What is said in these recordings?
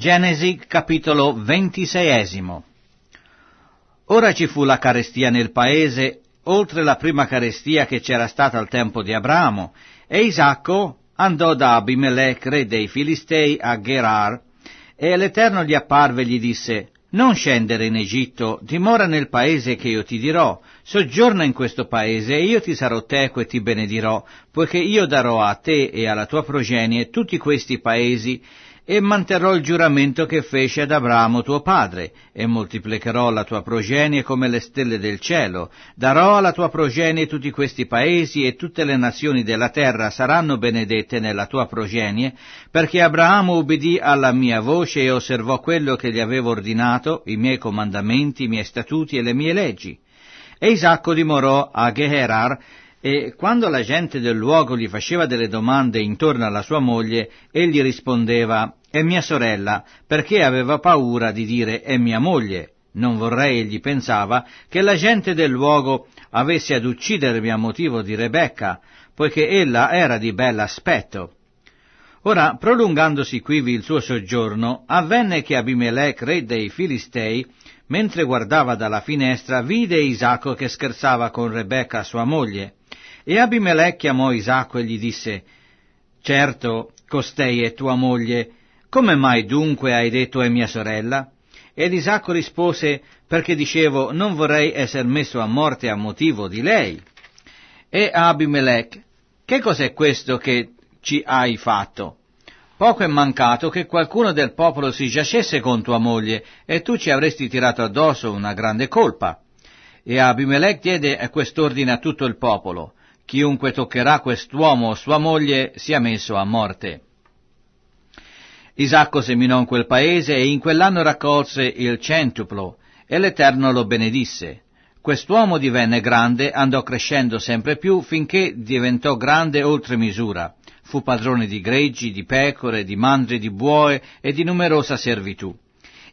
Genesi capitolo ventiseiesimo Ora ci fu la carestia nel paese, oltre la prima carestia che c'era stata al tempo di Abramo, e Isacco andò da Abimelech, re dei Filistei, a Gerar, e l'Eterno gli apparve e gli disse, non scendere in Egitto, dimora nel paese che io ti dirò, soggiorna in questo paese e io ti sarò teco e ti benedirò, poiché io darò a te e alla tua progenie tutti questi paesi e manterrò il giuramento che fece ad Abramo tuo padre, e moltiplicherò la tua progenie come le stelle del cielo, darò alla tua progenie tutti questi paesi e tutte le nazioni della terra saranno benedette nella tua progenie, perché Abramo ubbidì alla mia voce e osservò quello che gli avevo ordinato, i miei comandamenti, i miei statuti e le mie leggi. E Isacco dimorò a Geherar, e quando la gente del luogo gli faceva delle domande intorno alla sua moglie, egli rispondeva è mia sorella, perché aveva paura di dire è mia moglie. Non vorrei, egli pensava, che la gente del luogo avesse ad uccidermi a motivo di Rebecca, poiché ella era di bell'aspetto. Ora, prolungandosi quivi il suo soggiorno, avvenne che Abimelech, re dei Filistei, mentre guardava dalla finestra, vide Isacco che scherzava con Rebecca, sua moglie. E Abimelech chiamò Isacco e gli disse, Certo, costei è tua moglie, come mai dunque hai detto è mia sorella? Ed Isacco rispose, perché dicevo, non vorrei essere messo a morte a motivo di lei. E Abimelech, che cos'è questo che ci hai fatto? Poco è mancato che qualcuno del popolo si giacesse con tua moglie e tu ci avresti tirato addosso una grande colpa. E Abimelech diede quest'ordine a tutto il popolo, chiunque toccherà quest'uomo o sua moglie sia messo a morte. Isacco seminò in quel paese e in quell'anno raccolse il centuplo, e l'Eterno lo benedisse. Quest'uomo divenne grande, andò crescendo sempre più, finché diventò grande oltre misura. Fu padrone di greggi, di pecore, di mandri, di buoi e di numerosa servitù.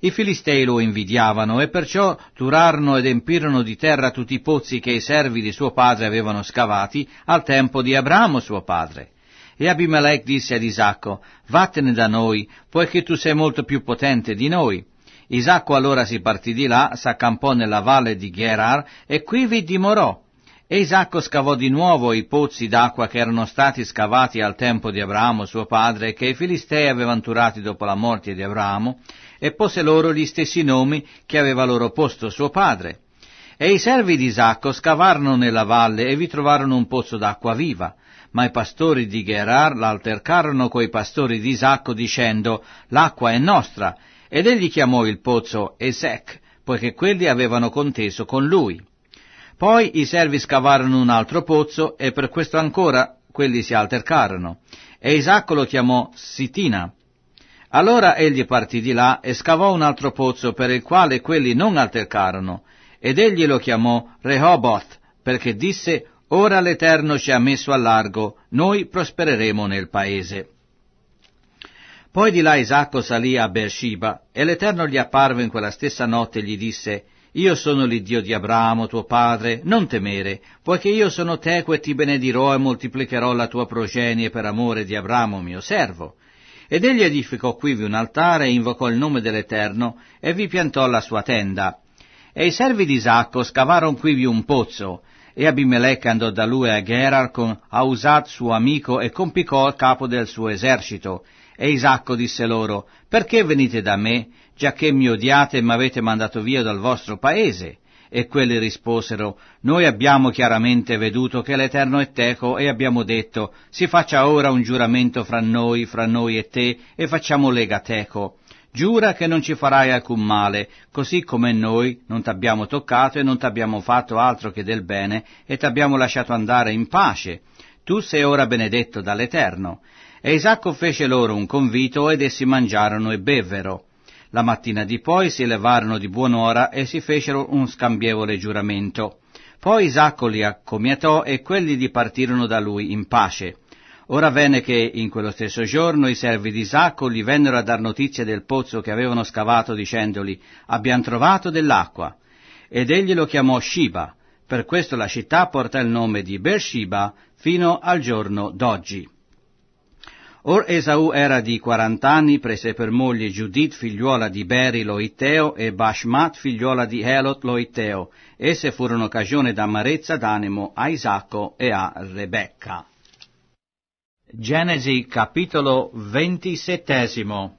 I filistei lo invidiavano e perciò turarono ed empirono di terra tutti i pozzi che i servi di suo padre avevano scavati al tempo di Abramo suo padre. E Abimelech disse ad Isacco, Vattene da noi, poiché tu sei molto più potente di noi. Isacco allora si partì di là, s'accampò nella valle di Gerar e qui vi dimorò. E Isacco scavò di nuovo i pozzi d'acqua che erano stati scavati al tempo di Abramo suo padre che i Filistei avevano turati dopo la morte di Abramo, e pose loro gli stessi nomi che aveva loro posto suo padre. E i servi di Isacco scavarono nella valle e vi trovarono un pozzo d'acqua viva. Ma i pastori di Gerar l'altercarono coi pastori di Isacco dicendo L'acqua è nostra. Ed egli chiamò il pozzo Esec, poiché quelli avevano conteso con lui. Poi i servi scavarono un altro pozzo e per questo ancora quelli si altercarono. E Isacco lo chiamò Sitina. Allora egli partì di là e scavò un altro pozzo per il quale quelli non altercarono, ed egli lo chiamò Rehoboth, perché disse Ora l'Eterno ci ha messo a largo, noi prospereremo nel paese. Poi di là Isacco salì a Beersheba, e l'Eterno gli apparve in quella stessa notte e gli disse, Io sono l'Iddio di Abramo, tuo padre, non temere, poiché io sono teco e ti benedirò e moltiplicherò la tua progenie per amore di Abramo, mio servo. Ed egli edificò quivi un altare e invocò il nome dell'Eterno e vi piantò la sua tenda. E i servi di Isacco scavarono quivi un pozzo, e Abimelech andò da lui a Gerar con Ausat suo amico e compicò il capo del suo esercito. E Isacco disse loro, perché venite da me, giacché mi odiate e mi avete mandato via dal vostro paese? E quelli risposero, noi abbiamo chiaramente veduto che l'Eterno è teco e abbiamo detto, si faccia ora un giuramento fra noi, fra noi e te, e facciamo lega teco Giura che non ci farai alcun male, così come noi non t'abbiamo toccato e non t'abbiamo fatto altro che del bene e t'abbiamo lasciato andare in pace. Tu sei ora benedetto dall'Eterno. E Isacco fece loro un convito ed essi mangiarono e bevvero. La mattina di poi si levarono di buon'ora e si fecero un scambievole giuramento. Poi Isacco li accomiatò e quelli dipartirono da lui in pace. Ora venne che, in quello stesso giorno, i servi di Isacco gli vennero a dar notizia del pozzo che avevano scavato, dicendogli, abbiamo trovato dell'acqua. Ed egli lo chiamò Sheba. per questo la città porta il nome di Beersheba fino al giorno d'oggi. Or Esau era di quarant'anni, prese per moglie Judith, figliuola di Beri Loitteo, e Bashmat, figliuola di Helot Loitteo. Esse furono cagione d'amarezza d'animo a Isacco e a Rebecca. Genesi capitolo ventisettesimo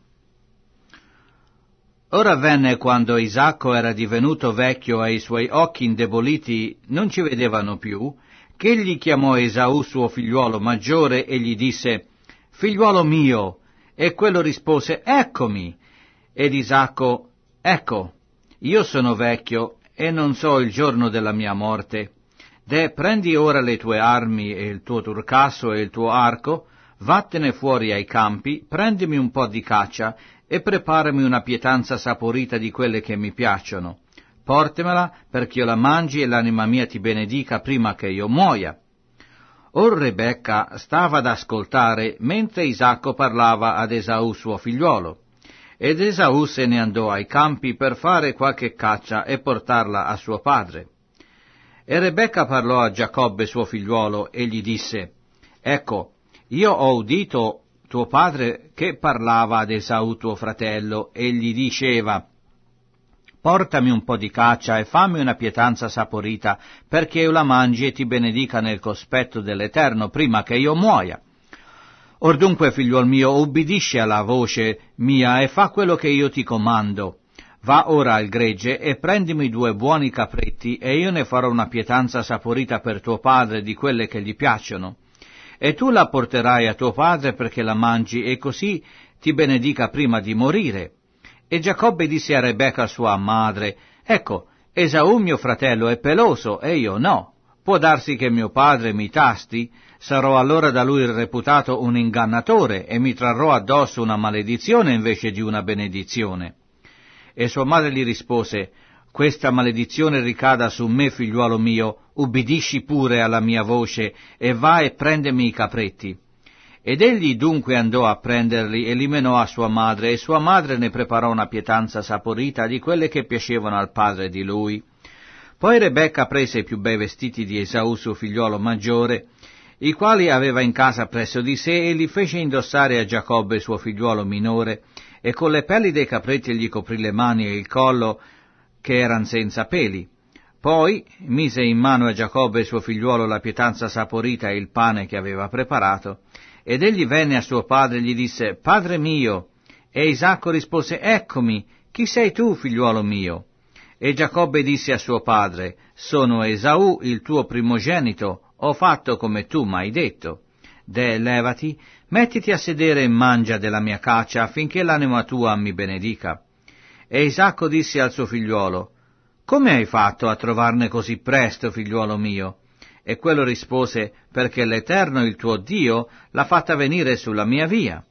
Ora venne quando Isacco era divenuto vecchio e i suoi occhi indeboliti non ci vedevano più, che gli chiamò Esau suo figliuolo maggiore e gli disse, Figliuolo mio, e quello rispose, Eccomi. Ed Isacco, Ecco, io sono vecchio e non so il giorno della mia morte. De prendi ora le tue armi e il tuo turcasso e il tuo arco, vattene fuori ai campi, prendimi un po' di caccia e preparami una pietanza saporita di quelle che mi piacciono. Portemela perché io la mangi e l'anima mia ti benedica prima che io muoia. Or Rebecca stava ad ascoltare mentre Isacco parlava ad Esau suo figliuolo. Ed Esau se ne andò ai campi per fare qualche caccia e portarla a suo padre. E Rebecca parlò a Giacobbe suo figliuolo e gli disse, Ecco, io ho udito tuo padre che parlava ad Esau tuo fratello e gli diceva, Portami un po' di caccia e fammi una pietanza saporita, perché io la mangi e ti benedica nel cospetto dell'Eterno prima che io muoia. Or dunque, figliuol mio, ubbidisci alla voce mia e fa quello che io ti comando. Va ora al gregge e prendimi due buoni capretti, e io ne farò una pietanza saporita per tuo padre di quelle che gli piacciono. E tu la porterai a tuo padre perché la mangi, e così ti benedica prima di morire. E Giacobbe disse a Rebecca sua madre, Ecco, Esaù mio fratello è peloso, e io no. Può darsi che mio padre mi tasti, sarò allora da lui reputato un ingannatore e mi trarrò addosso una maledizione invece di una benedizione. E sua madre gli rispose, questa maledizione ricada su me, figliuolo mio, ubbidisci pure alla mia voce, e va e prendemi i capretti. Ed egli dunque andò a prenderli e li menò a sua madre, e sua madre ne preparò una pietanza saporita di quelle che piacevano al padre di lui. Poi Rebecca prese i più bei vestiti di Esau, suo figliuolo maggiore, i quali aveva in casa presso di sé, e li fece indossare a Giacobbe, suo figliuolo minore, e con le pelli dei capretti gli coprì le mani e il collo, che eran senza peli. Poi mise in mano a Giacobbe suo figliuolo la pietanza saporita e il pane che aveva preparato, ed egli venne a suo padre e gli disse, Padre mio, e Isacco rispose, Eccomi, chi sei tu, figliuolo mio? E Giacobbe disse a suo padre, Sono Esaù, il tuo primogenito, ho fatto come tu m'hai detto. De levati, Mettiti a sedere e mangia della mia caccia affinché l'anima tua mi benedica. E Isacco disse al suo figliuolo, Come hai fatto a trovarne così presto, figliuolo mio? E quello rispose, Perché l'Eterno, il tuo Dio, l'ha fatta venire sulla mia via.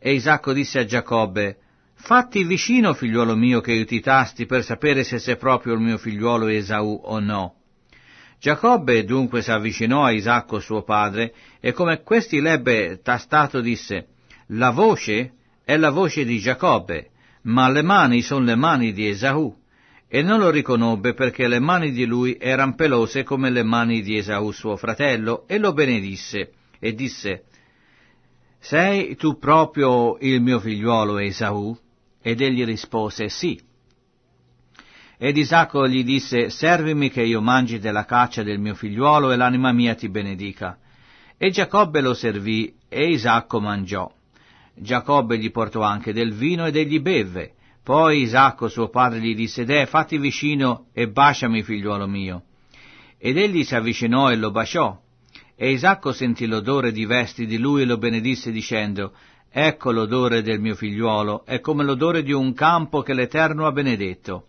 E Isacco disse a Giacobbe, Fatti vicino, figliuolo mio, che io ti tasti per sapere se sei proprio il mio figliuolo Esau o no. Giacobbe dunque s'avvicinò a Isacco suo padre e come questi l'ebbe tastato disse La voce è la voce di Giacobbe, ma le mani sono le mani di Esaù. E non lo riconobbe perché le mani di lui eran pelose come le mani di Esaù suo fratello e lo benedisse e disse Sei tu proprio il mio figliuolo Esaù? Ed egli rispose Sì. Ed Isacco gli disse, servimi che io mangi della caccia del mio figliuolo e l'anima mia ti benedica. E Giacobbe lo servì e Isacco mangiò. Giacobbe gli portò anche del vino ed egli beve. Poi Isacco suo padre gli disse, De, fatti vicino e baciami figliuolo mio. Ed egli si avvicinò e lo baciò. E Isacco sentì l'odore di vesti di lui e lo benedisse dicendo, Ecco l'odore del mio figliuolo, è come l'odore di un campo che l'Eterno ha benedetto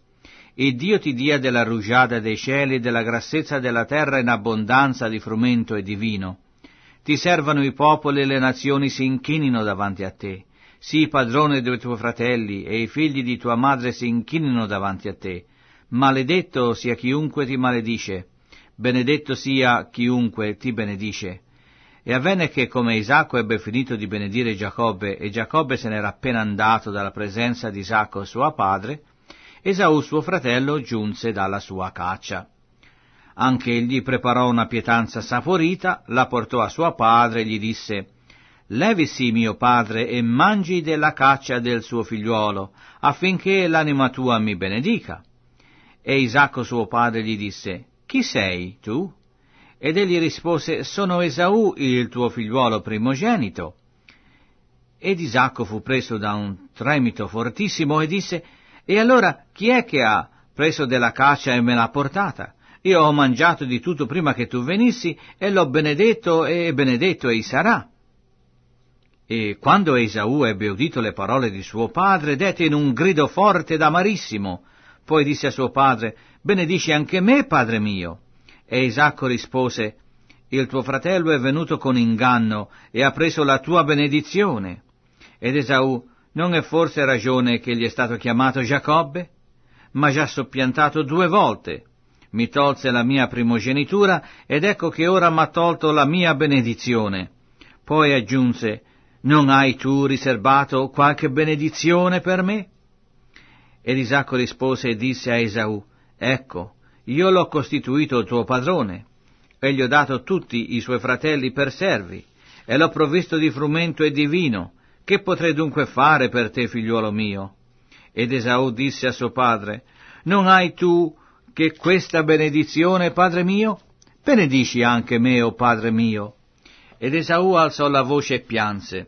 e Dio ti dia della rugiada dei cieli e della grassezza della terra in abbondanza di frumento e di vino. Ti servano i popoli e le nazioni si inchinino davanti a te. Sii padrone dei tuoi fratelli e i figli di tua madre si inchinino davanti a te. Maledetto sia chiunque ti maledice, benedetto sia chiunque ti benedice. E avvenne che come Isacco ebbe finito di benedire Giacobbe e Giacobbe se n'era appena andato dalla presenza di Isacco suo padre, Esau suo fratello giunse dalla sua caccia. Anche egli preparò una pietanza saporita, la portò a suo padre e gli disse Levisi mio padre e mangi della caccia del suo figliuolo, affinché l'anima tua mi benedica. E Isacco suo padre gli disse Chi sei tu? Ed egli rispose Sono Esau il tuo figliuolo primogenito. Ed Isacco fu preso da un tremito fortissimo e disse e allora chi è che ha preso della caccia e me l'ha portata? Io ho mangiato di tutto prima che tu venissi e l'ho benedetto e benedetto ei sarà. E quando Esaù ebbe udito le parole di suo padre, dette in un grido forte ed amarissimo. Poi disse a suo padre, benedici anche me, padre mio. E Isacco rispose, il tuo fratello è venuto con inganno e ha preso la tua benedizione. Ed Esaù non è forse ragione che gli è stato chiamato Giacobbe? Ma già soppiantato due volte. Mi tolse la mia primogenitura ed ecco che ora m'ha tolto la mia benedizione. Poi aggiunse, non hai tu riservato qualche benedizione per me? Ed Isacco rispose e disse a Esaù, ecco, io l'ho costituito tuo padrone, e gli ho dato tutti i suoi fratelli per servi, e l'ho provvisto di frumento e di vino, che potrei dunque fare per te, figliuolo mio? Ed Esaù disse a suo padre, Non hai tu che questa benedizione, padre mio? Benedici anche me, o oh padre mio. Ed Esaù alzò la voce e pianse.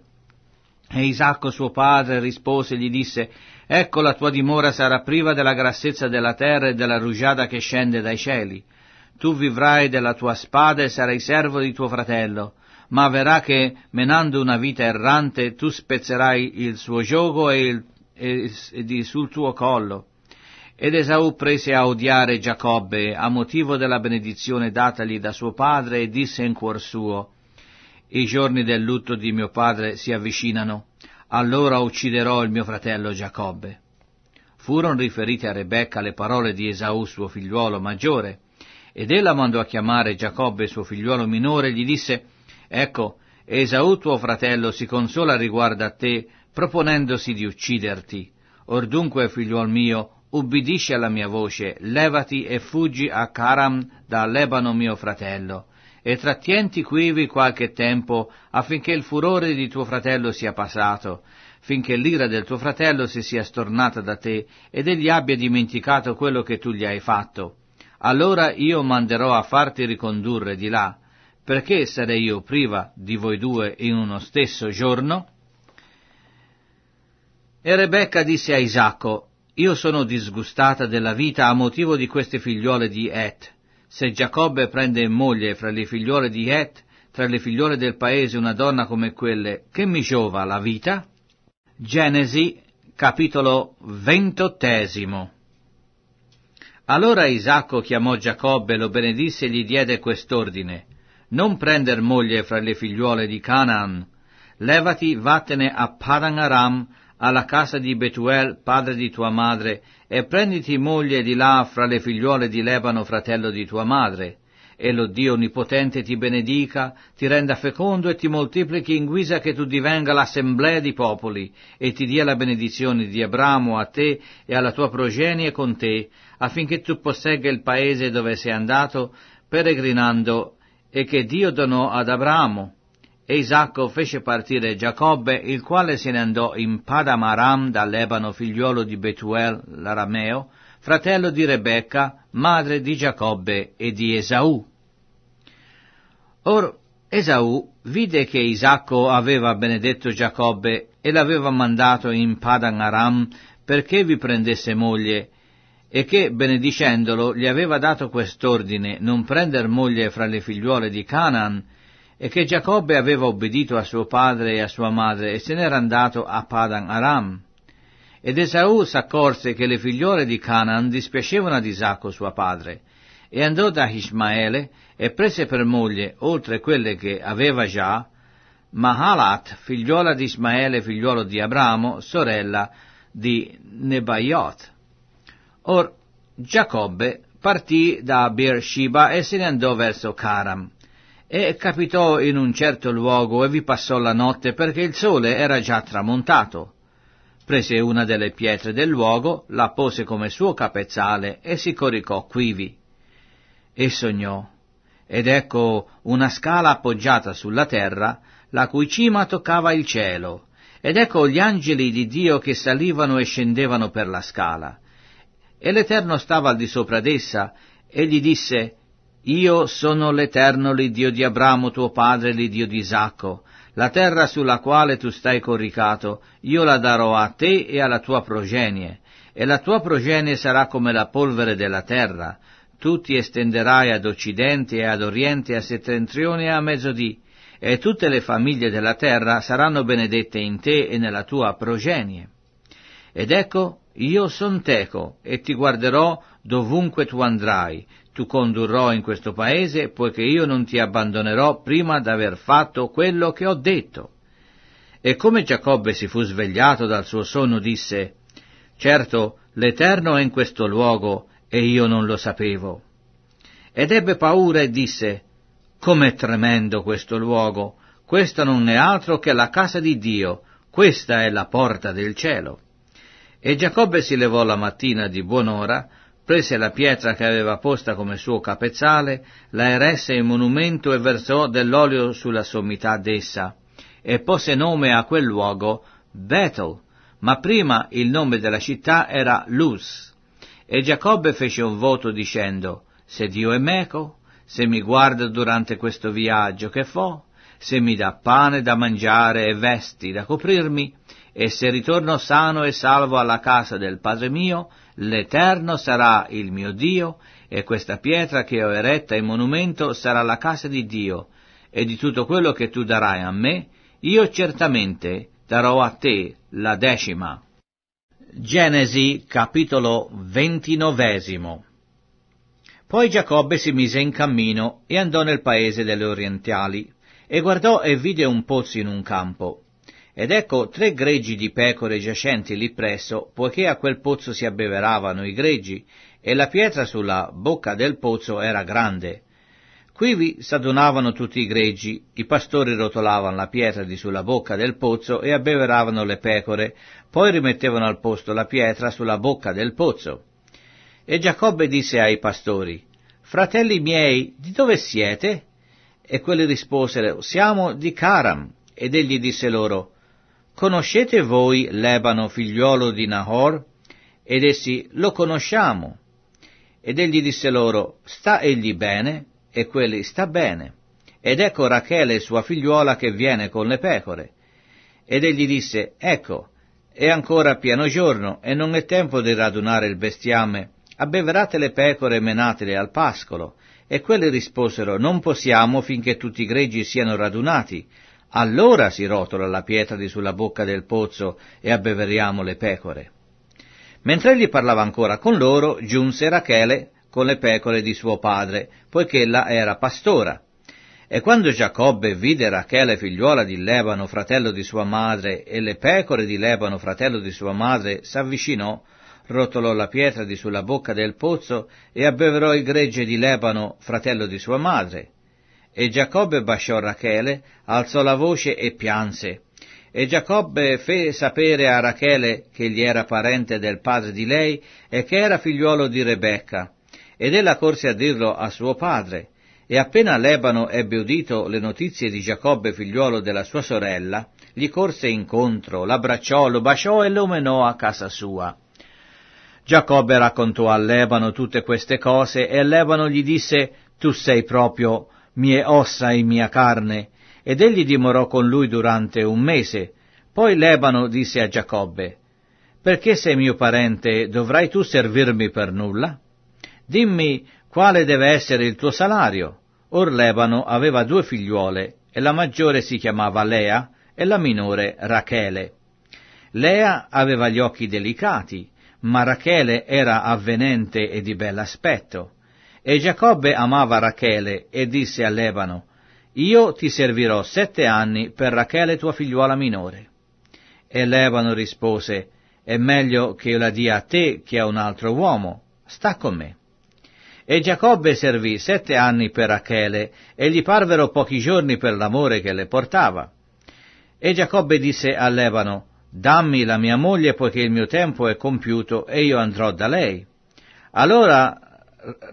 E Isacco suo padre rispose e gli disse, Ecco la tua dimora sarà priva della grassezza della terra e della rugiada che scende dai cieli. Tu vivrai della tua spada e sarai servo di tuo fratello ma verrà che, menando una vita errante, tu spezzerai il suo gioco e, il, e, e sul tuo collo. Ed Esau prese a odiare Giacobbe a motivo della benedizione datagli da suo padre e disse in cuor suo, I giorni del lutto di mio padre si avvicinano, allora ucciderò il mio fratello Giacobbe. Furono riferite a Rebecca le parole di Esau suo figliuolo maggiore, ed ella mandò a chiamare Giacobbe suo figliuolo minore e gli disse, Ecco, Esau tuo fratello si consola riguardo a te, proponendosi di ucciderti. Or dunque, figliuol mio, ubbidisci alla mia voce, levati e fuggi a Caram da Lebano mio fratello, e trattienti quivi qualche tempo affinché il furore di tuo fratello sia passato, finché l'ira del tuo fratello si sia stornata da te ed egli abbia dimenticato quello che tu gli hai fatto. Allora io manderò a farti ricondurre di là, perché sarei io priva di voi due in uno stesso giorno? E Rebecca disse a Isacco, Io sono disgustata della vita a motivo di queste figliuole di Et. Se Giacobbe prende in moglie fra le figliuole di Et, tra le figliuole del paese una donna come quelle, che mi giova la vita? Genesi, capitolo ventottesimo. Allora Isacco chiamò Giacobbe, lo benedisse e gli diede quest'ordine non prender moglie fra le figliuole di Canaan. Levati, vattene a Padan Aram, alla casa di Betuel, padre di tua madre, e prenditi moglie di là fra le figliuole di Lebano, fratello di tua madre. E lo Dio Onnipotente ti benedica, ti renda fecondo e ti moltiplichi in guisa che tu divenga l'assemblea di popoli, e ti dia la benedizione di Abramo a te e alla tua progenie con te, affinché tu possegga il paese dove sei andato, peregrinando e che Dio donò ad Abramo. E Isacco fece partire Giacobbe, il quale se ne andò in Padamaram dall'Ebano, figliuolo di Betuel l'arameo, fratello di Rebecca, madre di Giacobbe e di Esau. Or Esau vide che Isacco aveva benedetto Giacobbe e l'aveva mandato in Padan Aram perché vi prendesse moglie, e che, benedicendolo, gli aveva dato quest'ordine non prender moglie fra le figliuole di Canaan, e che Giacobbe aveva obbedito a suo padre e a sua madre e se n'era andato a Padan Aram. Ed Esaù s'accorse che le figliuole di Canaan dispiacevano ad Isacco suo padre, e andò da Ismaele e prese per moglie, oltre quelle che aveva già, Mahalat, figliuola di Ismaele, figliuolo di Abramo, sorella di Nebaioth. Or Giacobbe partì da Beersheba e se ne andò verso Caram. E capitò in un certo luogo e vi passò la notte perché il sole era già tramontato. Prese una delle pietre del luogo, la pose come suo capezzale e si coricò quivi. E sognò. Ed ecco una scala appoggiata sulla terra, la cui cima toccava il cielo. Ed ecco gli angeli di Dio che salivano e scendevano per la scala e l'Eterno stava al di sopra d'essa, e gli disse, Io sono l'Eterno, l'Iddio di Abramo, tuo padre, l'Iddio di Isacco. La terra sulla quale tu stai coricato, io la darò a te e alla tua progenie, e la tua progenie sarà come la polvere della terra. Tu ti estenderai ad occidente e ad oriente, a settentrione e a mezzodì, e tutte le famiglie della terra saranno benedette in te e nella tua progenie. Ed ecco, io son teco e ti guarderò dovunque tu andrai, tu condurrò in questo paese, poiché io non ti abbandonerò prima d'aver fatto quello che ho detto. E come Giacobbe si fu svegliato dal suo sonno, disse, Certo, l'Eterno è in questo luogo, e io non lo sapevo. Ed ebbe paura e disse, Com'è tremendo questo luogo, questa non è altro che la casa di Dio, questa è la porta del cielo. E Giacobbe si levò la mattina di buon'ora, prese la pietra che aveva posta come suo capezzale, la eresse in monumento e versò dell'olio sulla sommità d'essa, e pose nome a quel luogo Bethel, ma prima il nome della città era Luz. E Giacobbe fece un voto dicendo, se Dio è meco, se mi guarda durante questo viaggio che fo, se mi dà pane da mangiare e vesti da coprirmi, e se ritorno sano e salvo alla casa del Padre mio, l'Eterno sarà il mio Dio, e questa pietra che ho eretta in monumento sarà la casa di Dio, e di tutto quello che tu darai a me, io certamente darò a te la decima. Genesi capitolo ventinovesimo Poi Giacobbe si mise in cammino e andò nel paese delle orientali, e guardò e vide un pozzo in un campo ed ecco tre greggi di pecore giacenti lì presso, poiché a quel pozzo si abbeveravano i greggi, e la pietra sulla bocca del pozzo era grande. Quivi s'adunavano tutti i greggi, i pastori rotolavano la pietra di sulla bocca del pozzo e abbeveravano le pecore, poi rimettevano al posto la pietra sulla bocca del pozzo. E Giacobbe disse ai pastori, Fratelli miei, di dove siete? E quelli risposero, Siamo di Caram. Ed egli disse loro, Conoscete voi Lebano, figliuolo di Nahor? Ed essi, lo conosciamo. Ed egli disse loro, sta egli bene? E quelli, sta bene. Ed ecco Rachele, sua figliuola, che viene con le pecore. Ed egli disse, ecco, è ancora pieno giorno, e non è tempo di radunare il bestiame. Abbeverate le pecore e menatele al pascolo. E quelli risposero, non possiamo finché tutti i greggi siano radunati, allora si rotola la pietra di sulla bocca del pozzo e abbeveriamo le pecore. Mentre egli parlava ancora con loro, giunse Rachele con le pecore di suo padre, poiché ella era pastora. E quando Giacobbe vide Rachele figliuola di Lebano, fratello di sua madre, e le pecore di Lebano, fratello di sua madre, s'avvicinò, rotolò la pietra di sulla bocca del pozzo e abbeverò il gregge di Lebano, fratello di sua madre. E Giacobbe basciò Rachele, alzò la voce e pianse. E Giacobbe fe sapere a Rachele che gli era parente del padre di lei e che era figliuolo di Rebecca. Ed ella corse a dirlo a suo padre. E appena Lebano ebbe udito le notizie di Giacobbe figliuolo della sua sorella, gli corse incontro, l'abbracciò, lo baciò e lo menò a casa sua. Giacobbe raccontò a Lebano tutte queste cose e Lebano gli disse Tu sei proprio mie ossa e mia carne, ed egli dimorò con lui durante un mese. Poi Lebano disse a Giacobbe, Perché sei mio parente, dovrai tu servirmi per nulla? Dimmi quale deve essere il tuo salario. Or Lebano aveva due figliuole, e la maggiore si chiamava Lea e la minore Rachele. Lea aveva gli occhi delicati, ma Rachele era avvenente e di bell'aspetto. E Giacobbe amava Rachele e disse a Lebano, Io ti servirò sette anni per Rachele tua figliuola minore. E Lebano rispose, È meglio che io la dia a te che a un altro uomo, sta con me. E Giacobbe servì sette anni per Rachele, e gli parvero pochi giorni per l'amore che le portava. E Giacobbe disse a Lebano, Dammi la mia moglie, poiché il mio tempo è compiuto, e io andrò da lei. Allora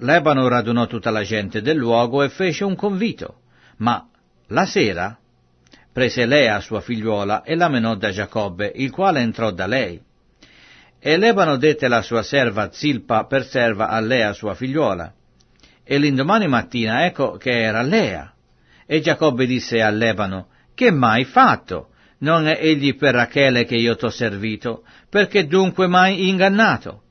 Lebano radunò tutta la gente del luogo e fece un convito, ma la sera prese Lea sua figliuola e la menò da Giacobbe, il quale entrò da lei. E Lebano dette la sua serva Zilpa per serva a Lea sua figliuola. E l'indomani mattina ecco che era Lea. E Giacobbe disse a Lebano, che mai fatto? Non è egli per Rachele che io t'ho servito, perché dunque mai ingannato?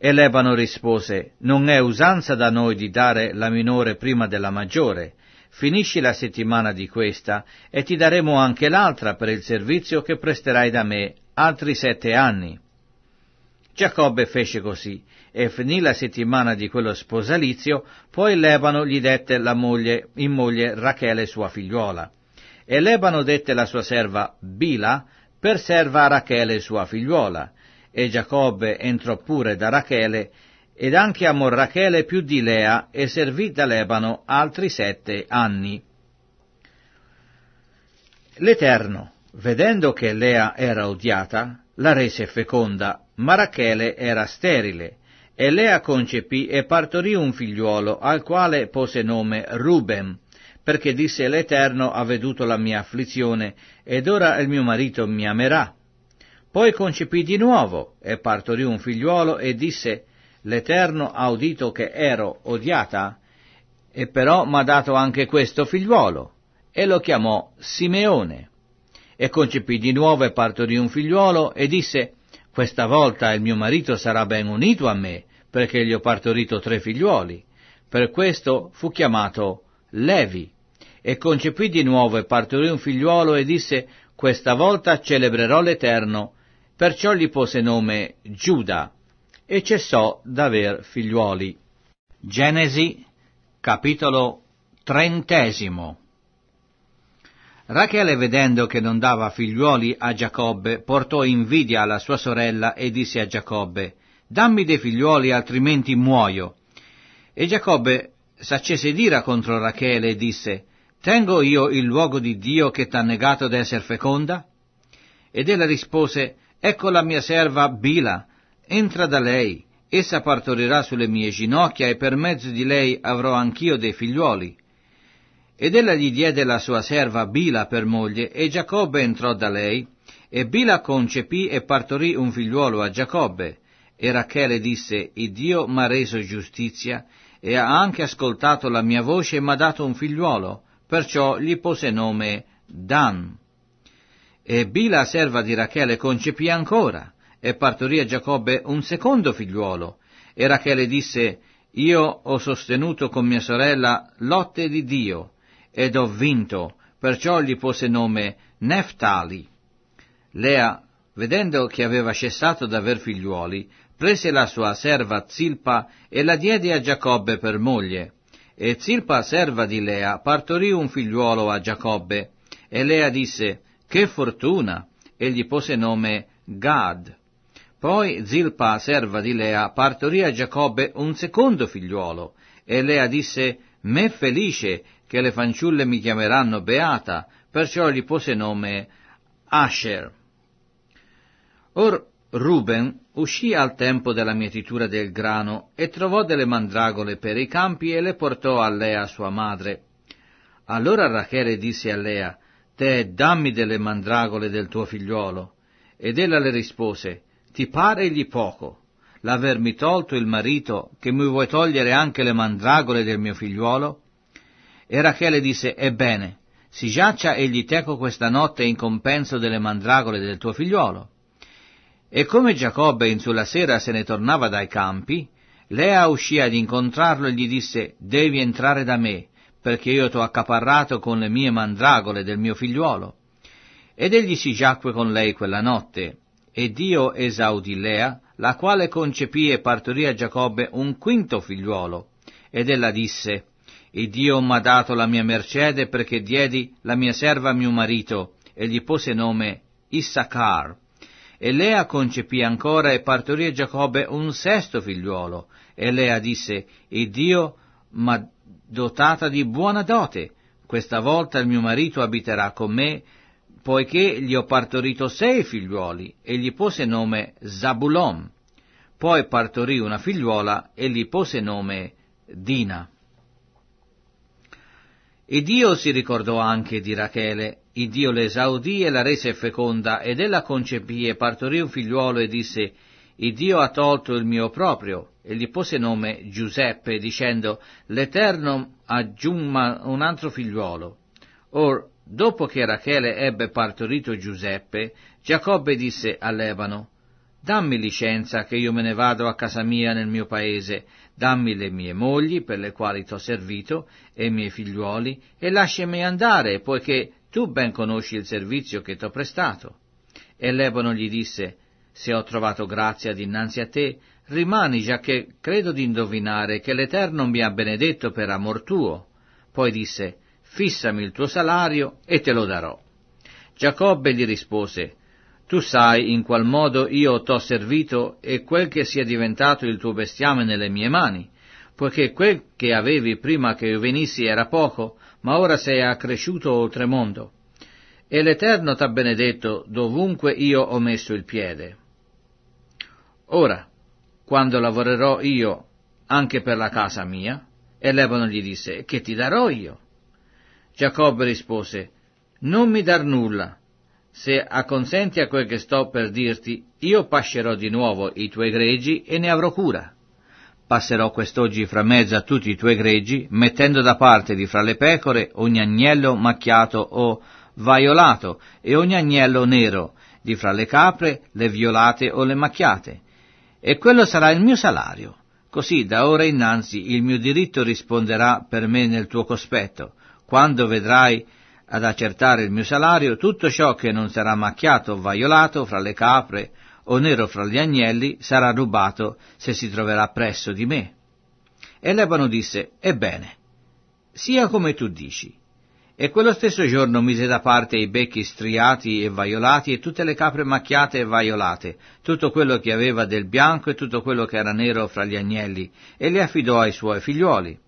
E Lebano rispose, non è usanza da noi di dare la minore prima della maggiore. Finisci la settimana di questa e ti daremo anche l'altra per il servizio che presterai da me, altri sette anni. Giacobbe fece così e finì la settimana di quello sposalizio, poi Lebano gli dette moglie, in moglie Rachele sua figliuola. E Lebano dette la sua serva Bila per serva a Rachele sua figliuola e Giacobbe entrò pure da Rachele, ed anche amor Rachele più di Lea, e servì da Lebano altri sette anni. L'Eterno, vedendo che Lea era odiata, la rese feconda, ma Rachele era sterile, e Lea concepì e partorì un figliuolo, al quale pose nome Ruben, perché disse l'Eterno ha veduto la mia afflizione, ed ora il mio marito mi amerà poi concepì di nuovo e partorì un figliuolo e disse, L'Eterno ha udito che ero odiata, e però m'ha dato anche questo figliuolo, e lo chiamò Simeone. E concepì di nuovo e partorì un figliuolo e disse, Questa volta il mio marito sarà ben unito a me, perché gli ho partorito tre figliuoli. Per questo fu chiamato Levi. E concepì di nuovo e partorì un figliuolo e disse, Questa volta celebrerò l'Eterno, Perciò gli pose nome Giuda e cessò d'aver figliuoli. Genesi, capitolo trentesimo. Rachele, vedendo che non dava figliuoli a Giacobbe, portò invidia alla sua sorella e disse a Giacobbe, dammi dei figliuoli altrimenti muoio. E Giacobbe s'accese d'ira contro Rachele e disse, tengo io il luogo di Dio che t'ha negato d'essere feconda? Ed ella rispose, Ecco la mia serva Bila, entra da lei, essa partorirà sulle mie ginocchia e per mezzo di lei avrò anch'io dei figliuoli. Ed ella gli diede la sua serva Bila per moglie, e Giacobbe entrò da lei, e Bila concepì e partorì un figliuolo a Giacobbe. E Rachele disse, Il Dio m'ha reso giustizia, e ha anche ascoltato la mia voce e m'ha dato un figliuolo, perciò gli pose nome Dan. E Bila, serva di Rachele, concepì ancora e partorì a Giacobbe un secondo figliuolo. E Rachele disse, Io ho sostenuto con mia sorella lotte di Dio ed ho vinto, perciò gli pose nome Neftali. Lea, vedendo che aveva cessato d'aver figliuoli, prese la sua serva Zilpa e la diede a Giacobbe per moglie. E Zilpa, serva di Lea, partorì un figliuolo a Giacobbe. E Lea disse, che fortuna! Egli pose nome Gad. Poi Zilpa, serva di Lea, partorì a Giacobbe un secondo figliuolo, e Lea disse, «Me felice che le fanciulle mi chiameranno Beata», perciò gli pose nome Asher. Or Ruben uscì al tempo della mietitura del grano e trovò delle mandragole per i campi e le portò a Lea sua madre. Allora Rachele disse a Lea, Te dammi delle mandragole del tuo figliuolo. Ed ella le rispose, Ti pare egli poco, l'avermi tolto il marito, che mi vuoi togliere anche le mandragole del mio figliuolo? E Rachele disse, Ebbene, si giaccia egli teco questa notte in compenso delle mandragole del tuo figliuolo. E come Giacobbe in sulla sera se ne tornava dai campi, Lea uscì ad incontrarlo e gli disse, Devi entrare da me, perché io t'ho accaparrato con le mie mandragole del mio figliuolo. Ed egli si giacque con lei quella notte, e Dio esaudì Lea, la quale concepì e partorì a Giacobbe un quinto figliuolo. Ed ella disse, «Il Dio m'ha dato la mia mercede perché diedi la mia serva a mio marito, e gli pose nome Issachar». E Lea concepì ancora e partorì a Giacobbe un sesto figliuolo. E Lea disse, «Il Dio m'ha dotata di buona dote. Questa volta il mio marito abiterà con me, poiché gli ho partorito sei figliuoli e gli pose nome Zabulon. Poi partorì una figliuola e gli pose nome Dina. E Dio si ricordò anche di Rachele, e Dio le esaudì e la rese feconda, ed ella concepì e partorì un figliuolo e disse, il Dio ha tolto il mio proprio, e gli pose nome Giuseppe, dicendo L'Eterno aggiunga un altro figliuolo. Or, dopo che Rachele ebbe partorito Giuseppe, Giacobbe disse a Lebano Dammi licenza che io me ne vado a casa mia nel mio paese, dammi le mie mogli per le quali t'ho servito e i miei figliuoli e lasciami andare, poiché tu ben conosci il servizio che t'ho prestato. E Lebano gli disse, se ho trovato grazia dinanzi a te, Rimani, già che credo di indovinare che l'Eterno mi ha benedetto per amor tuo. Poi disse, fissami il tuo salario e te lo darò. Giacobbe gli rispose, tu sai in qual modo io t'ho servito e quel che sia diventato il tuo bestiame nelle mie mani, poiché quel che avevi prima che io venissi era poco, ma ora sei accresciuto oltremondo. E l'Eterno t'ha benedetto dovunque io ho messo il piede. Ora, quando lavorerò io anche per la casa mia? E Lebano gli disse, che ti darò io? Giacobbe rispose, non mi dar nulla. Se acconsenti a quel che sto per dirti, io pascerò di nuovo i tuoi greggi e ne avrò cura. Passerò quest'oggi fra mezzo a tutti i tuoi greggi, mettendo da parte di fra le pecore ogni agnello macchiato o vaiolato e ogni agnello nero, di fra le capre le violate o le macchiate e quello sarà il mio salario. Così da ora innanzi il mio diritto risponderà per me nel tuo cospetto, quando vedrai ad accertare il mio salario tutto ciò che non sarà macchiato o vaiolato fra le capre o nero fra gli agnelli sarà rubato se si troverà presso di me. E Lebano disse, ebbene, sia come tu dici, e quello stesso giorno mise da parte i becchi striati e vaiolati e tutte le capre macchiate e vaiolate, tutto quello che aveva del bianco e tutto quello che era nero fra gli agnelli, e le affidò ai suoi figliuoli.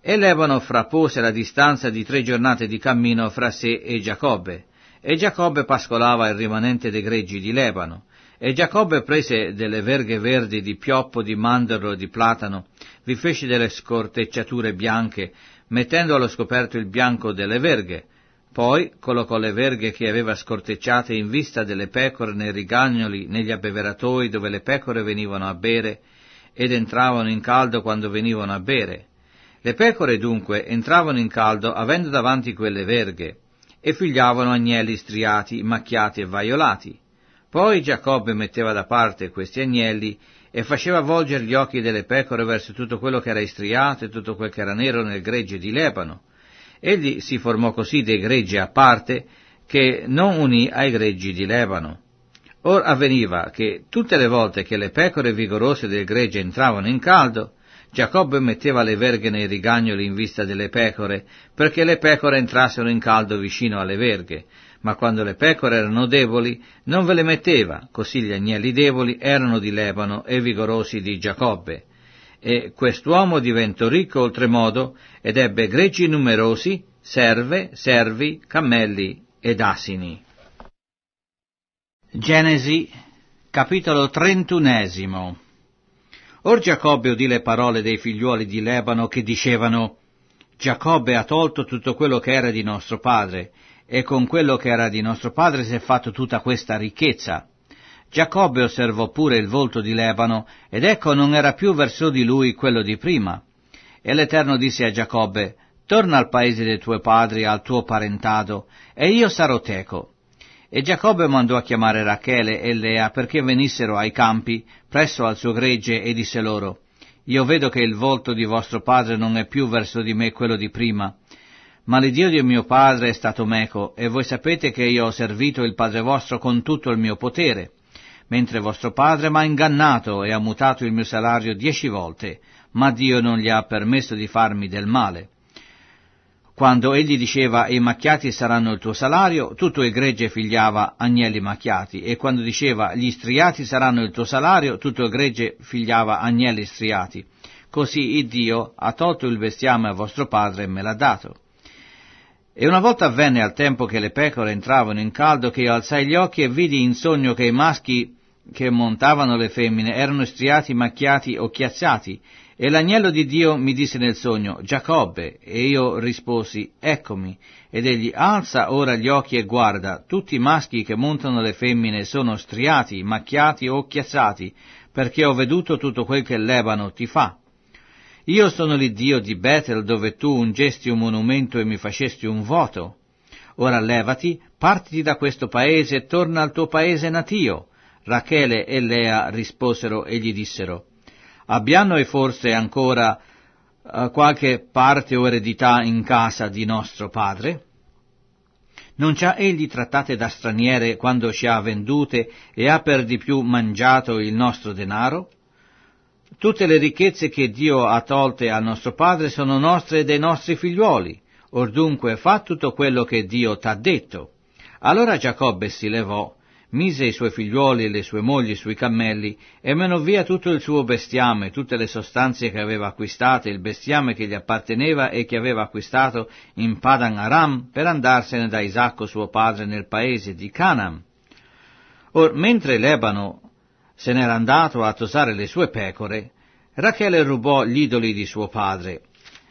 E Lebano frappose la distanza di tre giornate di cammino fra sé e Giacobbe, e Giacobbe pascolava il rimanente dei greggi di Lebano. E Giacobbe prese delle verghe verdi di pioppo, di mandorlo, e di platano, vi fece delle scortecciature bianche, mettendo allo scoperto il bianco delle verghe, poi collocò le verghe che aveva scortecciate in vista delle pecore nei rigagnoli, negli abbeveratoi dove le pecore venivano a bere ed entravano in caldo quando venivano a bere. Le pecore dunque entravano in caldo avendo davanti quelle verghe e figliavano agnelli striati, macchiati e vaiolati. Poi Giacobbe metteva da parte questi agnelli e faceva volgere gli occhi delle pecore verso tutto quello che era istriato e tutto quel che era nero nel gregge di Lebano. Egli si formò così dei greggi a parte che non unì ai greggi di Lebano. Or avveniva che tutte le volte che le pecore vigorose del gregge entravano in caldo, Giacobbe metteva le verghe nei rigagnoli in vista delle pecore, perché le pecore entrassero in caldo vicino alle verghe, ma quando le pecore erano deboli non ve le metteva, così gli agnelli deboli erano di Lebano e vigorosi di Giacobbe. E quest'uomo diventò ricco oltremodo ed ebbe greggi numerosi, serve, servi, cammelli ed asini. Genesi, capitolo trentunesimo. Or Giacobbe udì le parole dei figliuoli di Lebano che dicevano Giacobbe ha tolto tutto quello che era di nostro padre e con quello che era di nostro padre si è fatto tutta questa ricchezza. Giacobbe osservò pure il volto di Lebano, ed ecco non era più verso di lui quello di prima. E l'Eterno disse a Giacobbe, torna al paese dei tuoi padri, al tuo parentado, e io sarò teco. E Giacobbe mandò a chiamare Rachele e Lea perché venissero ai campi, presso al suo gregge, e disse loro, Io vedo che il volto di vostro padre non è più verso di me quello di prima, ma l'Iddio di mio padre è stato meco, e voi sapete che io ho servito il Padre vostro con tutto il mio potere, mentre vostro padre m'ha ingannato e ha mutato il mio salario dieci volte, ma Dio non gli ha permesso di farmi del male. Quando egli diceva i macchiati saranno il tuo salario, tutto il gregge figliava agnelli macchiati, e quando diceva gli striati saranno il tuo salario, tutto il gregge figliava agnelli striati. Così il Dio ha tolto il bestiame a vostro padre e me l'ha dato. E una volta avvenne al tempo che le pecore entravano in caldo che io alzai gli occhi e vidi in sogno che i maschi che montavano le femmine erano striati, macchiati o chiazzati. E l'agnello di Dio mi disse nel sogno, Giacobbe, e io risposi, eccomi. Ed egli, alza ora gli occhi e guarda, tutti i maschi che montano le femmine sono striati, macchiati o chiazzati, perché ho veduto tutto quel che l'Ebano ti fa. Io sono l'Iddio di Betel dove tu ungesti un monumento e mi facesti un voto. Ora levati, partiti da questo paese e torna al tuo paese natio. Rachele e Lea risposero e gli dissero, abbiamo noi forse ancora eh, qualche parte o eredità in casa di nostro padre? Non ci ha egli trattate da straniere quando ci ha vendute e ha per di più mangiato il nostro denaro? Tutte le ricchezze che Dio ha tolte a nostro padre sono nostre e dei nostri figliuoli. Or dunque fa tutto quello che Dio t'ha detto. Allora Giacobbe si levò, mise i suoi figliuoli e le sue mogli sui cammelli e menò via tutto il suo bestiame, tutte le sostanze che aveva acquistate, il bestiame che gli apparteneva e che aveva acquistato in Padan Aram per andarsene da Isacco suo padre nel paese di Canaan. Or mentre Lebano se n'era andato a tosare le sue pecore, Rachele rubò gli idoli di suo padre.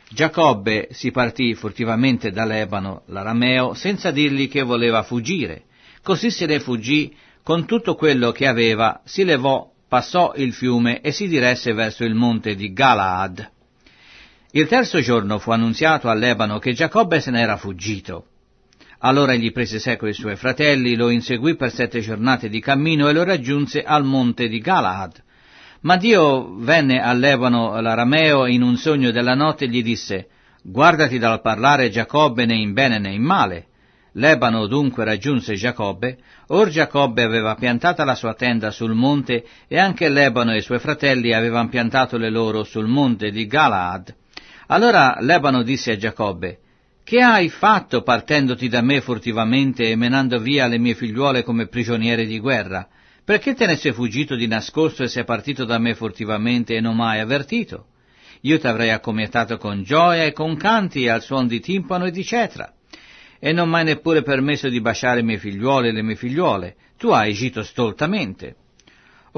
Giacobbe si partì furtivamente da Lebano, l'arameo, senza dirgli che voleva fuggire. Così se ne fuggì con tutto quello che aveva, si levò, passò il fiume e si diresse verso il monte di Galaad. Il terzo giorno fu annunziato a Lebano che Giacobbe se n'era fuggito. Allora egli prese seco i suoi fratelli, lo inseguì per sette giornate di cammino e lo raggiunse al monte di Galahad. Ma Dio venne a Levano l'arameo in un sogno della notte e gli disse, guardati dal parlare Giacobbe né in bene né in male. Lebano dunque raggiunse Giacobbe, or Giacobbe aveva piantata la sua tenda sul monte e anche Lebano e i suoi fratelli avevano piantato le loro sul monte di Galaad. Allora Lebano disse a Giacobbe, che hai fatto partendoti da me furtivamente e menando via le mie figliuole come prigioniere di guerra? Perché te ne sei fuggito di nascosto e sei partito da me furtivamente e non mai avvertito? Io ti avrei accomiatato con gioia e con canti al suon di timpano e di cetra. E non m'hai neppure permesso di baciare i miei figliuoli e le mie figliuole. Tu hai agito stoltamente.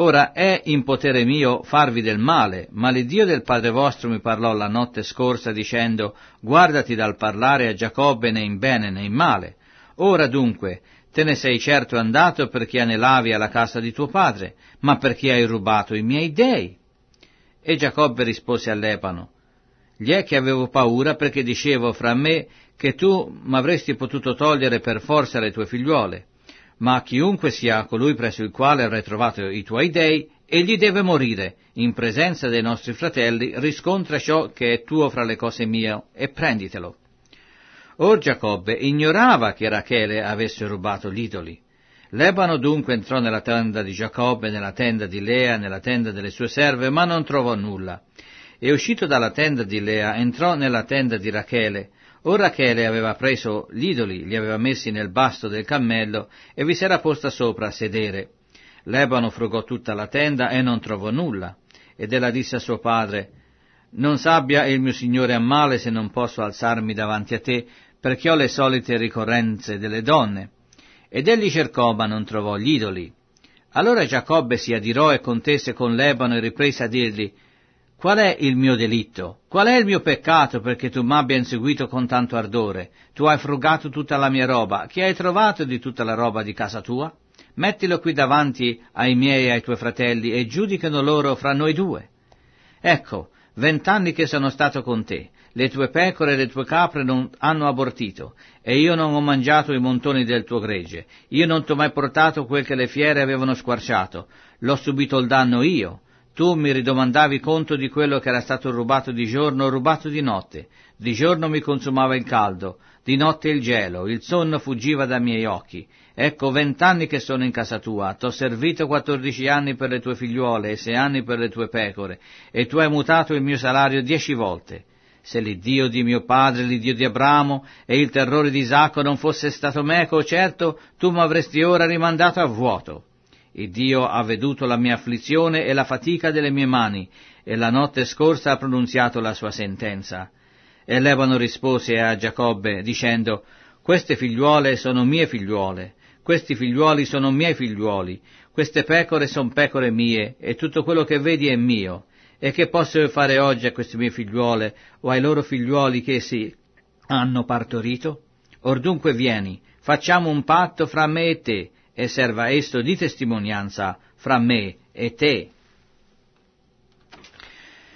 Ora è in potere mio farvi del male, ma l'Iddio del Padre vostro mi parlò la notte scorsa dicendo, guardati dal parlare a Giacobbe né in bene né in male. Ora dunque, te ne sei certo andato perché anelavi alla casa di tuo padre, ma perché hai rubato i miei dei. E Giacobbe rispose all'Epano, gli è che avevo paura perché dicevo fra me che tu m'avresti potuto togliere per forza le tue figliuole ma chiunque sia colui presso il quale avrai trovato i tuoi dei, egli deve morire, in presenza dei nostri fratelli, riscontra ciò che è tuo fra le cose mie e prenditelo. Or Giacobbe ignorava che Rachele avesse rubato gli idoli. Lebano dunque entrò nella tenda di Giacobbe, nella tenda di Lea, nella tenda delle sue serve, ma non trovò nulla. E uscito dalla tenda di Lea, entrò nella tenda di Rachele, Ora Chele aveva preso gli idoli, li aveva messi nel basto del cammello e vi si era posta sopra a sedere. Lebano frugò tutta la tenda e non trovò nulla. Ed ella disse a suo padre, Non sabbia il mio signore a male se non posso alzarmi davanti a te, perché ho le solite ricorrenze delle donne. Ed egli cercò, ma non trovò gli idoli. Allora Giacobbe si adirò e contese con Lebano e riprese a dirgli, Qual è il mio delitto? Qual è il mio peccato perché tu m'abbia inseguito con tanto ardore? Tu hai frugato tutta la mia roba. Che hai trovato di tutta la roba di casa tua? Mettilo qui davanti ai miei e ai tuoi fratelli e giudicano loro fra noi due. Ecco, vent'anni che sono stato con te, le tue pecore e le tue capre non hanno abortito, e io non ho mangiato i montoni del tuo gregge, io non t'ho mai portato quel che le fiere avevano squarciato, l'ho subito il danno io, tu mi ridomandavi conto di quello che era stato rubato di giorno o rubato di notte. Di giorno mi consumava il caldo, di notte il gelo, il sonno fuggiva dai miei occhi. Ecco vent'anni che sono in casa tua, t'ho servito quattordici anni per le tue figliuole e sei anni per le tue pecore, e tu hai mutato il mio salario dieci volte. Se l'Iddio di mio padre, l'Iddio di Abramo e il terrore di Isacco non fosse stato meco, certo tu m'avresti ora rimandato a vuoto. E Dio ha veduto la mia afflizione e la fatica delle mie mani, e la notte scorsa ha pronunziato la sua sentenza. E Levano rispose a Giacobbe, dicendo, Queste figliuole sono mie figliuole, questi figliuoli sono miei figliuoli, queste pecore sono pecore mie, e tutto quello che vedi è mio. E che posso io fare oggi a queste mie figliuole, o ai loro figliuoli che si hanno partorito? Or dunque vieni, facciamo un patto fra me e te, e serva esto di testimonianza fra me e te.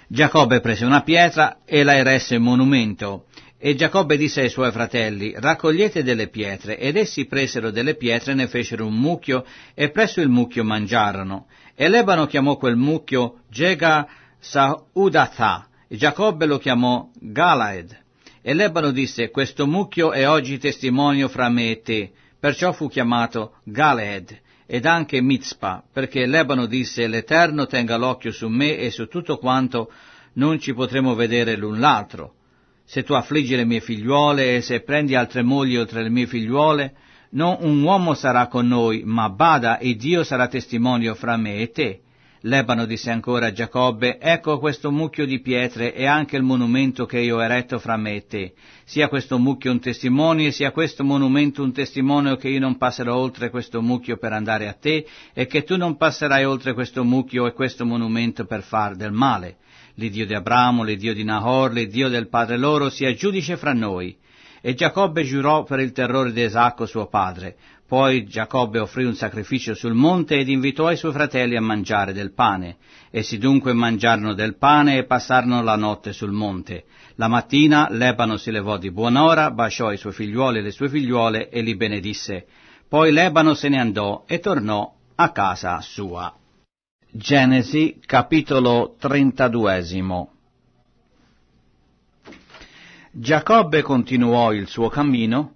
Giacobbe prese una pietra e la eresse monumento. E Giacobbe disse ai suoi fratelli, raccogliete delle pietre, ed essi presero delle pietre e ne fecero un mucchio, e presso il mucchio mangiarono. E Lebano chiamò quel mucchio Gega Saudatha, e Giacobbe lo chiamò Galaed. E Lebano disse, questo mucchio è oggi testimonio fra me e te, Perciò fu chiamato Galeed ed anche Mitzpah, perché Lebano disse l'Eterno tenga l'occhio su me e su tutto quanto non ci potremo vedere l'un l'altro. Se tu affliggi le mie figliuole e se prendi altre mogli oltre le mie figliuole, non un uomo sarà con noi, ma bada e Dio sarà testimonio fra me e te. Lebano disse ancora a Giacobbe, ecco questo mucchio di pietre e anche il monumento che io ho eretto fra me e te. Sia questo mucchio un testimone e sia questo monumento un testimone che io non passerò oltre questo mucchio per andare a te e che tu non passerai oltre questo mucchio e questo monumento per far del male. L'Iddio di Abramo, l'Idio di Nahor, l'Idio del padre loro sia giudice fra noi. E Giacobbe giurò per il terrore di Esacco suo padre. Poi Giacobbe offrì un sacrificio sul monte ed invitò i suoi fratelli a mangiare del pane. Essi dunque mangiarono del pane e passarono la notte sul monte. La mattina Lebano si levò di buon'ora, baciò i suoi figliuoli e le sue figliuole e li benedisse. Poi Lebano se ne andò e tornò a casa sua. Genesi capitolo 32 Giacobbe continuò il suo cammino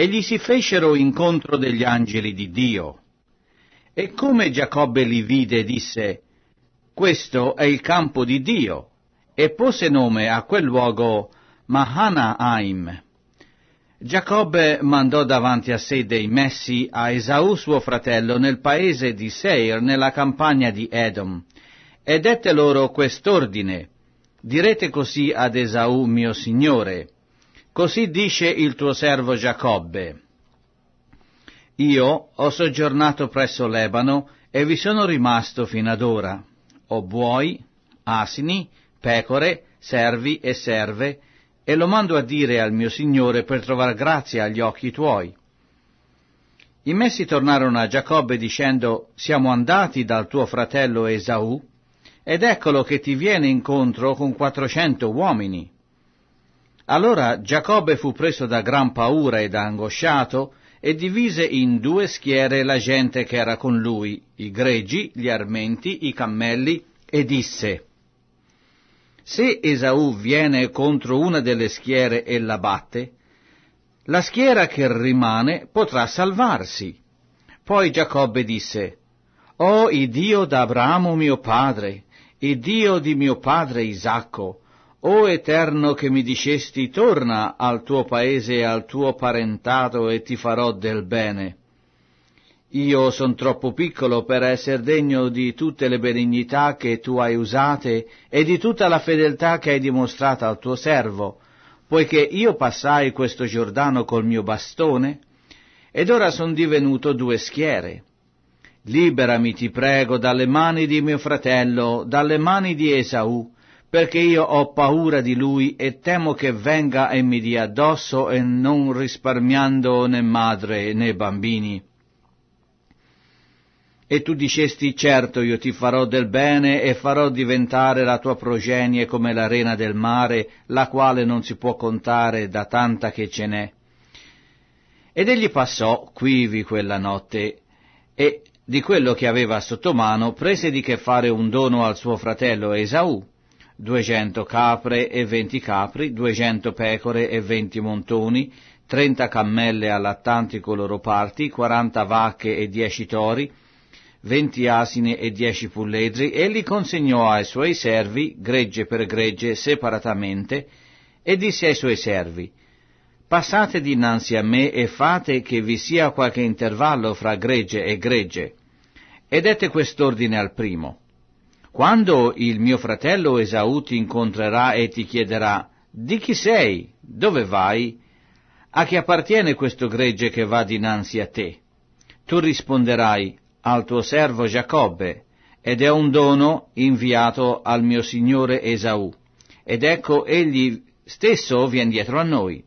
e gli si fecero incontro degli angeli di Dio. E come Giacobbe li vide, disse, questo è il campo di Dio, e pose nome a quel luogo Mahanaim. Giacobbe mandò davanti a sé dei messi a Esau suo fratello nel paese di Seir, nella campagna di Edom, e dette loro quest'ordine, direte così ad Esau mio signore, Così dice il tuo servo Giacobbe. Io ho soggiornato presso Lebano e vi sono rimasto fino ad ora. Ho buoi, asini, pecore, servi e serve, e lo mando a dire al mio Signore per trovar grazia agli occhi tuoi. I messi tornarono a Giacobbe dicendo, siamo andati dal tuo fratello Esau, ed eccolo che ti viene incontro con quattrocento uomini. Allora Giacobbe fu preso da gran paura ed angosciato e divise in due schiere la gente che era con lui, i greggi, gli armenti, i cammelli, e disse Se Esaù viene contro una delle schiere e la batte, la schiera che rimane potrà salvarsi. Poi Giacobbe disse O oh, Dio d'Abramo mio padre, il Dio di mio padre Isacco, o Eterno che mi dicesti, torna al tuo paese e al tuo parentato e ti farò del bene. Io son troppo piccolo per essere degno di tutte le benignità che tu hai usate e di tutta la fedeltà che hai dimostrata al tuo servo, poiché io passai questo Giordano col mio bastone, ed ora son divenuto due schiere. Liberami, ti prego, dalle mani di mio fratello, dalle mani di Esau, perché io ho paura di lui e temo che venga e mi dia addosso e non risparmiando né madre né bambini. E tu dicesti, certo io ti farò del bene e farò diventare la tua progenie come l'arena del mare, la quale non si può contare da tanta che ce n'è. Ed egli passò quivi quella notte, e di quello che aveva sotto mano prese di che fare un dono al suo fratello Esaù, 200 capre e 20 capri, 200 pecore e 20 montoni, 30 cammelle allattanti con loro parti, 40 vacche e 10 tori, 20 asine e 10 pulledri, e li consegnò ai suoi servi, gregge per gregge, separatamente, e disse ai suoi servi, Passate dinanzi a me e fate che vi sia qualche intervallo fra gregge e gregge. E dette quest'ordine al primo. Quando il mio fratello Esau ti incontrerà e ti chiederà di chi sei, dove vai, a chi appartiene questo gregge che va dinanzi a te? Tu risponderai al tuo servo Giacobbe, ed è un dono inviato al mio signore Esau. ed ecco egli stesso viene dietro a noi.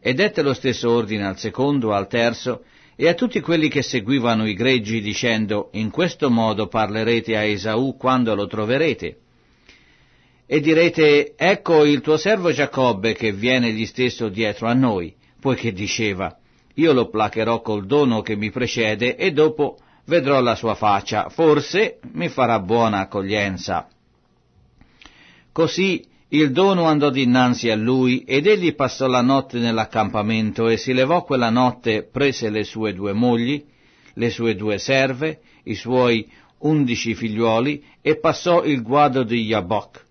E dette lo stesso ordine al secondo, al terzo, e a tutti quelli che seguivano i greggi dicendo in questo modo parlerete a Esaù quando lo troverete. E direte ecco il tuo servo Giacobbe che viene gli stesso dietro a noi, poiché diceva io lo placherò col dono che mi precede e dopo vedrò la sua faccia, forse mi farà buona accoglienza. Così il dono andò dinanzi a lui ed egli passò la notte nell'accampamento e si levò quella notte, prese le sue due mogli, le sue due serve, i suoi undici figliuoli e passò il guado di Yabok.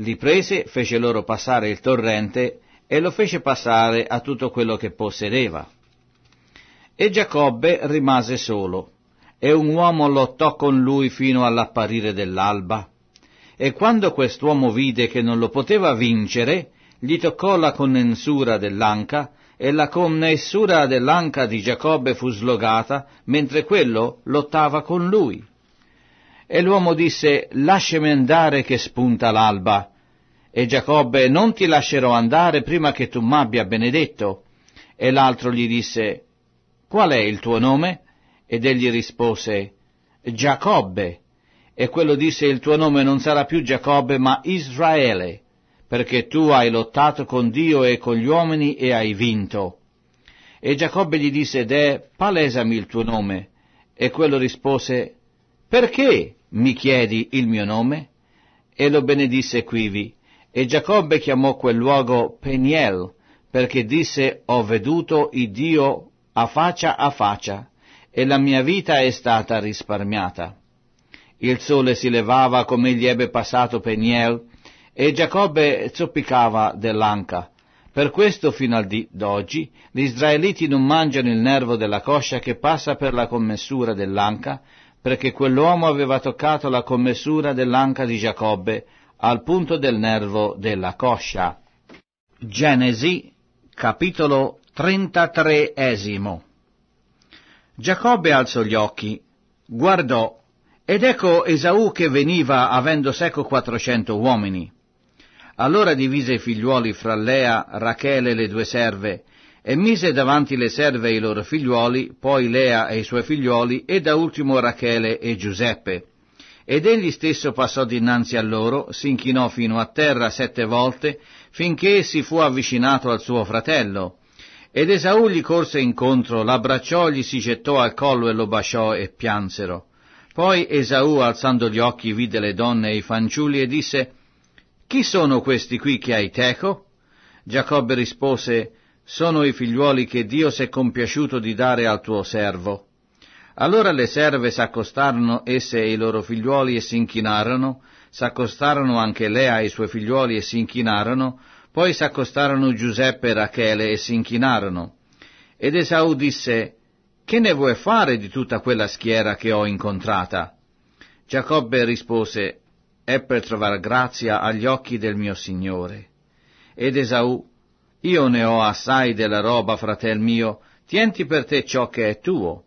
Li prese, fece loro passare il torrente e lo fece passare a tutto quello che possedeva. E Giacobbe rimase solo, e un uomo lottò con lui fino all'apparire dell'alba, e quando quest'uomo vide che non lo poteva vincere, gli toccò la connessura dell'anca, e la connessura dell'anca di Giacobbe fu slogata, mentre quello lottava con lui. E l'uomo disse, lasciami andare che spunta l'alba. E Giacobbe, non ti lascerò andare prima che tu m'abbia benedetto. E l'altro gli disse, qual è il tuo nome? Ed egli rispose, Giacobbe e quello disse il tuo nome non sarà più Giacobbe ma Israele, perché tu hai lottato con Dio e con gli uomini e hai vinto. E Giacobbe gli disse, De, palesami il tuo nome. E quello rispose, Perché mi chiedi il mio nome? E lo benedisse quivi. E Giacobbe chiamò quel luogo Peniel, perché disse, Ho veduto il Dio a faccia a faccia, e la mia vita è stata risparmiata. Il sole si levava come gli ebbe passato Peniel e Giacobbe zoppicava dell'anca. Per questo fino al di d'oggi gli israeliti non mangiano il nervo della coscia che passa per la commessura dell'anca, perché quell'uomo aveva toccato la commessura dell'anca di Giacobbe al punto del nervo della coscia. Genesi, capitolo 33. Giacobbe alzò gli occhi, guardò ed ecco Esaù che veniva avendo secco quattrocento uomini. Allora divise i figliuoli fra Lea, Rachele e le due serve, e mise davanti le serve i loro figliuoli, poi Lea e i suoi figliuoli, e da ultimo Rachele e Giuseppe. Ed egli stesso passò dinanzi a loro, s'inchinò fino a terra sette volte, finché si fu avvicinato al suo fratello. Ed Esaù gli corse incontro, l'abbracciò, gli si gettò al collo e lo baciò e piansero. Poi Esaù, alzando gli occhi, vide le donne e i fanciulli e disse, Chi sono questi qui che hai teco? Giacobbe rispose, Sono i figliuoli che Dio si è compiaciuto di dare al tuo servo. Allora le serve s'accostarono esse e i loro figliuoli e s'inchinarono, s'accostarono anche Lea e i suoi figliuoli e s'inchinarono, poi s'accostarono Giuseppe e Rachele e s'inchinarono. Ed Esau disse, che ne vuoi fare di tutta quella schiera che ho incontrata? Giacobbe rispose, È per trovar grazia agli occhi del mio Signore. Ed Esaù, Io ne ho assai della roba, fratel mio, tienti per te ciò che è tuo.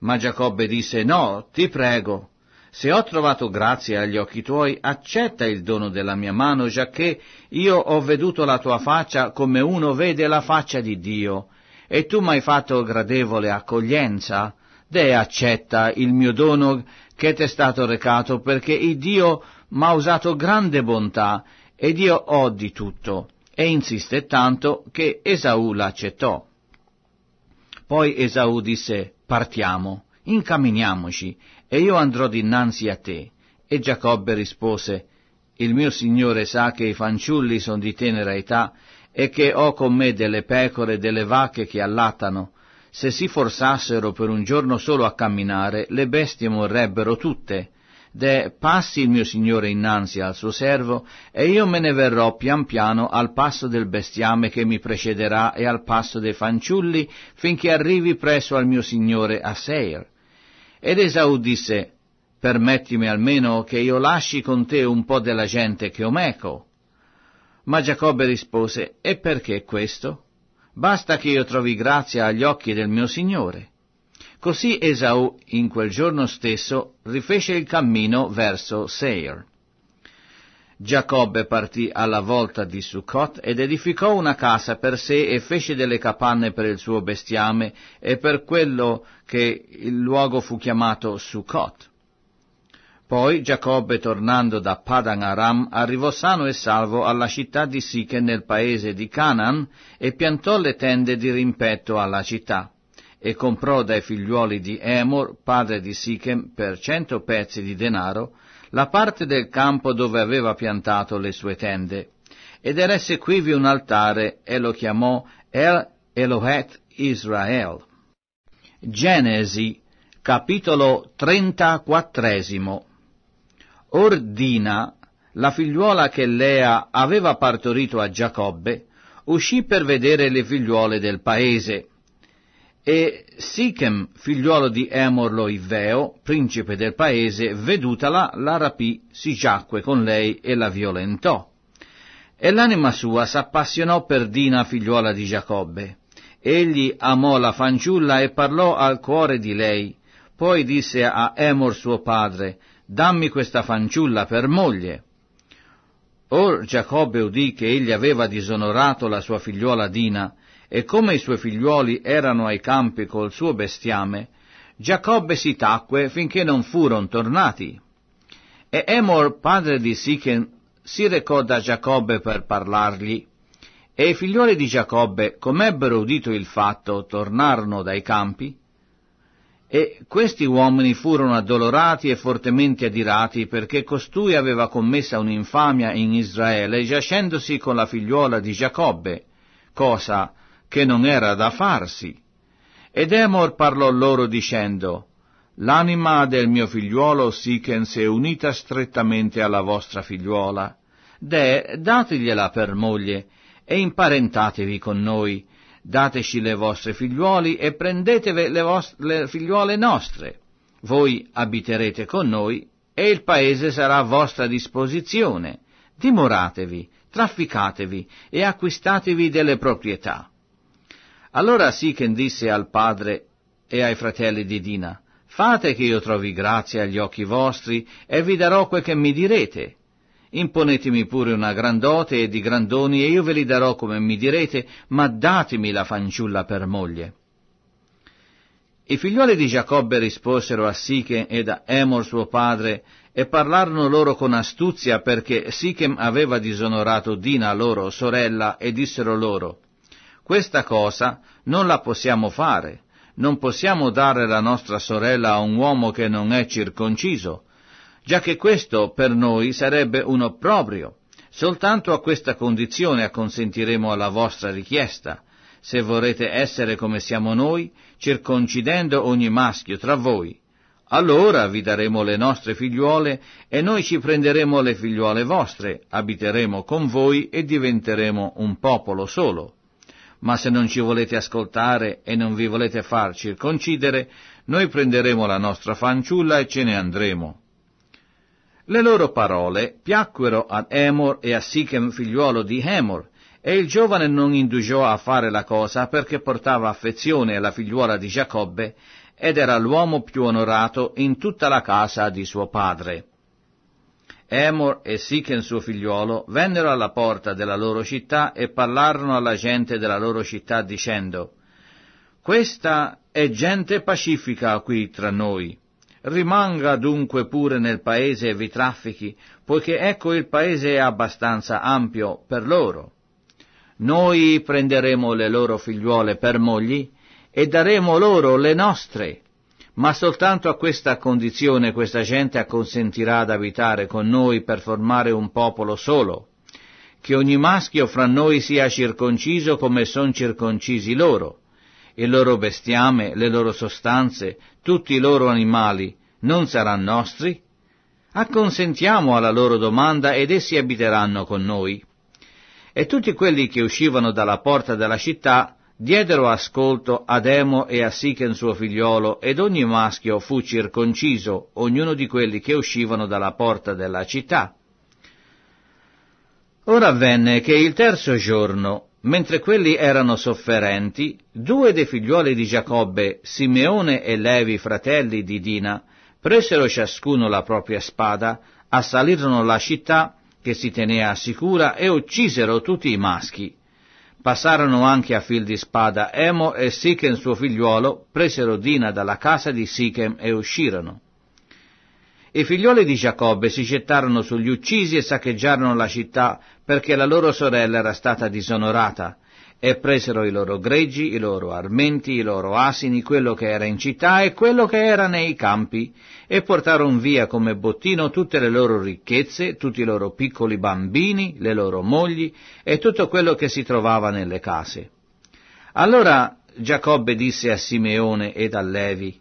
Ma Giacobbe disse, No, ti prego. Se ho trovato grazia agli occhi tuoi, accetta il dono della mia mano, giacché io ho veduto la tua faccia come uno vede la faccia di Dio, e tu m'hai fatto gradevole accoglienza, Deh accetta il mio dono che t'è stato recato, perché il Dio m'ha usato grande bontà, ed io ho di tutto, e insiste tanto che Esau l'accettò. Poi Esau disse, partiamo, incamminiamoci, e io andrò dinanzi a te. E Giacobbe rispose, il mio Signore sa che i fanciulli sono di tenera età e che ho con me delle pecore e delle vacche che allattano, se si forzassero per un giorno solo a camminare, le bestie morrebbero tutte. De passi il mio signore innanzi al suo servo, e io me ne verrò pian piano al passo del bestiame che mi precederà e al passo dei fanciulli, finché arrivi presso al mio signore a Seir. Ed Esau disse, Permettimi almeno che io lasci con te un po' della gente che ho meco. Ma Giacobbe rispose, E perché questo? Basta che io trovi grazia agli occhi del mio Signore. Così Esau, in quel giorno stesso rifece il cammino verso Seir. Giacobbe partì alla volta di Succot ed edificò una casa per sé e fece delle capanne per il suo bestiame e per quello che il luogo fu chiamato Succot. Poi Giacobbe, tornando da Padan Aram, arrivò sano e salvo alla città di Siche nel paese di Canaan e piantò le tende di rimpetto alla città e comprò dai figliuoli di Emor, padre di Sichem, per cento pezzi di denaro, la parte del campo dove aveva piantato le sue tende. Ed eresse quivi un altare e lo chiamò El Elohet Israel. Genesi, capitolo trentaquattresimo. Or Dina, la figliuola che Lea aveva partorito a Giacobbe, uscì per vedere le figliuole del paese. E Sichem, figliuolo di Emorlo Iveo, principe del paese, vedutala, la rapì, si giacque con lei e la violentò. E l'anima sua s'appassionò per Dina, figliuola di Giacobbe. Egli amò la fanciulla e parlò al cuore di lei. Poi disse a Emor suo padre, dammi questa fanciulla per moglie. Or Giacobbe udì che egli aveva disonorato la sua figliuola Dina, e come i suoi figliuoli erano ai campi col suo bestiame, Giacobbe si tacque finché non furono tornati. E Emor, padre di Sichem, si recò da Giacobbe per parlargli. E i figliuoli di Giacobbe, com'ebbero udito il fatto, tornarono dai campi, e questi uomini furono addolorati e fortemente adirati perché costui aveva commessa un'infamia in Israele giacendosi con la figliuola di Giacobbe, cosa che non era da farsi. Ed Emor parlò loro dicendo, L'anima del mio figliuolo Sichens è unita strettamente alla vostra figliuola. De, dategliela per moglie e imparentatevi con noi, dateci le vostre figliuoli e prendetevi le, vostre, le figliuole nostre. Voi abiterete con noi e il paese sarà a vostra disposizione. Dimoratevi, trafficatevi e acquistatevi delle proprietà. Allora Sichen disse al padre e ai fratelli di Dina, fate che io trovi grazia agli occhi vostri e vi darò quel che mi direte imponetemi pure una gran dote e di grandoni e io ve li darò come mi direte, ma datemi la fanciulla per moglie. I figliuoli di Giacobbe risposero a Siche ed a Emor suo padre e parlarono loro con astuzia perché Sichem aveva disonorato Dina loro sorella e dissero loro questa cosa non la possiamo fare, non possiamo dare la nostra sorella a un uomo che non è circonciso, già che questo per noi sarebbe un opprobrio. Soltanto a questa condizione acconsentiremo alla vostra richiesta, se vorrete essere come siamo noi, circoncidendo ogni maschio tra voi. Allora vi daremo le nostre figliuole e noi ci prenderemo le figliuole vostre, abiteremo con voi e diventeremo un popolo solo. Ma se non ci volete ascoltare e non vi volete far circoncidere, noi prenderemo la nostra fanciulla e ce ne andremo. Le loro parole piacquero ad Emor e a Sichem figliuolo di Emor, e il giovane non indugiò a fare la cosa perché portava affezione alla figliuola di Giacobbe ed era l'uomo più onorato in tutta la casa di suo padre. Emor e Sichem suo figliuolo vennero alla porta della loro città e parlarono alla gente della loro città dicendo Questa è gente pacifica qui tra noi. Rimanga dunque pure nel paese e vi traffichi, poiché ecco il paese è abbastanza ampio per loro. Noi prenderemo le loro figliuole per mogli e daremo loro le nostre, ma soltanto a questa condizione questa gente acconsentirà ad abitare con noi per formare un popolo solo, che ogni maschio fra noi sia circonciso come son circoncisi loro, il loro bestiame, le loro sostanze, tutti i loro animali non saranno nostri? Acconsentiamo alla loro domanda ed essi abiteranno con noi. E tutti quelli che uscivano dalla porta della città diedero ascolto ad Emo e a Sichen suo figliolo, ed ogni maschio fu circonciso, ognuno di quelli che uscivano dalla porta della città. Ora avvenne che il terzo giorno Mentre quelli erano sofferenti, due dei figliuoli di Giacobbe, Simeone e Levi, fratelli di Dina, presero ciascuno la propria spada, assalirono la città che si tenea sicura e uccisero tutti i maschi. Passarono anche a fil di spada Emo e Sichem suo figliuolo, presero Dina dalla casa di Sichem e uscirono. I figlioli di Giacobbe si gettarono sugli uccisi e saccheggiarono la città perché la loro sorella era stata disonorata e presero i loro greggi, i loro armenti, i loro asini, quello che era in città e quello che era nei campi e portarono via come bottino tutte le loro ricchezze, tutti i loro piccoli bambini, le loro mogli e tutto quello che si trovava nelle case. Allora Giacobbe disse a Simeone ed a Levi,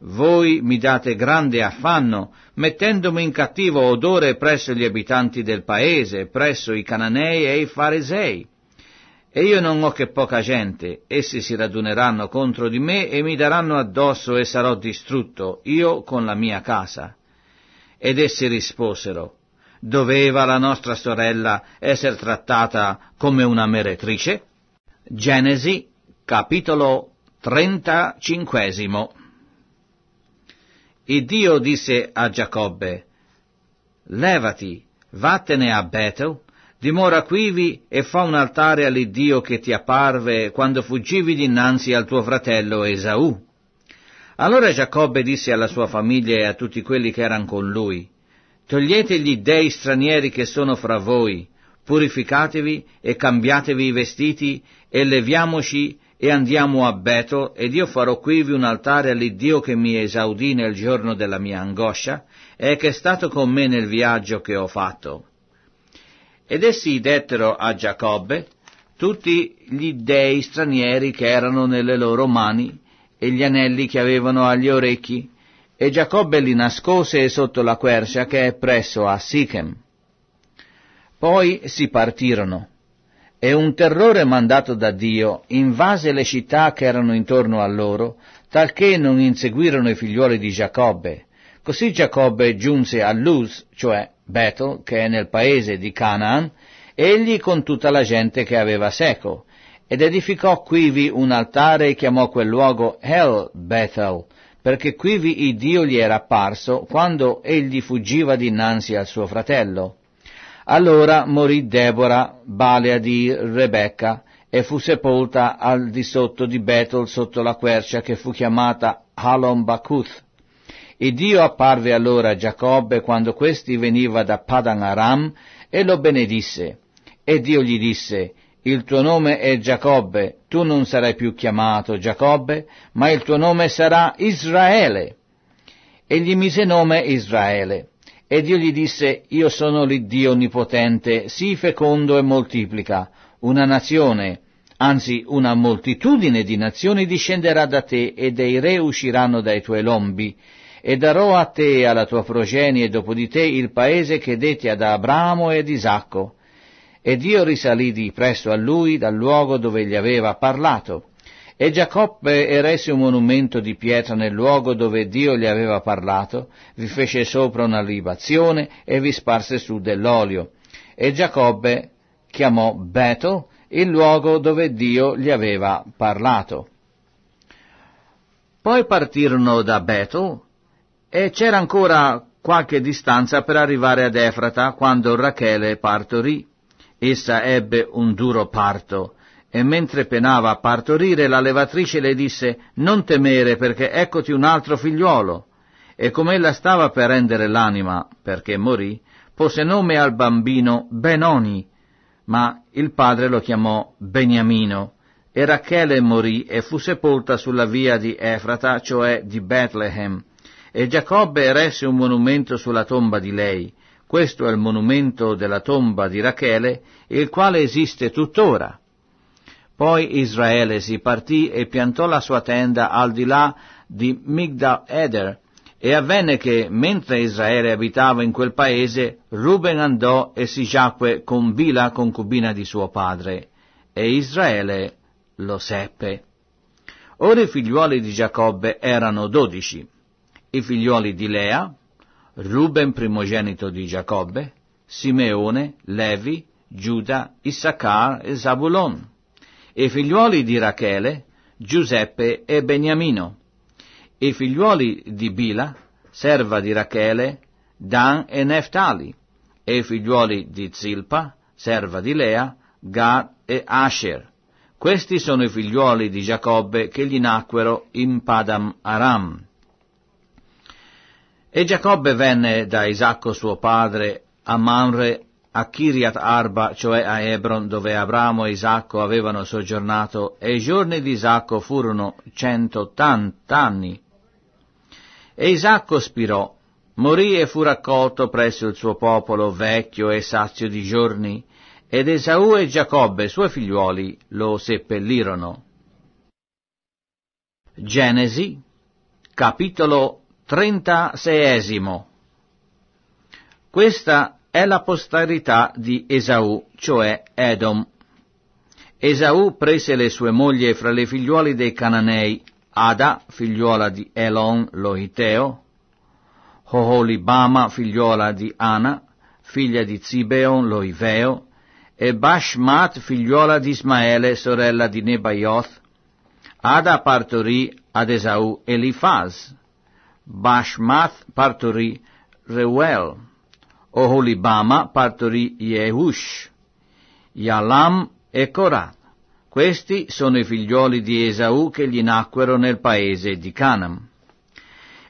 voi mi date grande affanno, mettendomi in cattivo odore presso gli abitanti del paese, presso i cananei e i farisei. E io non ho che poca gente, essi si raduneranno contro di me e mi daranno addosso e sarò distrutto, io con la mia casa. Ed essi risposero, doveva la nostra sorella essere trattata come una meretrice? Genesi, capitolo trentacinquesimo. E Dio disse a Giacobbe, levati, vattene a Betel, dimora quivi e fa un altare all'Iddio che ti apparve quando fuggivi dinanzi al tuo fratello Esaù. Allora Giacobbe disse alla sua famiglia e a tutti quelli che erano con lui, togliete gli dei stranieri che sono fra voi, purificatevi e cambiatevi i vestiti e leviamoci e andiamo a Beto, ed io farò quivi un altare all'Iddio che mi esaudì nel giorno della mia angoscia, e che è stato con me nel viaggio che ho fatto. Ed essi dettero a Giacobbe tutti gli dei stranieri che erano nelle loro mani, e gli anelli che avevano agli orecchi, e Giacobbe li nascose sotto la quercia che è presso a Sichem. Poi si partirono e un terrore mandato da Dio invase le città che erano intorno a loro, talché non inseguirono i figliuoli di Giacobbe. Così Giacobbe giunse a Luz, cioè Bethel, che è nel paese di Canaan, egli con tutta la gente che aveva seco, ed edificò quivi un altare e chiamò quel luogo El Bethel, perché quivi il Dio gli era apparso quando egli fuggiva dinanzi al suo fratello. Allora morì Deborah, Balea di Rebecca, e fu sepolta al di sotto di Betel sotto la quercia che fu chiamata Halom Bakuth. E Dio apparve allora a Giacobbe quando questi veniva da Padan Aram e lo benedisse. E Dio gli disse, il tuo nome è Giacobbe, tu non sarai più chiamato Giacobbe, ma il tuo nome sarà Israele. E gli mise nome Israele. E Dio gli disse, io sono l'Iddio onnipotente, sii fecondo e moltiplica, una nazione, anzi una moltitudine di nazioni discenderà da te e dei re usciranno dai tuoi lombi, e darò a te e alla tua progenie dopo di te il paese che detti ad Abramo e ad Isacco. Ed io risalì di presso a lui dal luogo dove gli aveva parlato, e Giacobbe eresse un monumento di pietra nel luogo dove Dio gli aveva parlato, vi fece sopra una libazione e vi sparse su dell'olio. E Giacobbe chiamò Betel il luogo dove Dio gli aveva parlato. Poi partirono da Betel e c'era ancora qualche distanza per arrivare ad Efrata quando Rachele partorì. Essa ebbe un duro parto e mentre penava a partorire, la levatrice le disse Non temere perché eccoti un altro figliuolo. E come ella stava per rendere l'anima, perché morì, pose nome al bambino Benoni, ma il padre lo chiamò Beniamino. E Rachele morì e fu sepolta sulla via di Efrata, cioè di Bethlehem. E Giacobbe eresse un monumento sulla tomba di lei. Questo è il monumento della tomba di Rachele, il quale esiste tuttora. Poi Israele si partì e piantò la sua tenda al di là di Migdal Eder. E avvenne che, mentre Israele abitava in quel paese, Ruben andò e si giacque con Bila, concubina di suo padre. E Israele lo seppe. Ora i figliuoli di Giacobbe erano dodici. I figliuoli di Lea, Ruben primogenito di Giacobbe, Simeone, Levi, Giuda, Issacar e Zabulon e figliuoli di Rachele, Giuseppe e Beniamino, e figliuoli di Bila, serva di Rachele, Dan e Neftali, e figliuoli di Zilpa, serva di Lea, Gad e Asher. Questi sono i figliuoli di Giacobbe che gli nacquero in Padam Aram. E Giacobbe venne da Isacco suo padre a Manre a Kiriat Arba, cioè a Hebron, dove Abramo e Isacco avevano soggiornato, e i giorni di Isacco furono centottanta anni. E Isacco spirò, morì e fu raccolto presso il suo popolo, vecchio e sazio di giorni, ed Esaù e Giacobbe, suoi figliuoli, lo seppellirono. Genesi, capitolo trentaseiesimo. Questa è la posterità di Esaù, cioè Edom. Esaù prese le sue mogli fra le figliuole dei Cananei, Ada, figliuola di Elon Lohiteo, Hoholibama, figliuola di Ana, figlia di Zibeon Loiveo, e Bashmat, figliuola di Ismaele, sorella di Nebaioth. Ada partorì ad Esau Elifaz. Bashmat partorì Reuel. Oholibama partorì Yehush, Yalam e Korah. Questi sono i figlioli di Esau che gli nacquero nel paese di Canaan.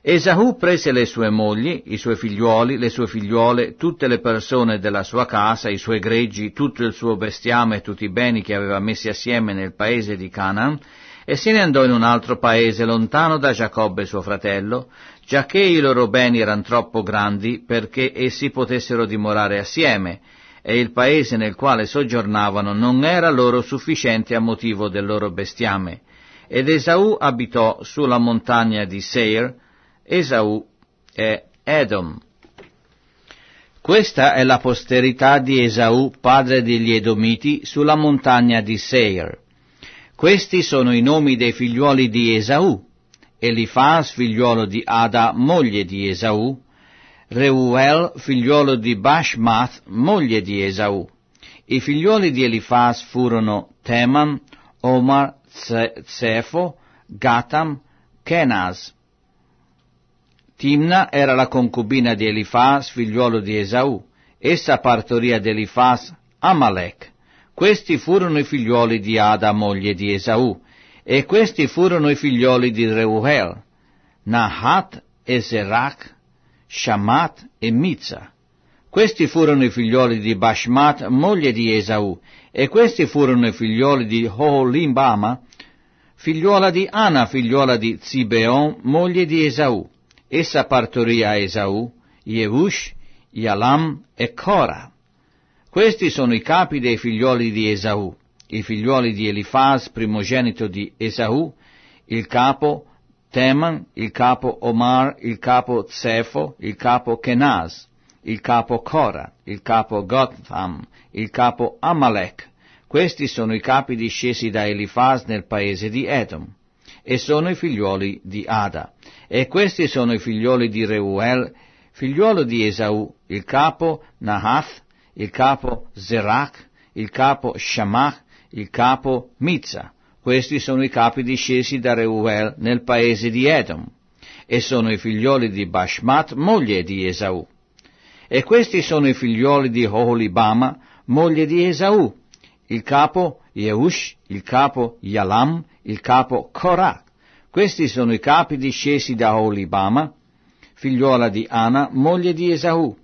Esau prese le sue mogli, i suoi figliuoli, le sue figliuole, tutte le persone della sua casa, i suoi greggi, tutto il suo bestiame e tutti i beni che aveva messi assieme nel paese di Canaan, e se ne andò in un altro paese lontano da Giacobbe suo fratello, giacché i loro beni erano troppo grandi perché essi potessero dimorare assieme, e il paese nel quale soggiornavano non era loro sufficiente a motivo del loro bestiame. Ed Esau abitò sulla montagna di Seir, Esau è Edom. Questa è la posterità di Esau, padre degli Edomiti, sulla montagna di Seir. Questi sono i nomi dei figliuoli di Esau, Elifaz figliuolo di Ada, moglie di Esau, Reuel figliuolo di Bashmath, moglie di Esau. I figliuoli di Elifaz furono Teman, Omar, Zefo, Gatam, Kenaz. Timna era la concubina di Elifaz, figliuolo di Esau. Essa partorì ad Elifaz Amalek. Questi furono i figliuoli di Ada, moglie di Esau, e questi furono i figlioli di Reuel, Nahat e Zerach, Shamat e Mizza. Questi furono i figlioli di Bashmat, moglie di Esau, e questi furono i figlioli di Oholimbama, figliuola di Ana, figliuola di Zibeon, moglie di Esau. Essa partorì a Esau, Yehush, Yalam e Cora. Questi sono i capi dei figlioli di Esau i figliuoli di Elifaz, primogenito di Esaù, il capo Teman, il capo Omar, il capo Zefo, il capo Kenaz, il capo Cora, il capo Gotham, il capo Amalek. Questi sono i capi discesi da Elifaz nel paese di Edom, e sono i figliuoli di Ada. E questi sono i figliuoli di Reuel, figliuolo di Esau, il capo Nahath, il capo Zerach, il capo Shamach, il capo Mizza. Questi sono i capi discesi da Reuel nel paese di Edom, e sono i figlioli di Bashmat, moglie di Esau. E questi sono i figlioli di Oholibama, moglie di Esau, il capo Yehush, il capo Yalam, il capo Korah. Questi sono i capi discesi da Oholibama, figliuola di Ana, moglie di Esau.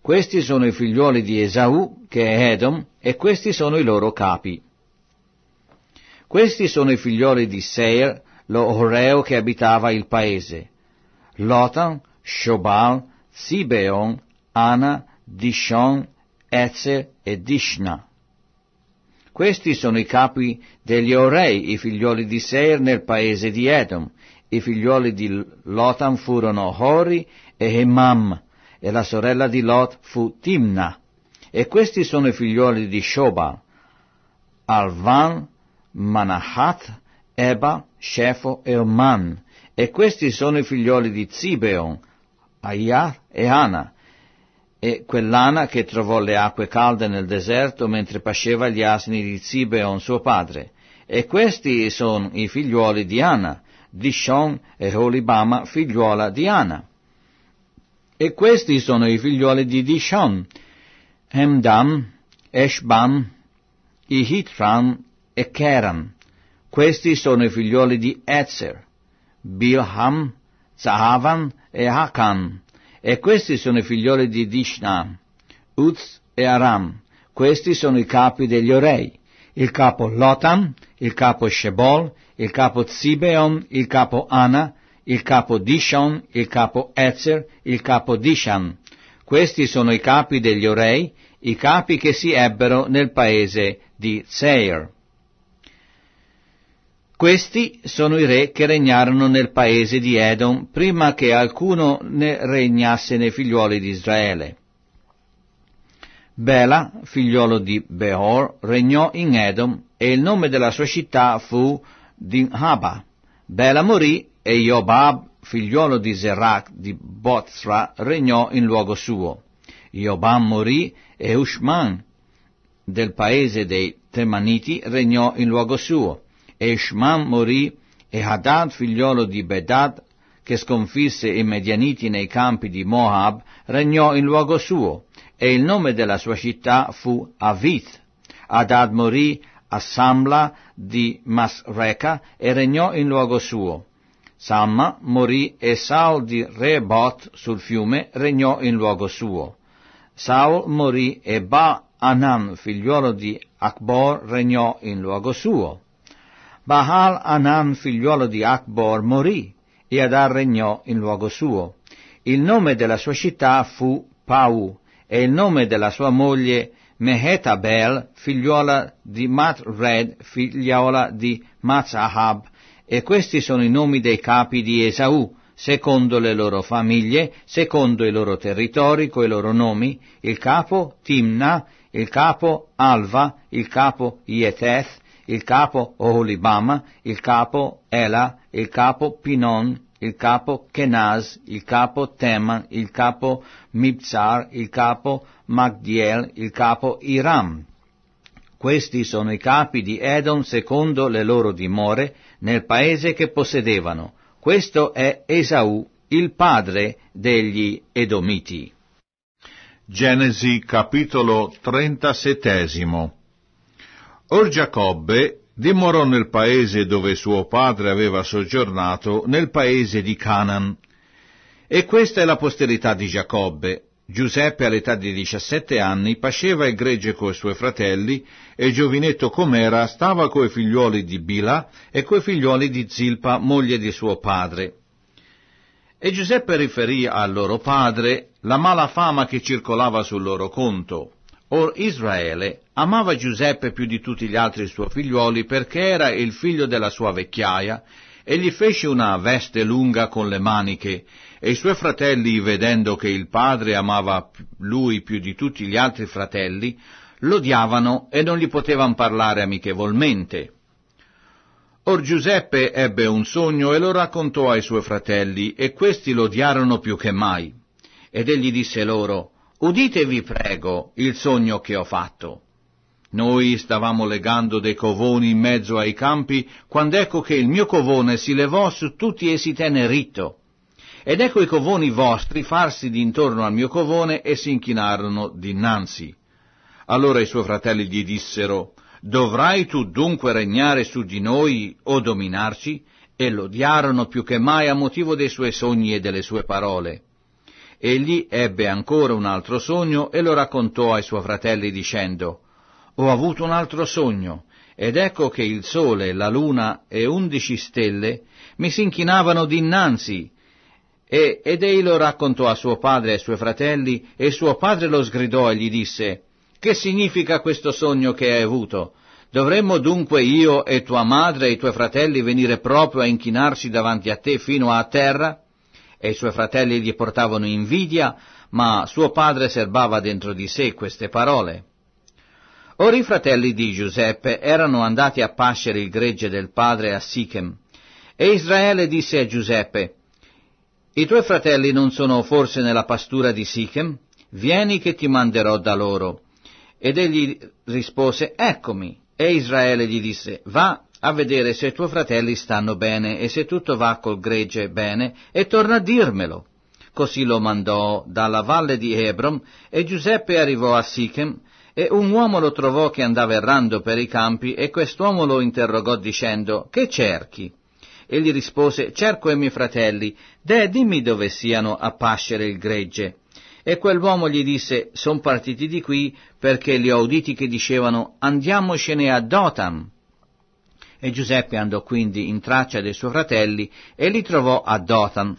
Questi sono i figlioli di Esau, che è Edom, e questi sono i loro capi. Questi sono i figlioli di Seir, lo Oreo che abitava il paese. Lotan, Shobal, Sibeon, Ana, Dishon, Ezer e Dishna. Questi sono i capi degli Orei, i figlioli di Seir nel paese di Edom. I figlioli di Lotan furono Hori e Hemam, e la sorella di Lot fu Timna. E questi sono i figlioli di Shobal, Alvan, Manahat, Eba, Shefo e Oman. E questi sono i figlioli di Zibeon, Aiar e Ana. E quell'Ana che trovò le acque calde nel deserto mentre pasceva gli asini di Zibeon suo padre. E questi sono i figliuoli di Ana, Dishon e Holibama, figliuola di Ana. E questi sono i figliuoli di Dishon, Hemdam, Eshbam, Ihitram e Keram. Questi sono i figlioli di Ezer, Bilham, Zahavan e Hakan. E questi sono i figlioli di Dishna, Uz e Aram. Questi sono i capi degli orei. Il capo Lotan, il capo Shebol, il capo Zibeon, il capo Ana, il capo Dishon, il capo Ezer, il capo Dishan. Questi sono i capi degli orei, i capi che si ebbero nel paese di Seir. Questi sono i re che regnarono nel paese di Edom prima che alcuno ne regnasse nei figliuoli di Israele. Bela, figliolo di Beor, regnò in Edom e il nome della sua città fu Dinhaba. Bela morì e Jobab, figliolo di Zerach di Bozra, regnò in luogo suo. Jobab morì e Ushman del paese dei Temaniti regnò in luogo suo. Eshman morì e Hadad, figliolo di Bedad, che sconfisse i Medianiti nei campi di Moab, regnò in luogo suo, e il nome della sua città fu Avith. Hadad morì a Samla di Masreca e regnò in luogo suo. Samma morì e Saul di Rebot sul fiume regnò in luogo suo. Saul morì e Ba Anan, figliuolo di Akbor, regnò in luogo suo. Baal Anam, figliuolo di Akbor, morì e Adar regnò in luogo suo. Il nome della sua città fu Pau e il nome della sua moglie Mehetabel, figliuola di Matred, figliuola di Matzahab. E questi sono i nomi dei capi di Esau secondo le loro famiglie, secondo i loro territori, coi loro nomi, il capo Timna, il capo Alva, il capo Ieteth, il capo Oholibama, il capo Ela, il capo Pinon, il capo Kenaz, il capo Teman, il capo Mibzar, il capo Magdiel, il capo Iram. Questi sono i capi di Edom secondo le loro dimore nel paese che possedevano. Questo è Esau, il padre degli Edomiti. Genesi capitolo 37 Or Giacobbe dimorò nel paese dove suo padre aveva soggiornato, nel paese di Canaan. E questa è la posterità di Giacobbe. Giuseppe all'età di diciassette anni pasceva il gregge coi suoi fratelli e giovinetto com'era stava coi figliuoli di Bila e coi figliuoli di Zilpa, moglie di suo padre. E Giuseppe riferì al loro padre la mala fama che circolava sul loro conto. Or Israele Amava Giuseppe più di tutti gli altri suoi figliuoli perché era il figlio della sua vecchiaia e gli fece una veste lunga con le maniche e i suoi fratelli, vedendo che il padre amava lui più di tutti gli altri fratelli, l'odiavano e non gli potevano parlare amichevolmente. Or Giuseppe ebbe un sogno e lo raccontò ai suoi fratelli, e questi lo odiarono più che mai. Ed egli disse loro, Udite vi prego il sogno che ho fatto. Noi stavamo legando dei covoni in mezzo ai campi, quando ecco che il mio covone si levò su tutti e si tenne ritto. Ed ecco i covoni vostri farsi d'intorno al mio covone e si inchinarono dinanzi. Allora i suoi fratelli gli dissero, Dovrai tu dunque regnare su di noi o dominarci? E l'odiarono più che mai a motivo dei suoi sogni e delle sue parole. Egli ebbe ancora un altro sogno e lo raccontò ai suoi fratelli dicendo, ho avuto un altro sogno, ed ecco che il sole, la luna e undici stelle mi s'inchinavano dinanzi. E, ed ei lo raccontò a suo padre e ai suoi fratelli, e suo padre lo sgridò e gli disse, Che significa questo sogno che hai avuto? Dovremmo dunque io e tua madre e i tuoi fratelli venire proprio a inchinarci davanti a te fino a terra? E i suoi fratelli gli portavano invidia, ma suo padre serbava dentro di sé queste parole. Ora i fratelli di Giuseppe erano andati a pascere il gregge del padre a Sichem. E Israele disse a Giuseppe, I tuoi fratelli non sono forse nella pastura di Sichem? Vieni che ti manderò da loro. Ed egli rispose, Eccomi. E Israele gli disse, Va a vedere se i tuoi fratelli stanno bene e se tutto va col gregge bene, e torna a dirmelo. Così lo mandò dalla valle di Hebron, e Giuseppe arrivò a Sichem, e un uomo lo trovò che andava errando per i campi e quest'uomo lo interrogò dicendo, che cerchi? Egli rispose, cerco i miei fratelli, deh dimmi dove siano a pascere il gregge. E quell'uomo gli disse, son partiti di qui perché li ho uditi che dicevano, andiamocene a Dotam. E Giuseppe andò quindi in traccia dei suoi fratelli e li trovò a Dotam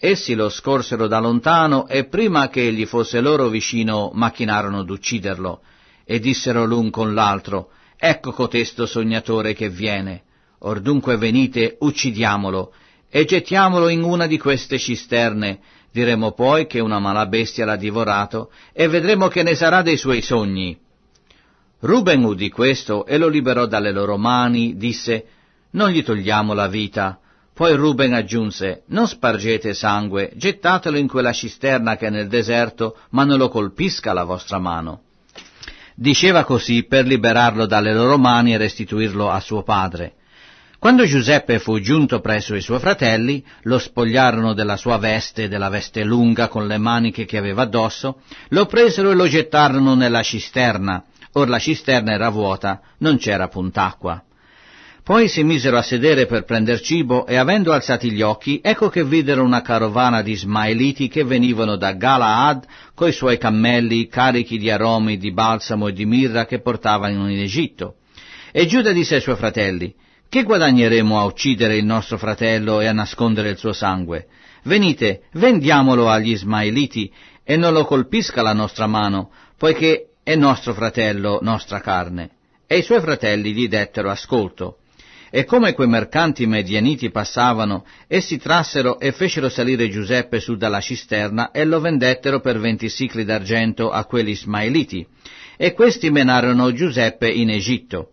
Essi lo scorsero da lontano e prima che egli fosse loro vicino macchinarono d'ucciderlo e dissero l'un con l'altro Ecco cotesto sognatore che viene. Or dunque venite, uccidiamolo e gettiamolo in una di queste cisterne. Diremo poi che una mala bestia l'ha divorato e vedremo che ne sarà dei suoi sogni. Ruben udì questo e lo liberò dalle loro mani, disse Non gli togliamo la vita poi Ruben aggiunse, non spargete sangue, gettatelo in quella cisterna che è nel deserto, ma non lo colpisca la vostra mano. Diceva così per liberarlo dalle loro mani e restituirlo a suo padre. Quando Giuseppe fu giunto presso i suoi fratelli, lo spogliarono della sua veste, della veste lunga con le maniche che aveva addosso, lo presero e lo gettarono nella cisterna. Or la cisterna era vuota, non c'era punt'acqua. Poi si misero a sedere per prender cibo e avendo alzati gli occhi, ecco che videro una carovana di ismaeliti che venivano da Galaad coi suoi cammelli carichi di aromi, di balsamo e di mirra che portavano in Egitto. E Giuda disse ai suoi fratelli, che guadagneremo a uccidere il nostro fratello e a nascondere il suo sangue? Venite, vendiamolo agli ismaeliti e non lo colpisca la nostra mano, poiché è nostro fratello, nostra carne. E i suoi fratelli gli dettero ascolto. E come quei mercanti medianiti passavano, essi trassero e fecero salire Giuseppe su dalla cisterna e lo vendettero per venti sicli d'argento a quelli ismaeliti. E questi menarono Giuseppe in Egitto.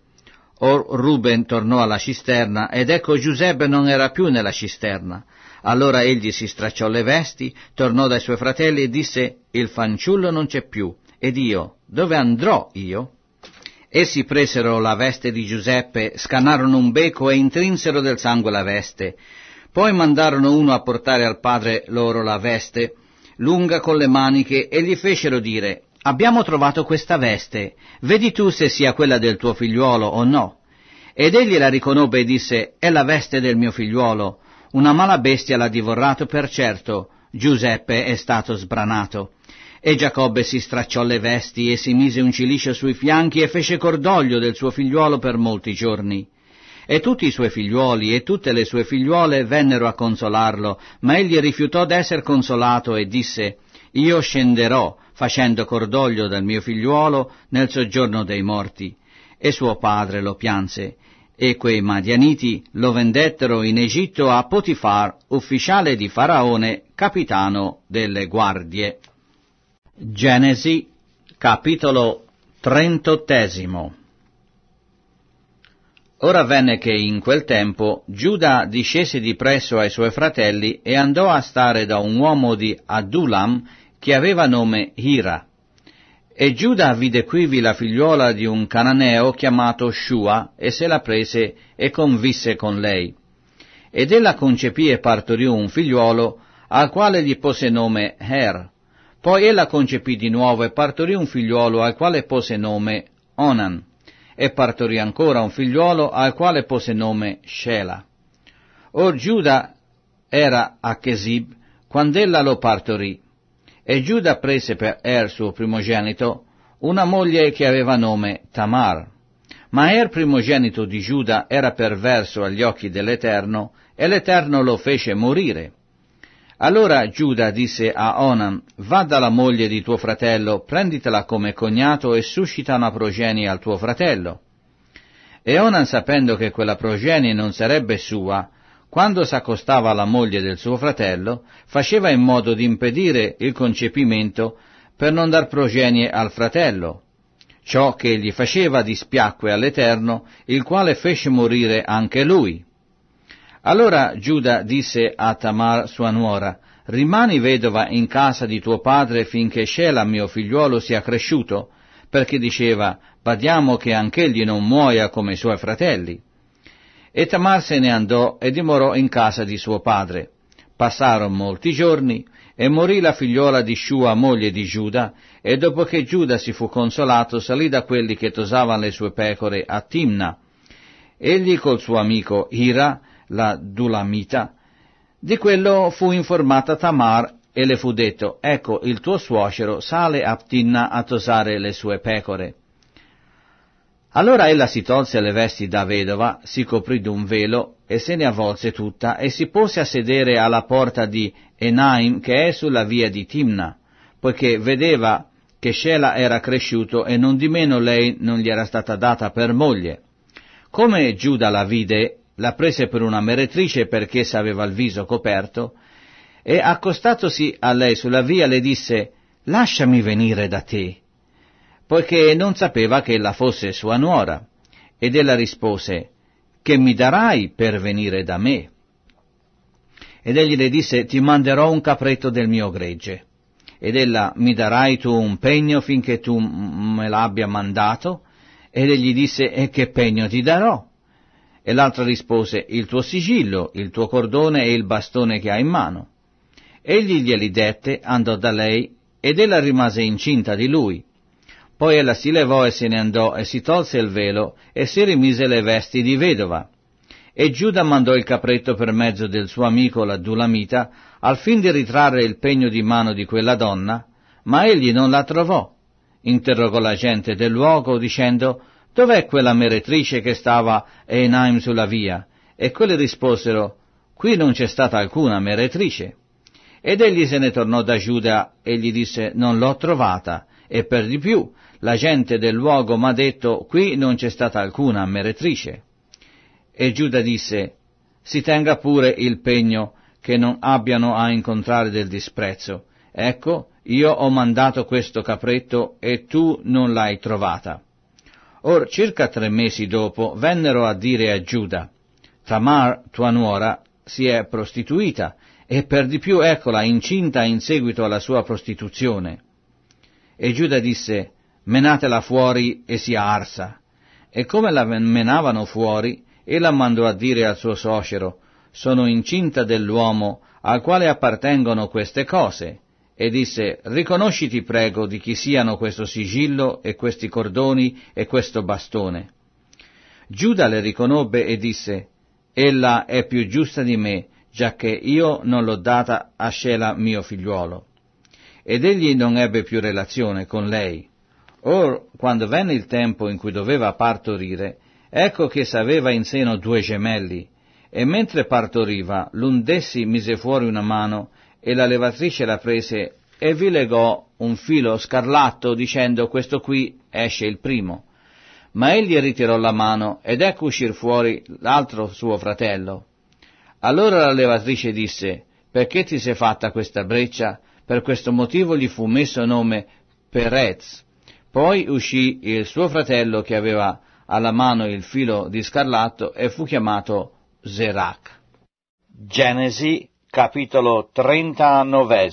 Or Ruben tornò alla cisterna ed ecco Giuseppe non era più nella cisterna. Allora egli si stracciò le vesti, tornò dai suoi fratelli e disse Il fanciullo non c'è più. Ed io, dove andrò io? Essi presero la veste di Giuseppe, scannarono un becco e intrinsero del sangue la veste. Poi mandarono uno a portare al padre loro la veste, lunga con le maniche, e gli fecero dire, Abbiamo trovato questa veste, vedi tu se sia quella del tuo figliuolo o no. Ed egli la riconobbe e disse, È la veste del mio figliuolo, una mala bestia l'ha divorato per certo, Giuseppe è stato sbranato. E Giacobbe si stracciò le vesti e si mise un ciliscio sui fianchi e fece cordoglio del suo figliuolo per molti giorni. E tutti i suoi figliuoli e tutte le sue figliuole vennero a consolarlo, ma egli rifiutò d'esser consolato e disse, Io scenderò, facendo cordoglio dal mio figliuolo, nel soggiorno dei morti. E suo padre lo pianse. E quei madianiti lo vendettero in Egitto a Potifar, ufficiale di Faraone, capitano delle guardie. Genesi, capitolo trentottesimo. Ora venne che in quel tempo Giuda discese di presso ai suoi fratelli e andò a stare da un uomo di Adulam che aveva nome Hira. E Giuda vide quivi la figliuola di un cananeo chiamato Shua e se la prese e convisse con lei. Ed ella concepì e partorì un figliuolo al quale gli pose nome Her poi ella concepì di nuovo e partorì un figliuolo al quale pose nome Onan, e partorì ancora un figliuolo al quale pose nome Shela. Or Giuda era a Chesib quando ella lo partorì, e Giuda prese per Er suo primogenito una moglie che aveva nome Tamar. Ma Er primogenito di Giuda era perverso agli occhi dell'Eterno, e l'Eterno lo fece morire. Allora Giuda disse a Onan, va dalla moglie di tuo fratello, prenditela come cognato e suscita una progenie al tuo fratello. E Onan, sapendo che quella progenie non sarebbe sua, quando s'accostava alla moglie del suo fratello, faceva in modo di impedire il concepimento per non dar progenie al fratello. Ciò che egli faceva dispiacque all'Eterno, il quale fece morire anche lui. Allora Giuda disse a Tamar sua nuora, rimani vedova in casa di tuo padre finché Shela mio figliuolo sia cresciuto, perché diceva, badiamo che anch'egli non muoia come i suoi fratelli. E Tamar se ne andò e dimorò in casa di suo padre. Passarono molti giorni e morì la figliuola di Shua, moglie di Giuda, e dopo che Giuda si fu consolato salì da quelli che tosavano le sue pecore a Timna. Egli col suo amico Ira la Dulamita. Di quello fu informata Tamar e le fu detto, ecco il tuo suocero sale a Ptinna a tosare le sue pecore. Allora ella si tolse le vesti da vedova, si coprì d'un velo e se ne avvolse tutta e si pose a sedere alla porta di Enaim che è sulla via di Timna, poiché vedeva che Shela era cresciuto e non di meno lei non gli era stata data per moglie. Come Giuda la vide la prese per una meretrice perché essa aveva il viso coperto, e accostatosi a lei sulla via le disse Lasciami venire da te, poiché non sapeva che ella fosse sua nuora, ed ella rispose Che mi darai per venire da me? Ed egli le disse Ti manderò un capretto del mio gregge. Ed ella mi darai tu un pegno finché tu me l'abbia mandato? Ed egli disse E che pegno ti darò? E l'altra rispose, il tuo sigillo, il tuo cordone e il bastone che hai in mano. Egli glieli dette, andò da lei, ed ella rimase incinta di lui. Poi ella si levò e se ne andò, e si tolse il velo, e si rimise le vesti di vedova. E Giuda mandò il capretto per mezzo del suo amico l'addulamita, al fin di ritrarre il pegno di mano di quella donna, ma egli non la trovò. Interrogò la gente del luogo, dicendo, Dov'è quella meretrice che stava Einaim sulla via? E quelle risposero, qui non c'è stata alcuna meretrice. Ed egli se ne tornò da Giuda e gli disse, non l'ho trovata. E per di più, la gente del luogo m'ha detto, qui non c'è stata alcuna meretrice. E Giuda disse, si tenga pure il pegno che non abbiano a incontrare del disprezzo. Ecco, io ho mandato questo capretto e tu non l'hai trovata. Or circa tre mesi dopo vennero a dire a Giuda, Tamar, tua nuora, si è prostituita, e per di più eccola incinta in seguito alla sua prostituzione. E Giuda disse, menatela fuori e sia arsa. E come la menavano fuori, ella mandò a dire al suo suocero, sono incinta dell'uomo al quale appartengono queste cose, e disse, riconosciti prego di chi siano questo sigillo e questi cordoni e questo bastone. Giuda le riconobbe e disse, ella è più giusta di me, giacché io non l'ho data a Scela mio figliuolo. Ed egli non ebbe più relazione con lei. Or, quando venne il tempo in cui doveva partorire, ecco che s'aveva in seno due gemelli, e mentre partoriva, l'un d'essi mise fuori una mano e la levatrice la prese e vi legò un filo scarlatto dicendo questo qui esce il primo. Ma egli ritirò la mano ed ecco uscir fuori l'altro suo fratello. Allora la levatrice disse perché ti sei fatta questa breccia? Per questo motivo gli fu messo nome Perez. Poi uscì il suo fratello che aveva alla mano il filo di scarlatto e fu chiamato Zerac. Genesi capitolo 39.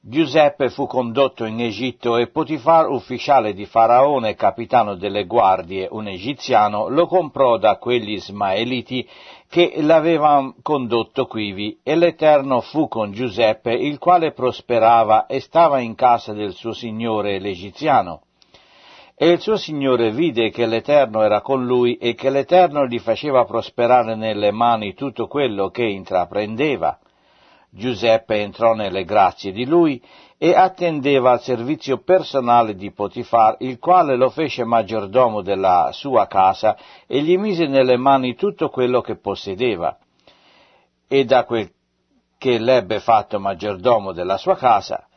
Giuseppe fu condotto in Egitto e Potifar, ufficiale di Faraone, capitano delle guardie, un egiziano, lo comprò da quegli ismaeliti che l'avevano condotto quivi, e l'Eterno fu con Giuseppe, il quale prosperava e stava in casa del suo signore l'egiziano. E il suo Signore vide che l'Eterno era con lui e che l'Eterno gli faceva prosperare nelle mani tutto quello che intraprendeva. Giuseppe entrò nelle grazie di lui e attendeva al servizio personale di Potifar, il quale lo fece maggiordomo della sua casa e gli mise nelle mani tutto quello che possedeva. E da quel che l'ebbe fatto maggiordomo della sua casa,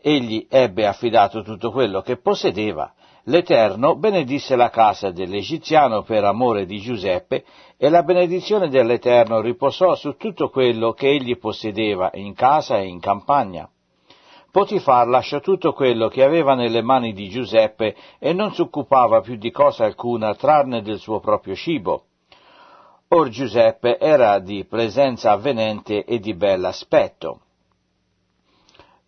egli ebbe affidato tutto quello che possedeva L'Eterno benedisse la casa dell'egiziano per amore di Giuseppe e la benedizione dell'Eterno riposò su tutto quello che egli possedeva in casa e in campagna. Potifar lasciò tutto quello che aveva nelle mani di Giuseppe e non si occupava più di cosa alcuna tranne del suo proprio cibo. Or Giuseppe era di presenza avvenente e di bell'aspetto.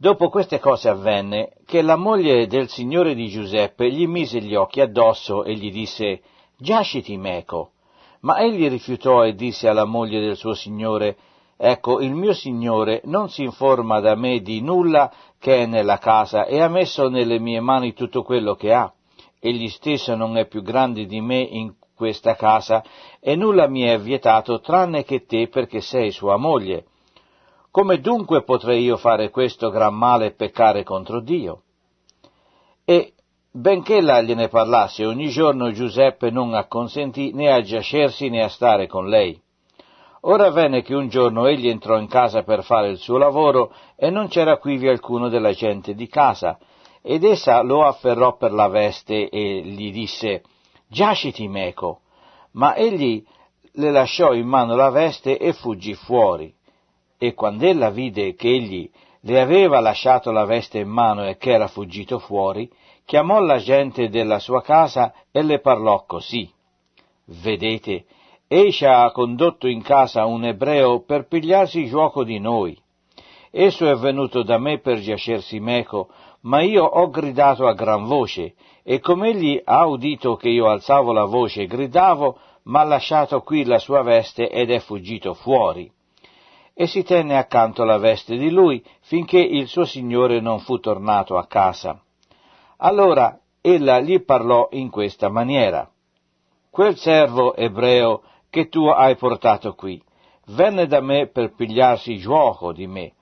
Dopo queste cose avvenne che la moglie del signore di Giuseppe gli mise gli occhi addosso e gli disse Giaciti, meco. Ma egli rifiutò e disse alla moglie del suo signore Ecco, il mio signore non si informa da me di nulla che è nella casa e ha messo nelle mie mani tutto quello che ha. Egli stesso non è più grande di me in questa casa e nulla mi è vietato tranne che te perché sei sua moglie. Come dunque potrei io fare questo gran male e peccare contro Dio? E benché la gliene parlasse ogni giorno, Giuseppe non acconsentì né a giacersi né a stare con lei. Ora venne che un giorno egli entrò in casa per fare il suo lavoro e non c'era quivi alcuno della gente di casa, ed essa lo afferrò per la veste e gli disse Giaciti, meco. Ma egli le lasciò in mano la veste e fuggì fuori e quando ella vide che egli le aveva lasciato la veste in mano e che era fuggito fuori, chiamò la gente della sua casa e le parlò così. Vedete, Esha ha condotto in casa un ebreo per pigliarsi gioco di noi. Esso è venuto da me per giacersi meco, ma io ho gridato a gran voce, e com'egli ha udito che io alzavo la voce e gridavo, m'ha lasciato qui la sua veste ed è fuggito fuori e si tenne accanto la veste di lui finché il suo signore non fu tornato a casa. Allora ella gli parlò in questa maniera. Quel servo ebreo che tu hai portato qui venne da me per pigliarsi giuoco di me,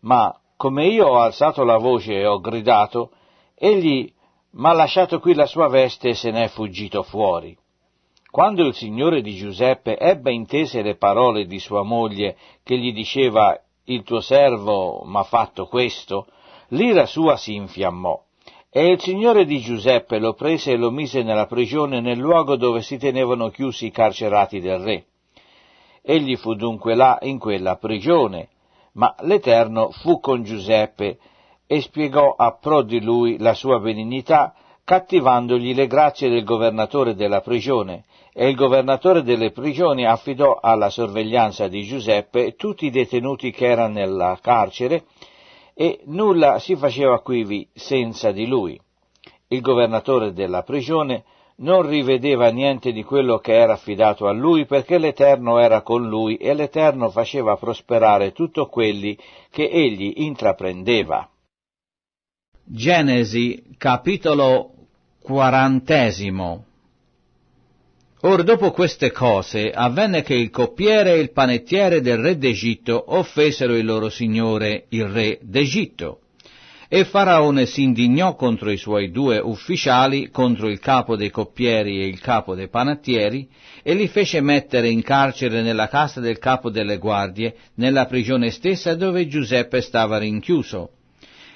ma come io ho alzato la voce e ho gridato, egli m'ha lasciato qui la sua veste e se n'è fuggito fuori. Quando il Signore di Giuseppe ebbe intese le parole di sua moglie che gli diceva il tuo servo m'ha fatto questo, l'ira sua si infiammò. E il Signore di Giuseppe lo prese e lo mise nella prigione nel luogo dove si tenevano chiusi i carcerati del re. Egli fu dunque là in quella prigione, ma l'Eterno fu con Giuseppe e spiegò a pro di lui la sua benignità cattivandogli le grazie del governatore della prigione, e il governatore delle prigioni affidò alla sorveglianza di Giuseppe tutti i detenuti che erano nella carcere e nulla si faceva quivi senza di lui. Il governatore della prigione non rivedeva niente di quello che era affidato a lui perché l'Eterno era con lui e l'Eterno faceva prosperare tutto quelli che egli intraprendeva. Genesi capitolo quarantesimo. Or dopo queste cose avvenne che il coppiere e il panettiere del re d'Egitto offesero il loro signore, il re d'Egitto. E Faraone si indignò contro i suoi due ufficiali, contro il capo dei coppieri e il capo dei panettieri, e li fece mettere in carcere nella casa del capo delle guardie, nella prigione stessa dove Giuseppe stava rinchiuso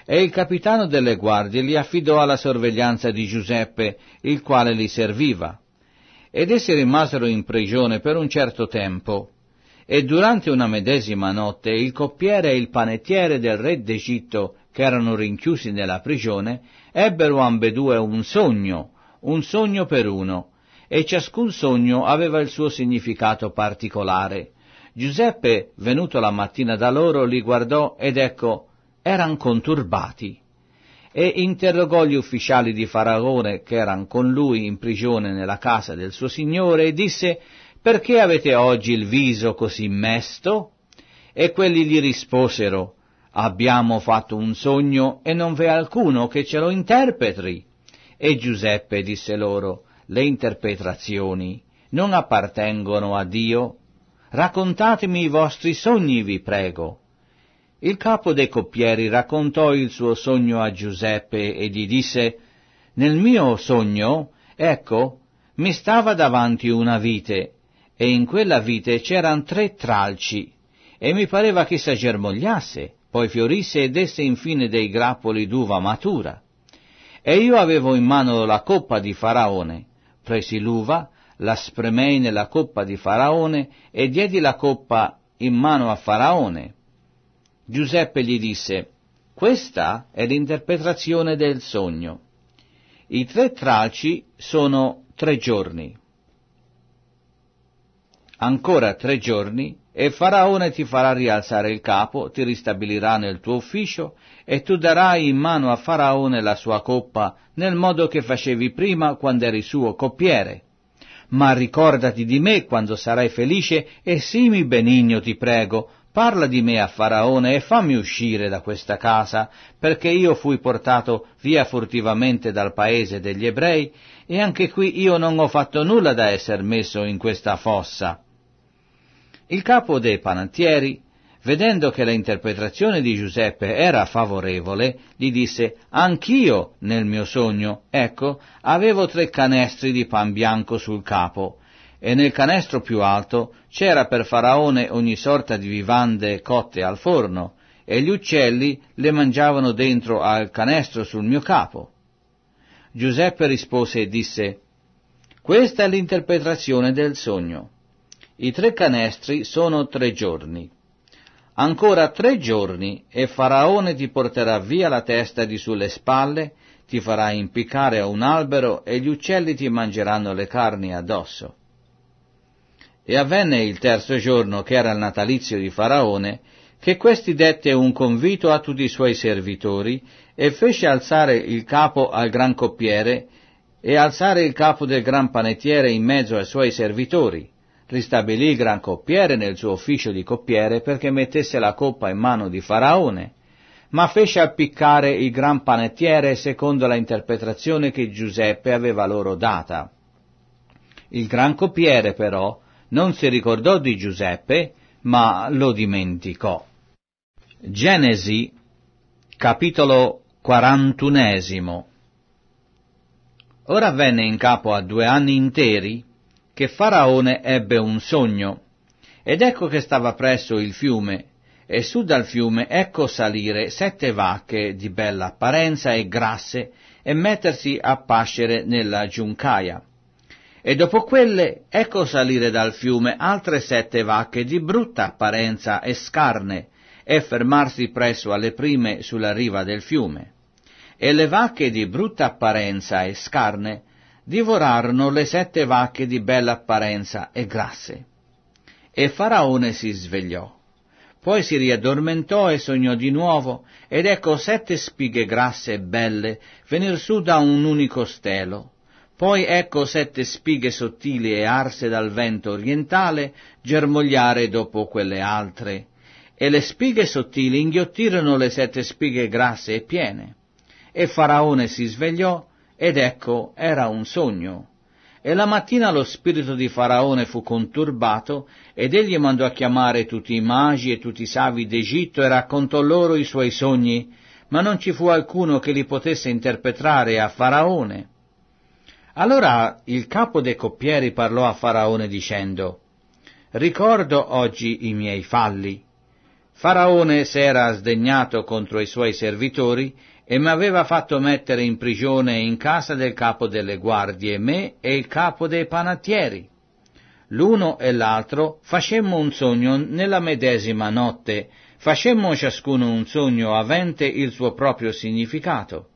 e il capitano delle guardie li affidò alla sorveglianza di Giuseppe, il quale li serviva. Ed essi rimasero in prigione per un certo tempo. E durante una medesima notte il coppiere e il panettiere del re d'Egitto, che erano rinchiusi nella prigione, ebbero ambedue un sogno, un sogno per uno, e ciascun sogno aveva il suo significato particolare. Giuseppe, venuto la mattina da loro, li guardò ed ecco, erano conturbati e interrogò gli ufficiali di Faraone che erano con lui in prigione nella casa del suo signore e disse perché avete oggi il viso così mesto? E quelli gli risposero abbiamo fatto un sogno e non v'è alcuno che ce lo interpreti. E Giuseppe disse loro le interpretazioni non appartengono a Dio. Raccontatemi i vostri sogni, vi prego. Il capo dei coppieri raccontò il suo sogno a Giuseppe e gli disse Nel mio sogno, ecco, mi stava davanti una vite, e in quella vite c'eran tre tralci, e mi pareva che s'aggermogliasse, poi fiorisse e desse infine dei grappoli d'uva matura. E io avevo in mano la coppa di Faraone, presi l'uva, la spremei nella coppa di Faraone e diedi la coppa in mano a Faraone, Giuseppe gli disse, questa è l'interpretazione del sogno. I tre traci sono tre giorni. Ancora tre giorni e Faraone ti farà rialzare il capo, ti ristabilirà nel tuo ufficio e tu darai in mano a Faraone la sua coppa nel modo che facevi prima quando eri suo coppiere. Ma ricordati di me quando sarai felice e simi benigno, ti prego, Parla di me a Faraone e fammi uscire da questa casa, perché io fui portato via furtivamente dal paese degli ebrei, e anche qui io non ho fatto nulla da essere messo in questa fossa. Il capo dei panantieri, vedendo che l'interpretazione di Giuseppe era favorevole, gli disse Anch'io, nel mio sogno, ecco, avevo tre canestri di pan bianco sul capo, e nel canestro più alto c'era per Faraone ogni sorta di vivande cotte al forno, e gli uccelli le mangiavano dentro al canestro sul mio capo. Giuseppe rispose e disse, Questa è l'interpretazione del sogno. I tre canestri sono tre giorni. Ancora tre giorni e Faraone ti porterà via la testa di sulle spalle, ti farà impiccare a un albero e gli uccelli ti mangeranno le carni addosso. E avvenne il terzo giorno, che era il natalizio di Faraone, che questi dette un convito a tutti i suoi servitori e fece alzare il capo al gran coppiere e alzare il capo del gran panettiere in mezzo ai suoi servitori. Ristabilì il gran coppiere nel suo ufficio di coppiere perché mettesse la coppa in mano di Faraone, ma fece appiccare il gran panettiere secondo la interpretazione che Giuseppe aveva loro data. Il gran coppiere però non si ricordò di Giuseppe, ma lo dimenticò. Genesi, capitolo quarantunesimo. Ora venne in capo a due anni interi che Faraone ebbe un sogno, ed ecco che stava presso il fiume, e su dal fiume ecco salire sette vacche di bella apparenza e grasse e mettersi a pascere nella giuncaia. E dopo quelle ecco salire dal fiume altre sette vacche di brutta apparenza e scarne, e fermarsi presso alle prime sulla riva del fiume. E le vacche di brutta apparenza e scarne divorarono le sette vacche di bella apparenza e grasse. E Faraone si svegliò. Poi si riaddormentò e sognò di nuovo, ed ecco sette spighe grasse e belle venir su da un unico stelo poi ecco sette spighe sottili e arse dal vento orientale germogliare dopo quelle altre. E le spighe sottili inghiottirono le sette spighe grasse e piene. E Faraone si svegliò, ed ecco era un sogno. E la mattina lo spirito di Faraone fu conturbato, ed egli mandò a chiamare tutti i magi e tutti i savi d'Egitto e raccontò loro i suoi sogni, ma non ci fu alcuno che li potesse interpretare a Faraone, allora il capo dei coppieri parlò a Faraone dicendo Ricordo oggi i miei falli. Faraone s'era sdegnato contro i suoi servitori e mi aveva fatto mettere in prigione in casa del capo delle guardie me e il capo dei panattieri. L'uno e l'altro facemmo un sogno nella medesima notte, facemmo ciascuno un sogno avente il suo proprio significato.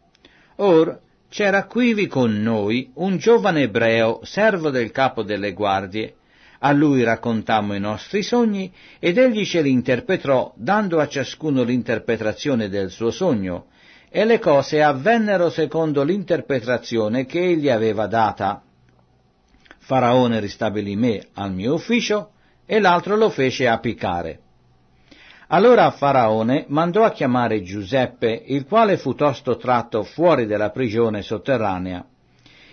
Or c'era quivi con noi un giovane ebreo, servo del capo delle guardie. A lui raccontammo i nostri sogni ed egli ce li interpretò, dando a ciascuno l'interpretazione del suo sogno, e le cose avvennero secondo l'interpretazione che egli aveva data. Faraone ristabilì me al mio ufficio e l'altro lo fece appiccare. Allora Faraone mandò a chiamare Giuseppe, il quale fu tosto tratto fuori della prigione sotterranea.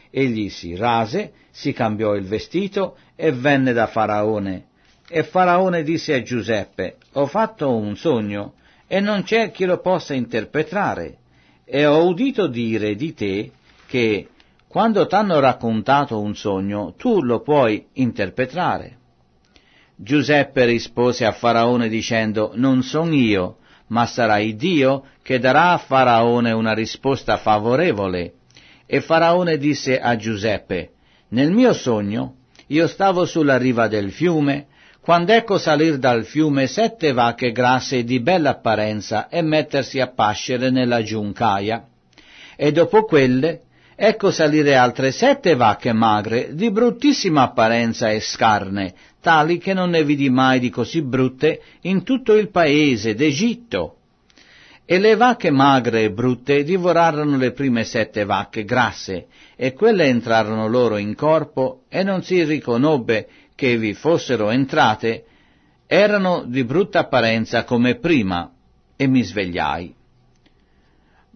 Egli si rase, si cambiò il vestito e venne da Faraone. E Faraone disse a Giuseppe, ho fatto un sogno e non c'è chi lo possa interpretare. E ho udito dire di te che quando t'hanno raccontato un sogno tu lo puoi interpretare. Giuseppe rispose a Faraone dicendo, Non son io, ma sarà Dio che darà a Faraone una risposta favorevole. E Faraone disse a Giuseppe, Nel mio sogno io stavo sulla riva del fiume, quando ecco salir dal fiume sette vacche grasse di bella apparenza e mettersi a pascere nella giuncaia. E dopo quelle ecco salire altre sette vacche magre di bruttissima apparenza e scarne, tali che non ne vidi mai di così brutte in tutto il paese d'Egitto. E le vacche magre e brutte divorarono le prime sette vacche grasse, e quelle entrarono loro in corpo, e non si riconobbe che vi fossero entrate, erano di brutta apparenza come prima, e mi svegliai.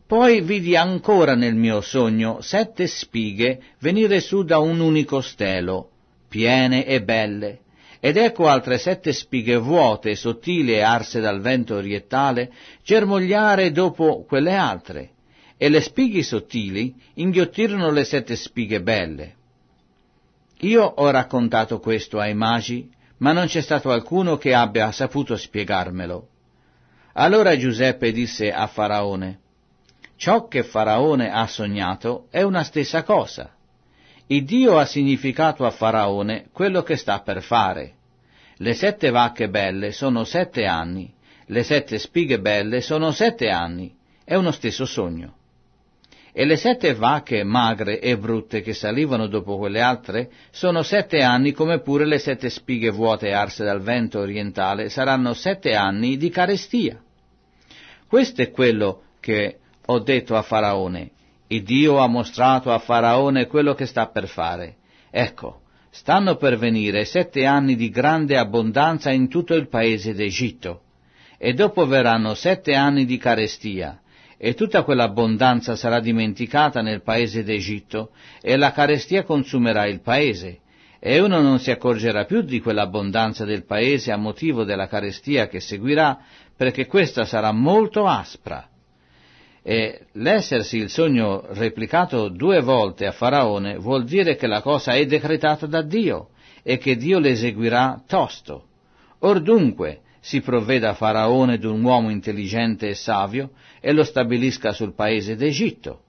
Poi vidi ancora nel mio sogno sette spighe venire su da un unico stelo, piene e belle, ed ecco altre sette spighe vuote, sottili e arse dal vento orientale, germogliare dopo quelle altre, e le spighe sottili inghiottirono le sette spighe belle. Io ho raccontato questo ai magi, ma non c'è stato alcuno che abbia saputo spiegarmelo. Allora Giuseppe disse a Faraone, Ciò che Faraone ha sognato è una stessa cosa, il Dio ha significato a Faraone quello che sta per fare. Le sette vacche belle sono sette anni, le sette spighe belle sono sette anni, è uno stesso sogno. E le sette vacche magre e brutte che salivano dopo quelle altre sono sette anni come pure le sette spighe vuote arse dal vento orientale saranno sette anni di carestia. Questo è quello che ho detto a Faraone, e Dio ha mostrato a Faraone quello che sta per fare. Ecco, stanno per venire sette anni di grande abbondanza in tutto il paese d'Egitto, e dopo verranno sette anni di carestia, e tutta quell'abbondanza sarà dimenticata nel paese d'Egitto, e la carestia consumerà il paese, e uno non si accorgerà più di quell'abbondanza del paese a motivo della carestia che seguirà, perché questa sarà molto aspra. E l'essersi il sogno replicato due volte a Faraone vuol dire che la cosa è decretata da Dio e che Dio l'eseguirà tosto. Or dunque si provveda Faraone d'un uomo intelligente e savio e lo stabilisca sul paese d'Egitto.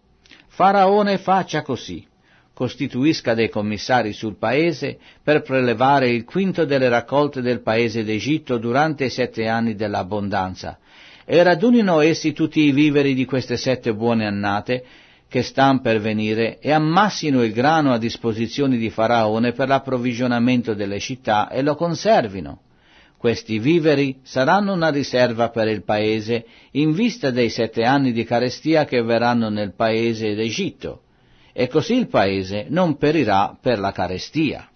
Faraone faccia così, costituisca dei commissari sul paese per prelevare il quinto delle raccolte del paese d'Egitto durante i sette anni dell'abbondanza, e radunino essi tutti i viveri di queste sette buone annate che stan per venire e ammassino il grano a disposizione di Faraone per l'approvvigionamento delle città e lo conservino. Questi viveri saranno una riserva per il paese in vista dei sette anni di carestia che verranno nel paese d'Egitto, e così il paese non perirà per la carestia.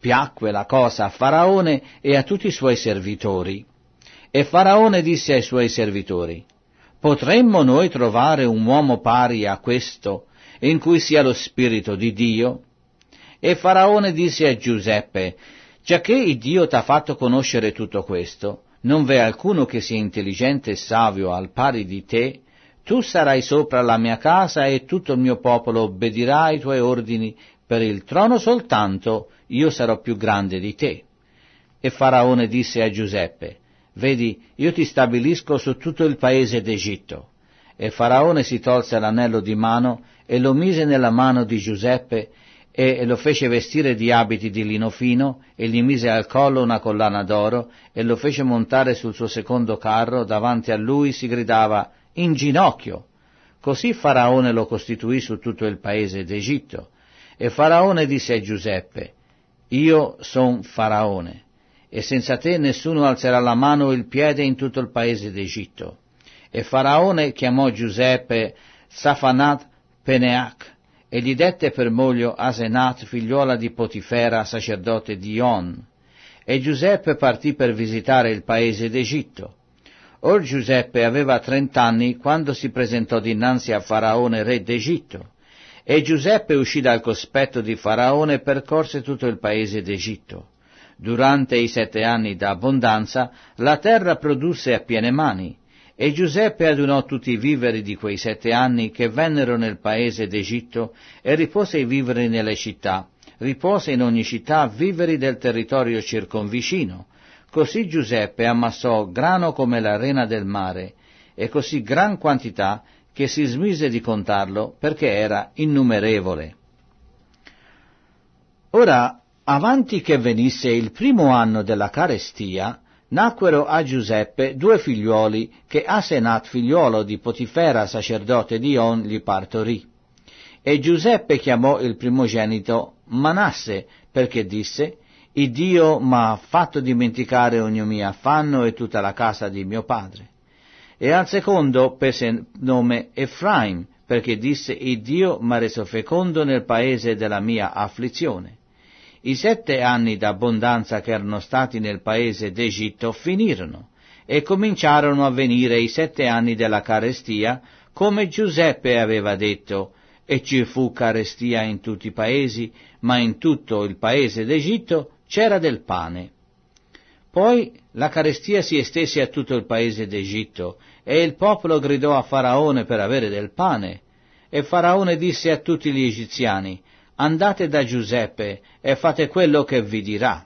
Piacque la cosa a Faraone e a tutti i suoi servitori. E Faraone disse ai suoi servitori, Potremmo noi trovare un uomo pari a questo, in cui sia lo Spirito di Dio? E Faraone disse a Giuseppe, Giacché il Dio t'ha fatto conoscere tutto questo, non v'è alcuno che sia intelligente e savio al pari di te, tu sarai sopra la mia casa e tutto il mio popolo obbedirà ai tuoi ordini, per il trono soltanto io sarò più grande di te. E Faraone disse a Giuseppe, Vedi, io ti stabilisco su tutto il paese d'Egitto. E Faraone si tolse l'anello di mano e lo mise nella mano di Giuseppe e lo fece vestire di abiti di lino fino e gli mise al collo una collana d'oro e lo fece montare sul suo secondo carro. Davanti a lui si gridava in ginocchio. Così Faraone lo costituì su tutto il paese d'Egitto. E Faraone disse a Giuseppe, io son Faraone e senza te nessuno alzerà la mano o il piede in tutto il paese d'Egitto. E Faraone chiamò Giuseppe Safanat Peneach e gli dette per moglie Asenat, figliuola di Potifera, sacerdote di On. E Giuseppe partì per visitare il paese d'Egitto. Or Giuseppe aveva trent'anni quando si presentò dinanzi a Faraone, re d'Egitto. E Giuseppe uscì dal cospetto di Faraone e percorse tutto il paese d'Egitto Durante i sette anni d'abbondanza la terra produsse a piene mani, e Giuseppe adunò tutti i viveri di quei sette anni che vennero nel paese d'Egitto e ripose i viveri nelle città, ripose in ogni città viveri del territorio circonvicino. Così Giuseppe ammassò grano come la rena del mare, e così gran quantità che si smise di contarlo perché era innumerevole. Ora Avanti che venisse il primo anno della carestia, nacquero a Giuseppe due figliuoli che Asenat figliuolo di Potifera sacerdote di On gli partorì. E Giuseppe chiamò il primogenito Manasse perché disse il Dio m'ha fatto dimenticare ogni mio affanno e tutta la casa di mio padre. E al secondo pese nome Efraim, perché disse il Dio m'ha reso fecondo nel paese della mia afflizione. I sette anni d'abbondanza che erano stati nel paese d'Egitto finirono e cominciarono a venire i sette anni della carestia, come Giuseppe aveva detto, e ci fu carestia in tutti i paesi, ma in tutto il paese d'Egitto c'era del pane. Poi la carestia si estese a tutto il paese d'Egitto, e il popolo gridò a Faraone per avere del pane. E Faraone disse a tutti gli egiziani, andate da Giuseppe e fate quello che vi dirà.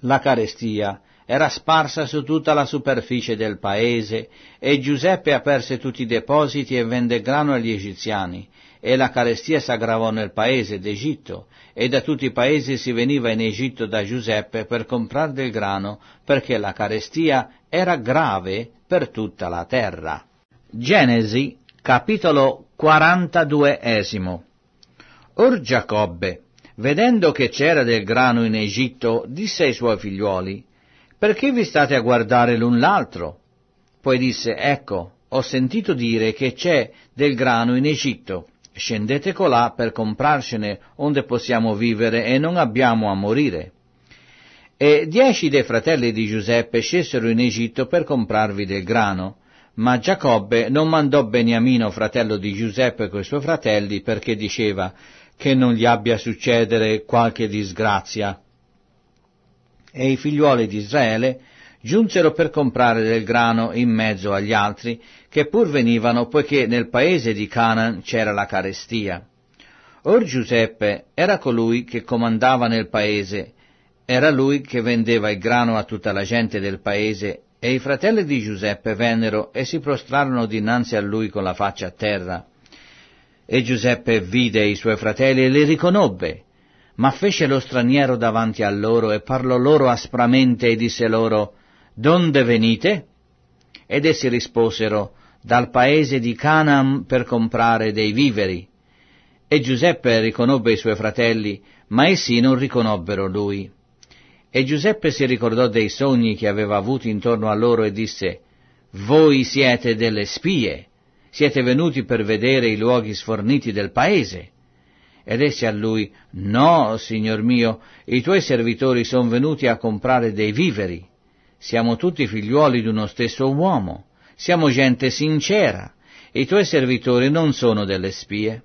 La carestia era sparsa su tutta la superficie del paese e Giuseppe aperse tutti i depositi e vende grano agli egiziani e la carestia s'aggravò nel paese d'Egitto e da tutti i paesi si veniva in Egitto da Giuseppe per comprare del grano perché la carestia era grave per tutta la terra. Genesi capitolo 42 Or Giacobbe, vedendo che c'era del grano in Egitto, disse ai suoi figliuoli, perché vi state a guardare l'un l'altro? Poi disse, ecco, ho sentito dire che c'è del grano in Egitto, scendete colà per comprarcene onde possiamo vivere e non abbiamo a morire. E dieci dei fratelli di Giuseppe scesero in Egitto per comprarvi del grano, ma Giacobbe non mandò Beniamino, fratello di Giuseppe, coi suoi fratelli, perché diceva, che non gli abbia succedere qualche disgrazia. E i figliuoli di Israele giunsero per comprare del grano in mezzo agli altri, che pur venivano poiché nel paese di Canaan c'era la carestia. Or Giuseppe era colui che comandava nel paese, era lui che vendeva il grano a tutta la gente del paese, e i fratelli di Giuseppe vennero e si prostrarono dinanzi a lui con la faccia a terra. E Giuseppe vide i suoi fratelli e li riconobbe, ma fece lo straniero davanti a loro e parlò loro aspramente e disse loro, Donde venite? Ed essi risposero, Dal paese di Canaan per comprare dei viveri. E Giuseppe riconobbe i suoi fratelli, ma essi non riconobbero lui. E Giuseppe si ricordò dei sogni che aveva avuti intorno a loro e disse, Voi siete delle spie siete venuti per vedere i luoghi sforniti del paese. Ed disse a lui, No, signor mio, i tuoi servitori sono venuti a comprare dei viveri. Siamo tutti figliuoli di uno stesso uomo, siamo gente sincera, i tuoi servitori non sono delle spie.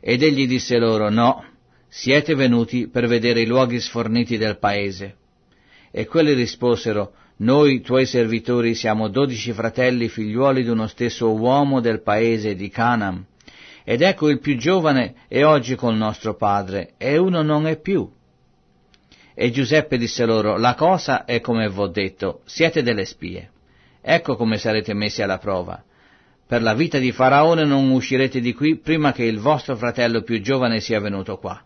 Ed egli disse loro, No, siete venuti per vedere i luoghi sforniti del paese. E quelli risposero, noi, tuoi servitori, siamo dodici fratelli figliuoli di uno stesso uomo del paese di Canaan. Ed ecco il più giovane è oggi col nostro padre, e uno non è più. E Giuseppe disse loro, la cosa è come v'ho detto, siete delle spie. Ecco come sarete messi alla prova. Per la vita di Faraone non uscirete di qui prima che il vostro fratello più giovane sia venuto qua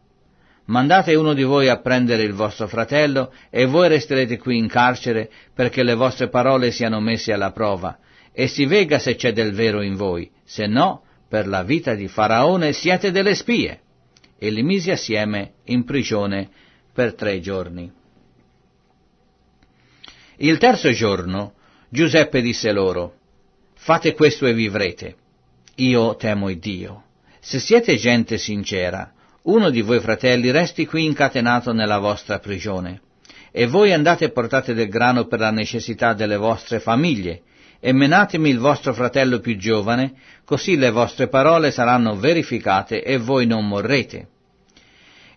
mandate uno di voi a prendere il vostro fratello e voi resterete qui in carcere perché le vostre parole siano messe alla prova e si vega se c'è del vero in voi, se no, per la vita di Faraone siete delle spie. E li mise assieme in prigione per tre giorni. Il terzo giorno Giuseppe disse loro, fate questo e vivrete. Io temo il Dio. Se siete gente sincera, uno di voi fratelli resti qui incatenato nella vostra prigione, e voi andate e portate del grano per la necessità delle vostre famiglie, e menatemi il vostro fratello più giovane, così le vostre parole saranno verificate e voi non morrete.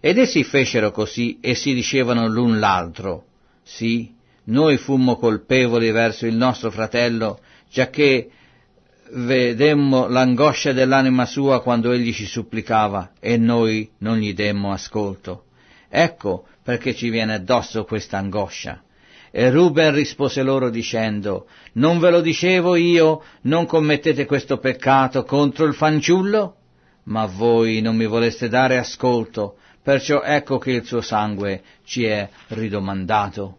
Ed essi fecero così e si dicevano l'un l'altro, sì, noi fummo colpevoli verso il nostro fratello, giacché vedemmo l'angoscia dell'anima sua quando egli ci supplicava e noi non gli demmo ascolto. Ecco perché ci viene addosso questa angoscia. E Ruben rispose loro dicendo, Non ve lo dicevo io, non commettete questo peccato contro il fanciullo? Ma voi non mi voleste dare ascolto, perciò ecco che il suo sangue ci è ridomandato.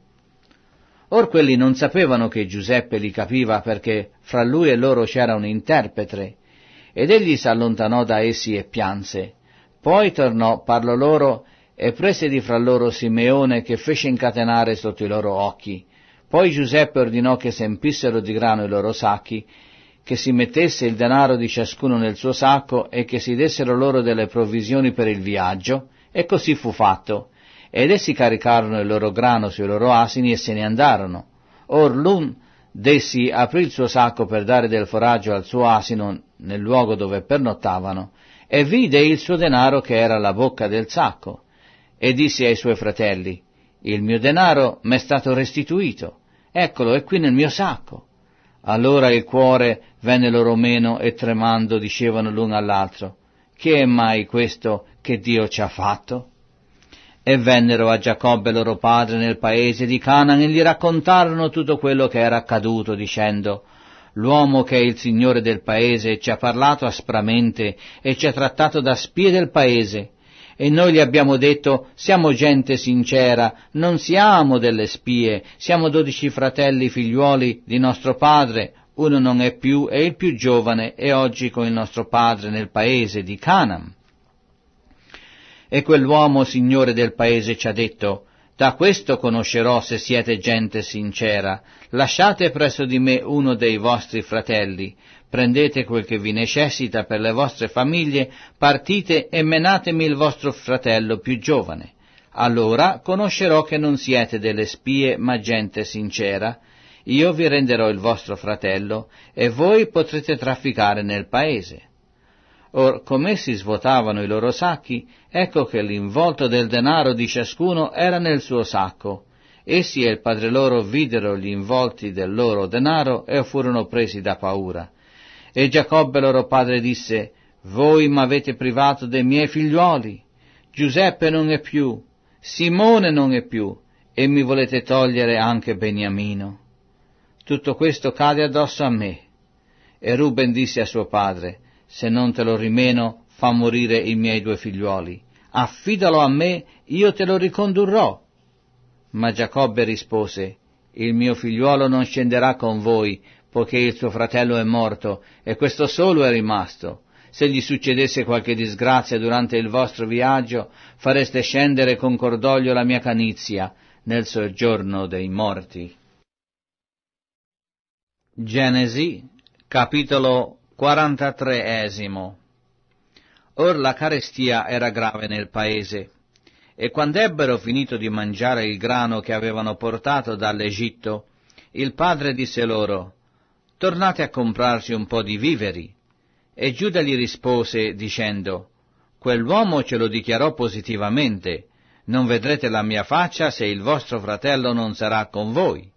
Or quelli non sapevano che Giuseppe li capiva perché fra lui e loro c'era un interprete, ed egli s'allontanò da essi e pianse. Poi tornò, parlò loro, e prese di fra loro Simeone che fece incatenare sotto i loro occhi. Poi Giuseppe ordinò che s'empissero di grano i loro sacchi, che si mettesse il denaro di ciascuno nel suo sacco e che si dessero loro delle provvisioni per il viaggio, e così fu fatto. Ed essi caricarono il loro grano sui loro asini e se ne andarono. Or l'un d'essi aprì il suo sacco per dare del foraggio al suo asino nel luogo dove pernottavano, e vide il suo denaro che era alla bocca del sacco, e disse ai suoi fratelli, Il mio denaro m'è stato restituito, eccolo, è qui nel mio sacco. Allora il cuore venne loro meno e tremando dicevano l'uno all'altro, Che è mai questo che Dio ci ha fatto? E vennero a Giacobbe loro padre nel paese di Canaan e gli raccontarono tutto quello che era accaduto, dicendo L'uomo che è il signore del paese ci ha parlato aspramente e ci ha trattato da spie del paese. E noi gli abbiamo detto siamo gente sincera, non siamo delle spie, siamo dodici fratelli figliuoli di nostro padre, uno non è più, è il più giovane e oggi con il nostro padre nel paese di Canaan. E quell'uomo, signore del paese, ci ha detto, da questo conoscerò se siete gente sincera. Lasciate presso di me uno dei vostri fratelli, prendete quel che vi necessita per le vostre famiglie, partite e menatemi il vostro fratello più giovane. Allora conoscerò che non siete delle spie, ma gente sincera. Io vi renderò il vostro fratello e voi potrete trafficare nel paese or com'essi svuotavano i loro sacchi, ecco che l'involto del denaro di ciascuno era nel suo sacco. Essi e il padre loro videro gli involti del loro denaro e furono presi da paura. E Giacobbe loro padre disse, Voi m'avete privato dei miei figliuoli. Giuseppe non è più, Simone non è più, e mi volete togliere anche Beniamino. Tutto questo cade addosso a me. E Ruben disse a suo padre, se non te lo rimeno, fa morire i miei due figliuoli. Affidalo a me, io te lo ricondurrò. Ma Giacobbe rispose, Il mio figliuolo non scenderà con voi, poiché il suo fratello è morto, e questo solo è rimasto. Se gli succedesse qualche disgrazia durante il vostro viaggio, fareste scendere con cordoglio la mia canizia nel soggiorno dei morti. Genesi, capitolo 43 Or la carestia era grave nel paese, e quando ebbero finito di mangiare il grano che avevano portato dall'Egitto, il padre disse loro, tornate a comprarci un po' di viveri. E Giuda gli rispose dicendo, quell'uomo ce lo dichiarò positivamente, non vedrete la mia faccia se il vostro fratello non sarà con voi.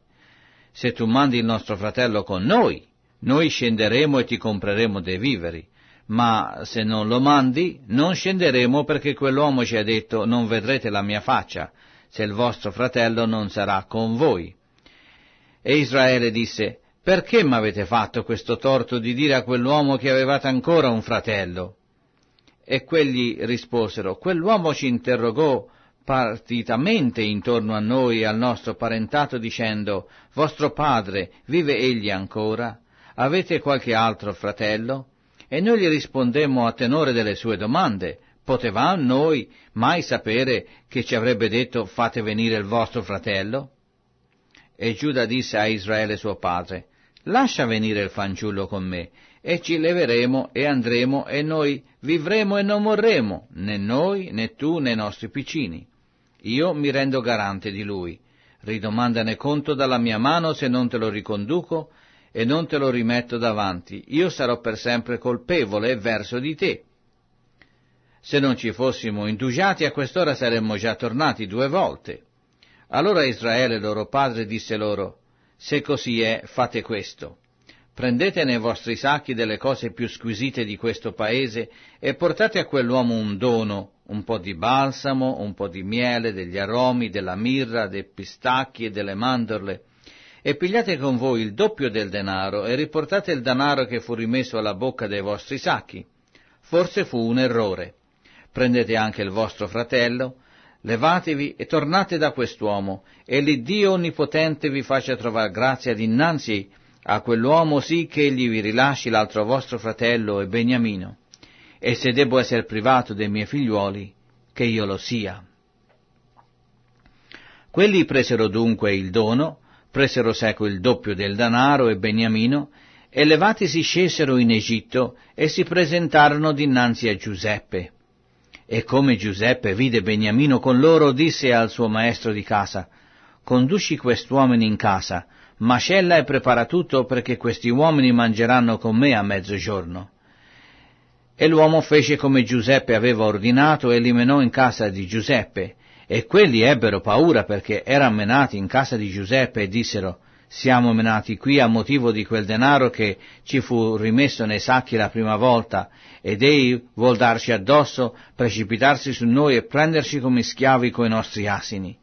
Se tu mandi il nostro fratello con noi, noi scenderemo e ti compreremo dei viveri, ma se non lo mandi, non scenderemo perché quell'uomo ci ha detto non vedrete la mia faccia, se il vostro fratello non sarà con voi. E Israele disse, perché m'avete fatto questo torto di dire a quell'uomo che avevate ancora un fratello? E quegli risposero, quell'uomo ci interrogò partitamente intorno a noi e al nostro parentato dicendo, vostro padre, vive egli ancora? avete qualche altro fratello? E noi gli rispondemmo a tenore delle sue domande. Potevamo noi mai sapere che ci avrebbe detto fate venire il vostro fratello? E Giuda disse a Israele suo padre, lascia venire il fanciullo con me, e ci leveremo e andremo e noi vivremo e non morremo, né noi, né tu, né i nostri piccini. Io mi rendo garante di lui. Ridomandane conto dalla mia mano se non te lo riconduco, e non te lo rimetto davanti, io sarò per sempre colpevole verso di te. Se non ci fossimo indugiati a quest'ora saremmo già tornati due volte. Allora Israele loro padre disse loro, se così è, fate questo. Prendete nei vostri sacchi delle cose più squisite di questo paese e portate a quell'uomo un dono, un po' di balsamo, un po' di miele, degli aromi, della mirra, dei pistacchi e delle mandorle e pigliate con voi il doppio del denaro e riportate il denaro che fu rimesso alla bocca dei vostri sacchi. Forse fu un errore. Prendete anche il vostro fratello, levatevi e tornate da quest'uomo, e l'Iddio Onnipotente vi faccia trovare grazia dinanzi a quell'uomo sì che egli vi rilasci l'altro vostro fratello e Beniamino. E se debbo essere privato dei miei figliuoli, che io lo sia. Quelli presero dunque il dono, presero seco il doppio del danaro e Beniamino, e levatisi scesero in Egitto e si presentarono dinanzi a Giuseppe. E come Giuseppe vide Beniamino con loro, disse al suo maestro di casa, Conduci quest'uomini in casa, mascella e prepara tutto perché questi uomini mangeranno con me a mezzogiorno. E l'uomo fece come Giuseppe aveva ordinato e li menò in casa di Giuseppe, e quelli ebbero paura perché erano menati in casa di Giuseppe e dissero siamo menati qui a motivo di quel denaro che ci fu rimesso nei sacchi la prima volta ed ei vuol darci addosso, precipitarsi su noi e prenderci come schiavi coi nostri asini.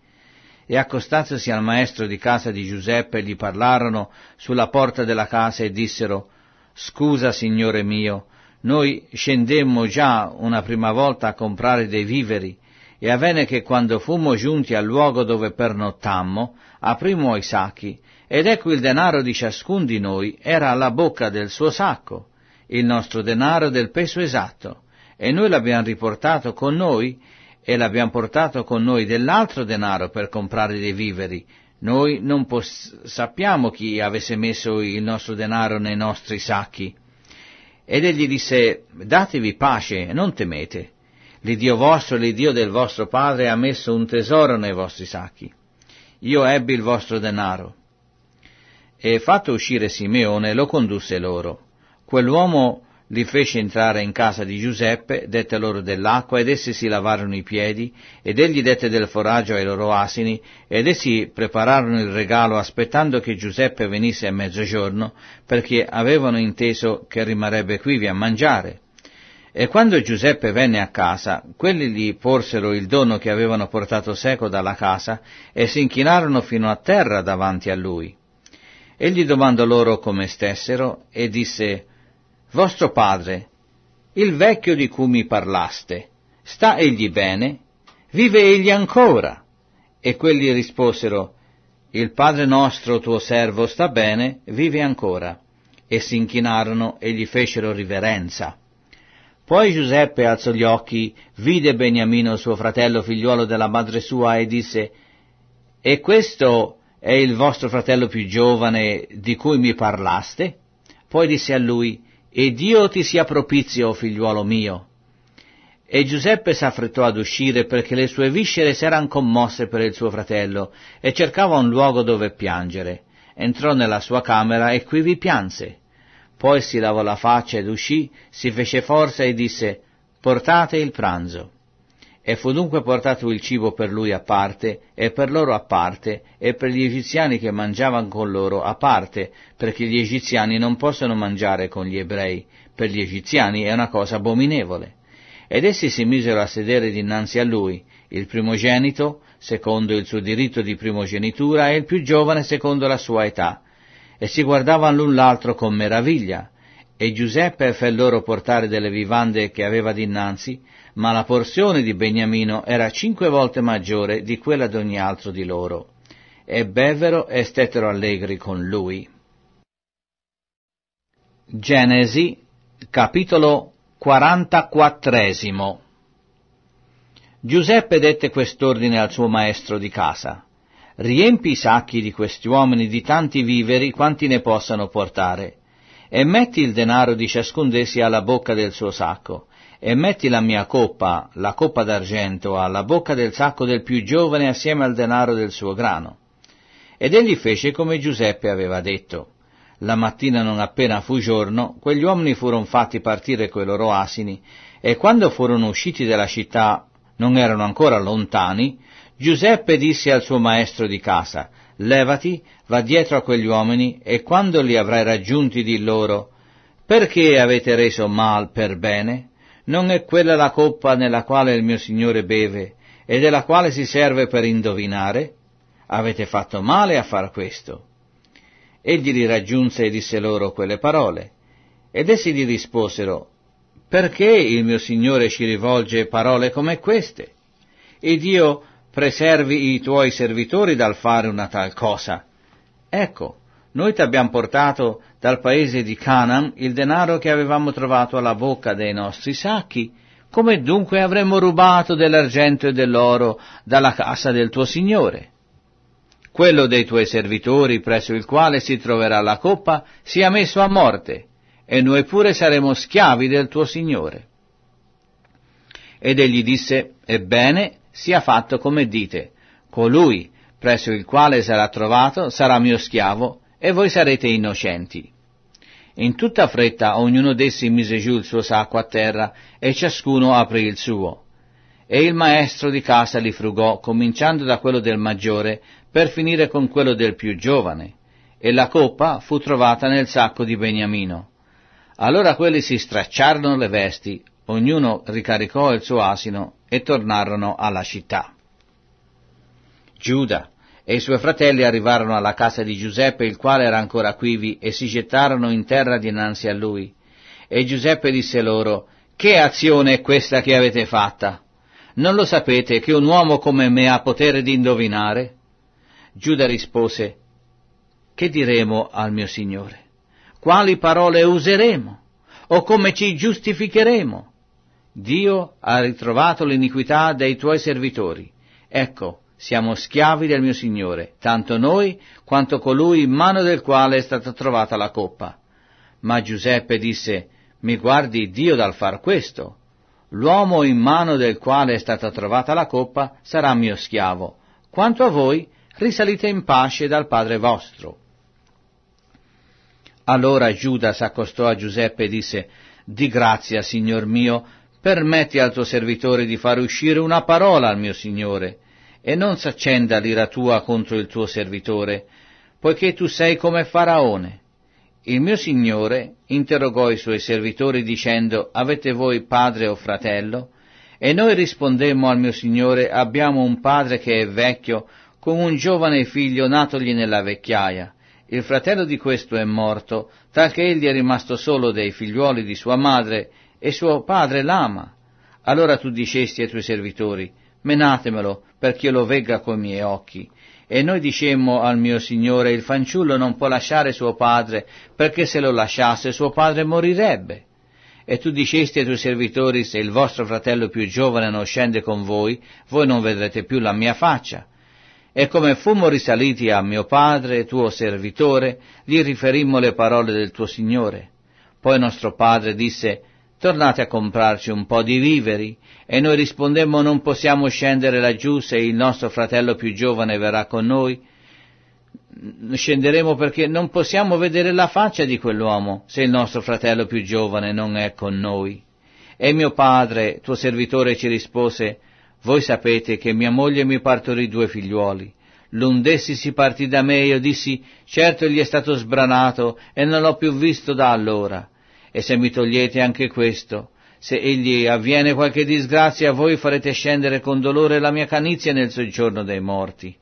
E accostatosi al maestro di casa di Giuseppe gli parlarono sulla porta della casa e dissero Scusa, signore mio, noi scendemmo già una prima volta a comprare dei viveri e avvenne che quando fummo giunti al luogo dove pernottammo, aprimmo i sacchi, ed ecco il denaro di ciascun di noi era alla bocca del suo sacco, il nostro denaro del peso esatto, e noi l'abbiamo riportato con noi, e l'abbiamo portato con noi dell'altro denaro per comprare dei viveri. Noi non poss- sappiamo chi avesse messo il nostro denaro nei nostri sacchi. Ed egli disse, datevi pace, non temete l'Iddio vostro, l'Iddio del vostro padre, ha messo un tesoro nei vostri sacchi. Io ebbi il vostro denaro. E fatto uscire Simeone, lo condusse loro. Quell'uomo li fece entrare in casa di Giuseppe, dette loro dell'acqua, ed essi si lavarono i piedi, ed egli dette del foraggio ai loro asini, ed essi prepararono il regalo aspettando che Giuseppe venisse a mezzogiorno, perché avevano inteso che rimarrebbe qui a mangiare. E quando Giuseppe venne a casa, quelli gli porsero il dono che avevano portato seco dalla casa e si inchinarono fino a terra davanti a lui. Egli domandò loro come stessero e disse, Vostro padre, il vecchio di cui mi parlaste, sta egli bene? Vive egli ancora? E quelli risposero, Il padre nostro tuo servo sta bene, vive ancora. E si inchinarono e gli fecero riverenza. Poi Giuseppe alzò gli occhi, vide Beniamino suo fratello figliuolo della madre sua e disse E questo è il vostro fratello più giovane di cui mi parlaste? Poi disse a lui E Dio ti sia propizio, figliuolo mio. E Giuseppe s'affrettò ad uscire perché le sue viscere s'eran commosse per il suo fratello e cercava un luogo dove piangere. Entrò nella sua camera e qui vi pianse. Poi si lavò la faccia ed uscì, si fece forza e disse, portate il pranzo. E fu dunque portato il cibo per lui a parte, e per loro a parte, e per gli egiziani che mangiavano con loro a parte, perché gli egiziani non possono mangiare con gli ebrei, per gli egiziani è una cosa abominevole. Ed essi si misero a sedere dinanzi a lui, il primogenito, secondo il suo diritto di primogenitura, e il più giovane secondo la sua età, e si guardavano l'un l'altro con meraviglia, e Giuseppe fe loro portare delle vivande che aveva dinanzi, ma la porzione di Beniamino era cinque volte maggiore di quella d'ogni altro di loro. E bevvero e stettero allegri con lui. Genesi, capitolo 44 Giuseppe dette quest'ordine al suo maestro di casa riempi i sacchi di questi uomini di tanti viveri quanti ne possano portare, e metti il denaro di ciascun d'essi alla bocca del suo sacco, e metti la mia coppa, la coppa d'argento, alla bocca del sacco del più giovane assieme al denaro del suo grano. Ed egli fece come Giuseppe aveva detto. La mattina non appena fu giorno, quegli uomini furono fatti partire coi loro asini, e quando furono usciti dalla città non erano ancora lontani, Giuseppe disse al suo maestro di casa, levati, va dietro a quegli uomini e quando li avrai raggiunti di loro, perché avete reso mal per bene? Non è quella la coppa nella quale il mio Signore beve e della quale si serve per indovinare? Avete fatto male a far questo. Egli li raggiunse e disse loro quelle parole. Ed essi gli risposero, perché il mio Signore ci rivolge parole come queste? Ed io preservi i tuoi servitori dal fare una tal cosa. Ecco, noi ti abbiamo portato dal paese di Canaan il denaro che avevamo trovato alla bocca dei nostri sacchi, come dunque avremmo rubato dell'argento e dell'oro dalla casa del tuo Signore? Quello dei tuoi servitori presso il quale si troverà la coppa sia messo a morte, e noi pure saremo schiavi del tuo Signore. Ed egli disse, Ebbene, sia fatto come dite. Colui presso il quale sarà trovato sarà mio schiavo e voi sarete innocenti. In tutta fretta ognuno d'essi mise giù il suo sacco a terra e ciascuno aprì il suo. E il maestro di casa li frugò, cominciando da quello del maggiore, per finire con quello del più giovane. E la coppa fu trovata nel sacco di Beniamino. Allora quelli si stracciarono le vesti, ognuno ricaricò il suo asino e tornarono alla città. Giuda e i suoi fratelli arrivarono alla casa di Giuseppe, il quale era ancora quivi, e si gettarono in terra dinanzi a lui. E Giuseppe disse loro, Che azione è questa che avete fatta? Non lo sapete che un uomo come me ha potere di indovinare? Giuda rispose, Che diremo al mio Signore? Quali parole useremo? O come ci giustificheremo? Dio ha ritrovato l'iniquità dei tuoi servitori. Ecco, siamo schiavi del mio Signore, tanto noi quanto colui in mano del quale è stata trovata la coppa. Ma Giuseppe disse, mi guardi Dio dal far questo. L'uomo in mano del quale è stata trovata la coppa sarà mio schiavo. Quanto a voi, risalite in pace dal Padre vostro. Allora Giuda s'accostò a Giuseppe e disse, Di grazia, Signor mio, permetti al tuo servitore di far uscire una parola al mio Signore, e non s'accenda l'ira tua contro il tuo servitore, poiché tu sei come Faraone. Il mio Signore interrogò i suoi servitori dicendo, avete voi padre o fratello? E noi rispondemmo al mio Signore, abbiamo un padre che è vecchio, con un giovane figlio natogli nella vecchiaia. Il fratello di questo è morto, tal che egli è rimasto solo dei figliuoli di sua madre, e suo padre l'ama. Allora tu dicesti ai tuoi servitori, menatemelo, perché io lo vegga coi miei occhi. E noi dicemmo al mio Signore, il fanciullo non può lasciare suo padre, perché se lo lasciasse suo padre morirebbe. E tu dicesti ai tuoi servitori, se il vostro fratello più giovane non scende con voi, voi non vedrete più la mia faccia. E come fummo risaliti a mio padre, tuo servitore, gli riferimmo le parole del tuo Signore. Poi nostro padre disse, tornate a comprarci un po' di viveri. E noi rispondemmo non possiamo scendere laggiù se il nostro fratello più giovane verrà con noi. Scenderemo perché non possiamo vedere la faccia di quell'uomo se il nostro fratello più giovane non è con noi. E mio padre, tuo servitore, ci rispose, voi sapete che mia moglie mi partorì due figliuoli. L'un d'essi si partì da me e io dissi, certo gli è stato sbranato e non l'ho più visto da allora e se mi togliete anche questo, se egli avviene qualche disgrazia, voi farete scendere con dolore la mia canizia nel soggiorno dei morti.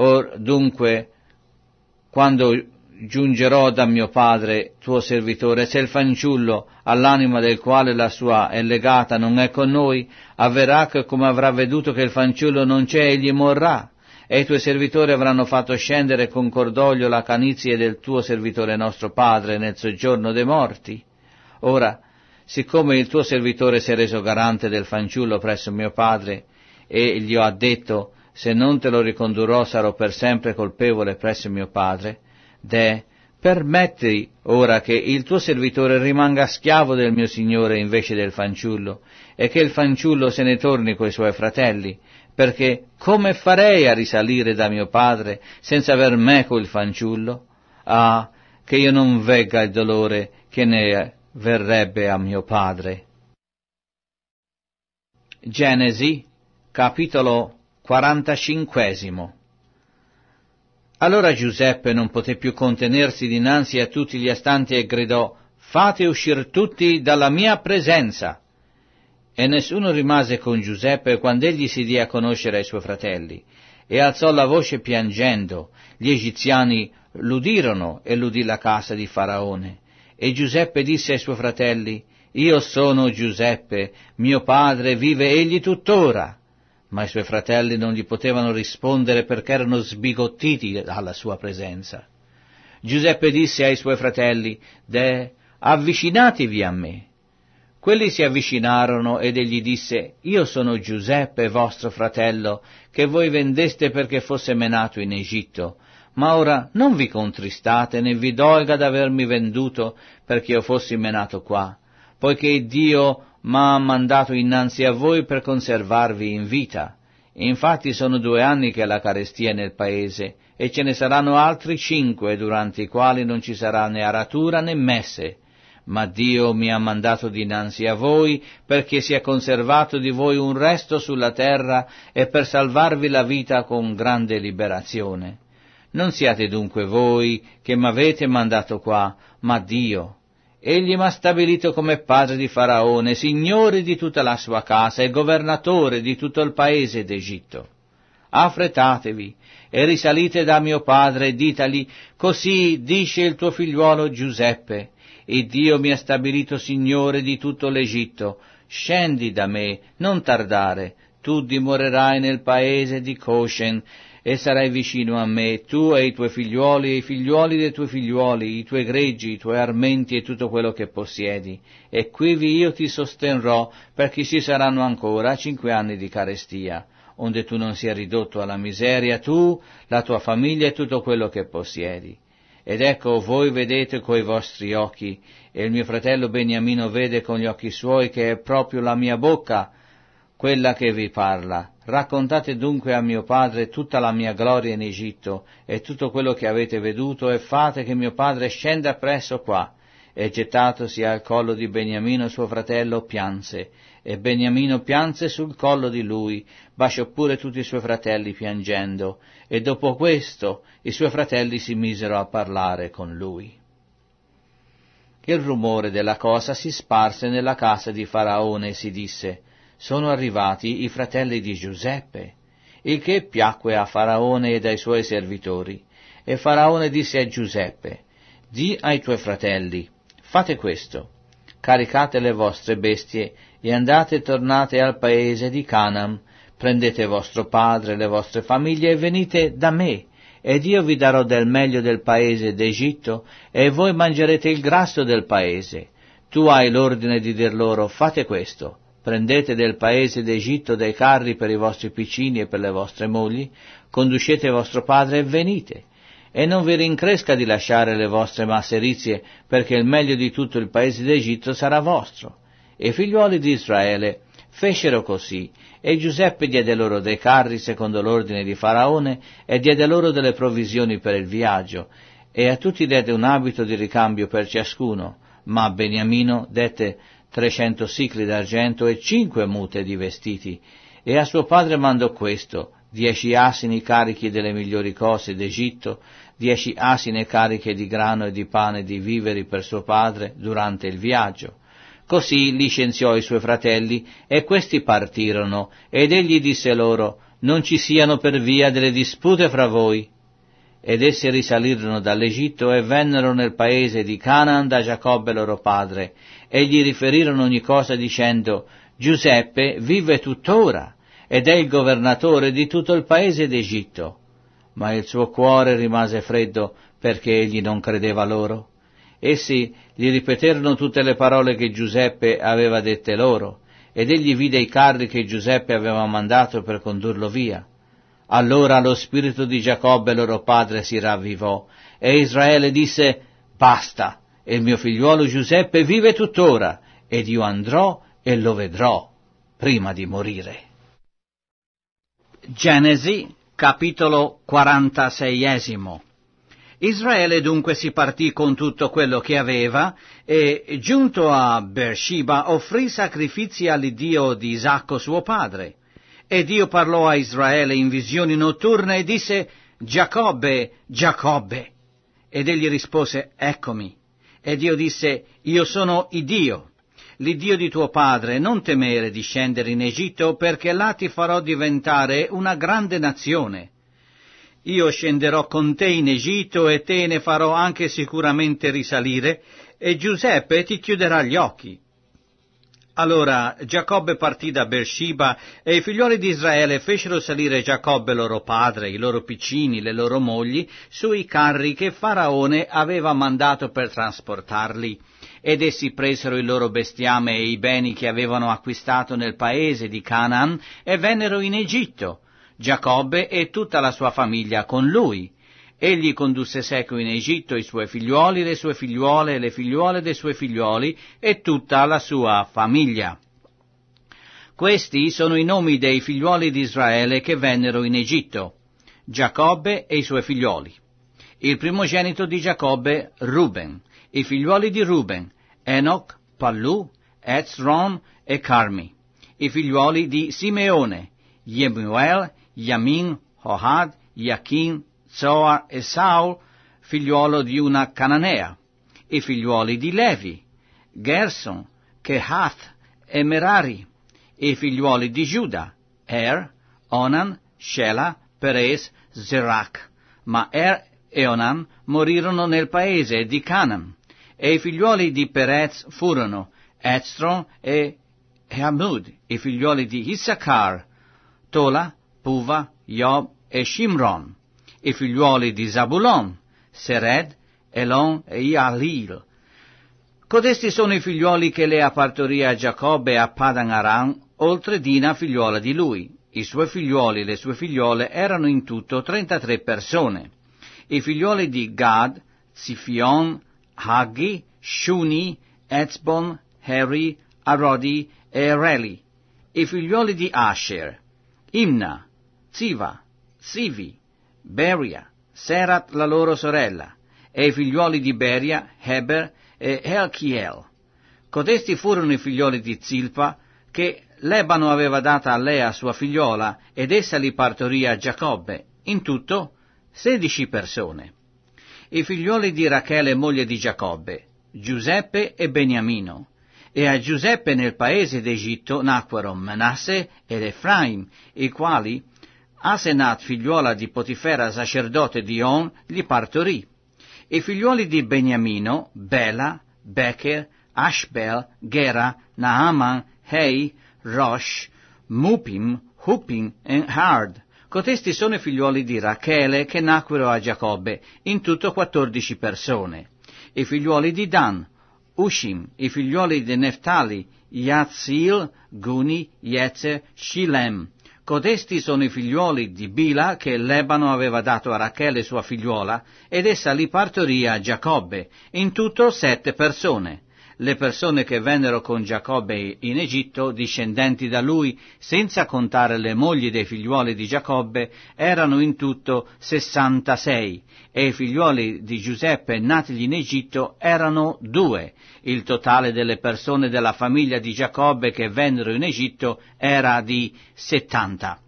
Or dunque, quando giungerò da mio padre, tuo servitore, se il fanciullo, all'anima del quale la sua è legata, non è con noi, avverrà che come avrà veduto che il fanciullo non c'è, egli morrà e i tuoi servitori avranno fatto scendere con cordoglio la canizie del tuo servitore nostro padre nel soggiorno dei morti. Ora, siccome il tuo servitore si è reso garante del fanciullo presso mio padre, e gli ho detto, se non te lo ricondurrò sarò per sempre colpevole presso mio padre, de, permetti ora che il tuo servitore rimanga schiavo del mio signore invece del fanciullo, e che il fanciullo se ne torni coi suoi fratelli, perché come farei a risalire da mio padre senza aver meco il fanciullo? Ah, che io non vegga il dolore che ne verrebbe a mio padre. Genesi, capitolo quarantacinquesimo. Allora Giuseppe non poté più contenersi dinanzi a tutti gli astanti e gridò, Fate uscir tutti dalla mia presenza. E nessuno rimase con Giuseppe quando egli si dia a conoscere ai suoi fratelli. E alzò la voce piangendo. Gli egiziani l'udirono e l'udì la casa di Faraone. E Giuseppe disse ai suoi fratelli, Io sono Giuseppe, mio padre vive egli tuttora. Ma i suoi fratelli non gli potevano rispondere perché erano sbigottiti alla sua presenza. Giuseppe disse ai suoi fratelli, De, avvicinatevi a me. Quelli si avvicinarono ed egli disse, Io sono Giuseppe, vostro fratello, che voi vendeste perché fosse menato in Egitto. Ma ora non vi contristate né vi dolga d'avermi venduto perché io fossi menato qua, poiché Dio m'ha mandato innanzi a voi per conservarvi in vita. Infatti sono due anni che la carestia è nel paese, e ce ne saranno altri cinque durante i quali non ci sarà né aratura né messe ma Dio mi ha mandato dinanzi a voi perché sia conservato di voi un resto sulla terra e per salvarvi la vita con grande liberazione. Non siate dunque voi che m'avete mandato qua, ma Dio. Egli m'ha stabilito come padre di Faraone, signore di tutta la sua casa e governatore di tutto il paese d'Egitto. Affrettatevi e risalite da mio padre e ditali, così dice il tuo figliuolo Giuseppe, e Dio mi ha stabilito Signore di tutto l'Egitto. Scendi da me, non tardare, tu dimorerai nel paese di Coshen e sarai vicino a me, tu e i tuoi figliuoli e i figliuoli dei tuoi figliuoli, i tuoi greggi, i tuoi armenti e tutto quello che possiedi. E quivi io ti sosterrò, perché ci saranno ancora cinque anni di carestia, onde tu non sia ridotto alla miseria, tu, la tua famiglia e tutto quello che possiedi. Ed ecco, voi vedete coi vostri occhi, e il mio fratello Beniamino vede con gli occhi suoi che è proprio la mia bocca quella che vi parla. Raccontate dunque a mio padre tutta la mia gloria in Egitto e tutto quello che avete veduto e fate che mio padre scenda presso qua. E gettatosi al collo di Beniamino suo fratello pianse e Beniamino pianse sul collo di lui, baciò pure tutti i suoi fratelli piangendo, e dopo questo i suoi fratelli si misero a parlare con lui. Il rumore della cosa si sparse nella casa di Faraone e si disse, sono arrivati i fratelli di Giuseppe, il che piacque a Faraone ed ai suoi servitori. E Faraone disse a Giuseppe, di ai tuoi fratelli, fate questo, caricate le vostre bestie e andate e tornate al paese di Canaan, prendete vostro padre e le vostre famiglie e venite da me, ed io vi darò del meglio del paese d'Egitto, e voi mangerete il grasso del paese. Tu hai l'ordine di dir loro, fate questo, prendete del paese d'Egitto dei carri per i vostri piccini e per le vostre mogli, conducete vostro padre e venite. E non vi rincresca di lasciare le vostre masserizie, perché il meglio di tutto il paese d'Egitto sarà vostro. E i figliuoli di Israele fecero così, e Giuseppe diede loro dei carri secondo l'ordine di Faraone, e diede loro delle provisioni per il viaggio, e a tutti dette un abito di ricambio per ciascuno, ma a Beniamino dette trecento sicli d'argento e cinque mute di vestiti, e a suo padre mandò questo, dieci asini carichi delle migliori cose d'Egitto, dieci asine cariche di grano e di pane e di viveri per suo padre durante il viaggio. Così licenziò i suoi fratelli, e questi partirono, ed egli disse loro, non ci siano per via delle dispute fra voi. Ed essi risalirono dall'Egitto e vennero nel paese di Canaan da Giacobbe loro padre, e gli riferirono ogni cosa dicendo, Giuseppe vive tuttora, ed è il governatore di tutto il paese d'Egitto. Ma il suo cuore rimase freddo perché egli non credeva loro. Essi gli ripeterono tutte le parole che Giuseppe aveva dette loro, ed egli vide i carri che Giuseppe aveva mandato per condurlo via. Allora lo spirito di Giacobbe loro padre si ravvivò, e Israele disse, Basta, e il mio figliuolo Giuseppe vive tuttora, ed io andrò e lo vedrò prima di morire. Genesi, capitolo 46 Israele dunque si partì con tutto quello che aveva e, giunto a Beersheba, offrì sacrifici all'Iddio di Isacco suo padre. E Dio parlò a Israele in visioni notturne e disse, Giacobbe, Giacobbe. Ed egli rispose, Eccomi. E Dio disse, Io sono Iddio, l'Iddio di tuo padre, non temere di scendere in Egitto, perché là ti farò diventare una grande nazione io scenderò con te in Egitto e te ne farò anche sicuramente risalire, e Giuseppe ti chiuderà gli occhi. Allora Giacobbe partì da Beersheba e i figlioli di Israele fecero salire Giacobbe loro padre, i loro piccini, le loro mogli, sui carri che Faraone aveva mandato per trasportarli. Ed essi presero il loro bestiame e i beni che avevano acquistato nel paese di Canaan e vennero in Egitto Giacobbe e tutta la sua famiglia con lui. Egli condusse seco in Egitto i suoi figliuoli, le sue figliuole le figliuole dei suoi figlioli e tutta la sua famiglia. Questi sono i nomi dei figliuoli di Israele che vennero in Egitto, Giacobbe e i suoi figlioli. Il primogenito di Giacobbe, Ruben, i figliuoli di Ruben, Enoch, Pallu, Ezron e Carmi, i figliuoli di Simeone, Yemuel Yamin, Hohad, Iachin, Zoar e Saul, figliuolo di una cananea, e figliuoli di Levi, Gerson, Kehath e Merari, e figliuoli di Giuda, Er, Onan, Shela, Perez, Zerach. Ma Er e Onan morirono nel paese di Canaan, e i figliuoli di Perez furono Ezron e Hamud, i figliuoli di Issachar, Tola, Puva, Job e Shimron, i figliuoli di Zabulon, Sered, Elon e Ialil. Codesti sono i figliuoli che Lea partorì a Giacobbe e a Padan Aram, oltre Dina figliuola di lui. I suoi figliuoli e le sue figliuole erano in tutto 33 persone. I figliuoli di Gad, Sifion, Haggi, Shuni, Etzbon, Heri, Arodi e Reli. I figliuoli di Asher, Imna, Siva, Sivi, Beria, Serat la loro sorella, e i figliuoli di Beria, Heber e Helkiel. Codesti furono i figlioli di Zilpa, che Lebano aveva data a Lea sua figliola, ed essa li partorì a Giacobbe, in tutto sedici persone. I figlioli di Rachele, moglie di Giacobbe, Giuseppe e Beniamino. E a Giuseppe nel paese d'Egitto nacquero Manasse ed Efraim, i quali Asenat, figliuola di Potifera, sacerdote di On, li partorì. I figliuoli di Beniamino, Bela, Becher, Ashbel, Gera, Naaman, Hei, Rosh, Mupim, Hupim e Hard. Cotesti sono i figliuoli di Rachele che nacquero a Giacobbe, in tutto quattordici persone. I figliuoli di Dan, Ushim, i figliuoli di Neftali, Yazil, Guni, Yetzer, Shilem. Codesti sono i figliuoli di Bila che Lebano aveva dato a Rachele sua figliuola, ed essa li partorì a Giacobbe, in tutto sette persone le persone che vennero con Giacobbe in Egitto, discendenti da lui, senza contare le mogli dei figliuoli di Giacobbe, erano in tutto 66 e i figliuoli di Giuseppe natigli in Egitto erano due. Il totale delle persone della famiglia di Giacobbe che vennero in Egitto era di 70.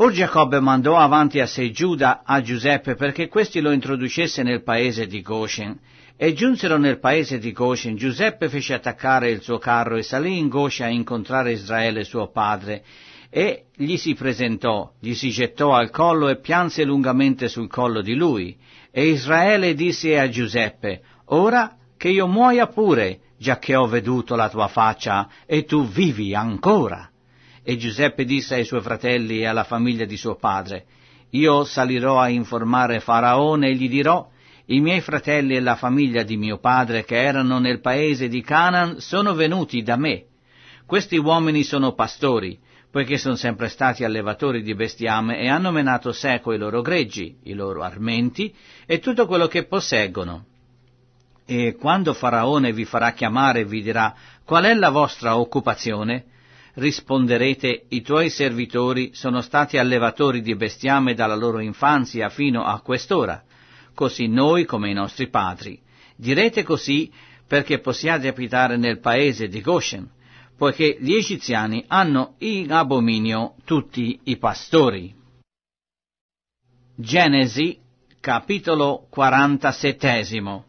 Or Giacobbe mandò avanti a sé Giuda a Giuseppe perché questi lo introducesse nel paese di Goshen e giunsero nel paese di Goshen, Giuseppe fece attaccare il suo carro e salì in Goshen a incontrare Israele suo padre, e gli si presentò, gli si gettò al collo e pianse lungamente sul collo di lui. E Israele disse a Giuseppe, Ora che io muoia pure, già che ho veduto la tua faccia, e tu vivi ancora. E Giuseppe disse ai suoi fratelli e alla famiglia di suo padre, Io salirò a informare Faraone e gli dirò, i miei fratelli e la famiglia di mio padre che erano nel paese di Canaan sono venuti da me. Questi uomini sono pastori, poiché sono sempre stati allevatori di bestiame e hanno menato seco i loro greggi, i loro armenti e tutto quello che posseggono. E quando Faraone vi farà chiamare e vi dirà qual è la vostra occupazione, risponderete i tuoi servitori sono stati allevatori di bestiame dalla loro infanzia fino a quest'ora così noi come i nostri padri. Direte così perché possiate abitare nel paese di Goshen, poiché gli egiziani hanno in abominio tutti i pastori. Genesi, capitolo 47.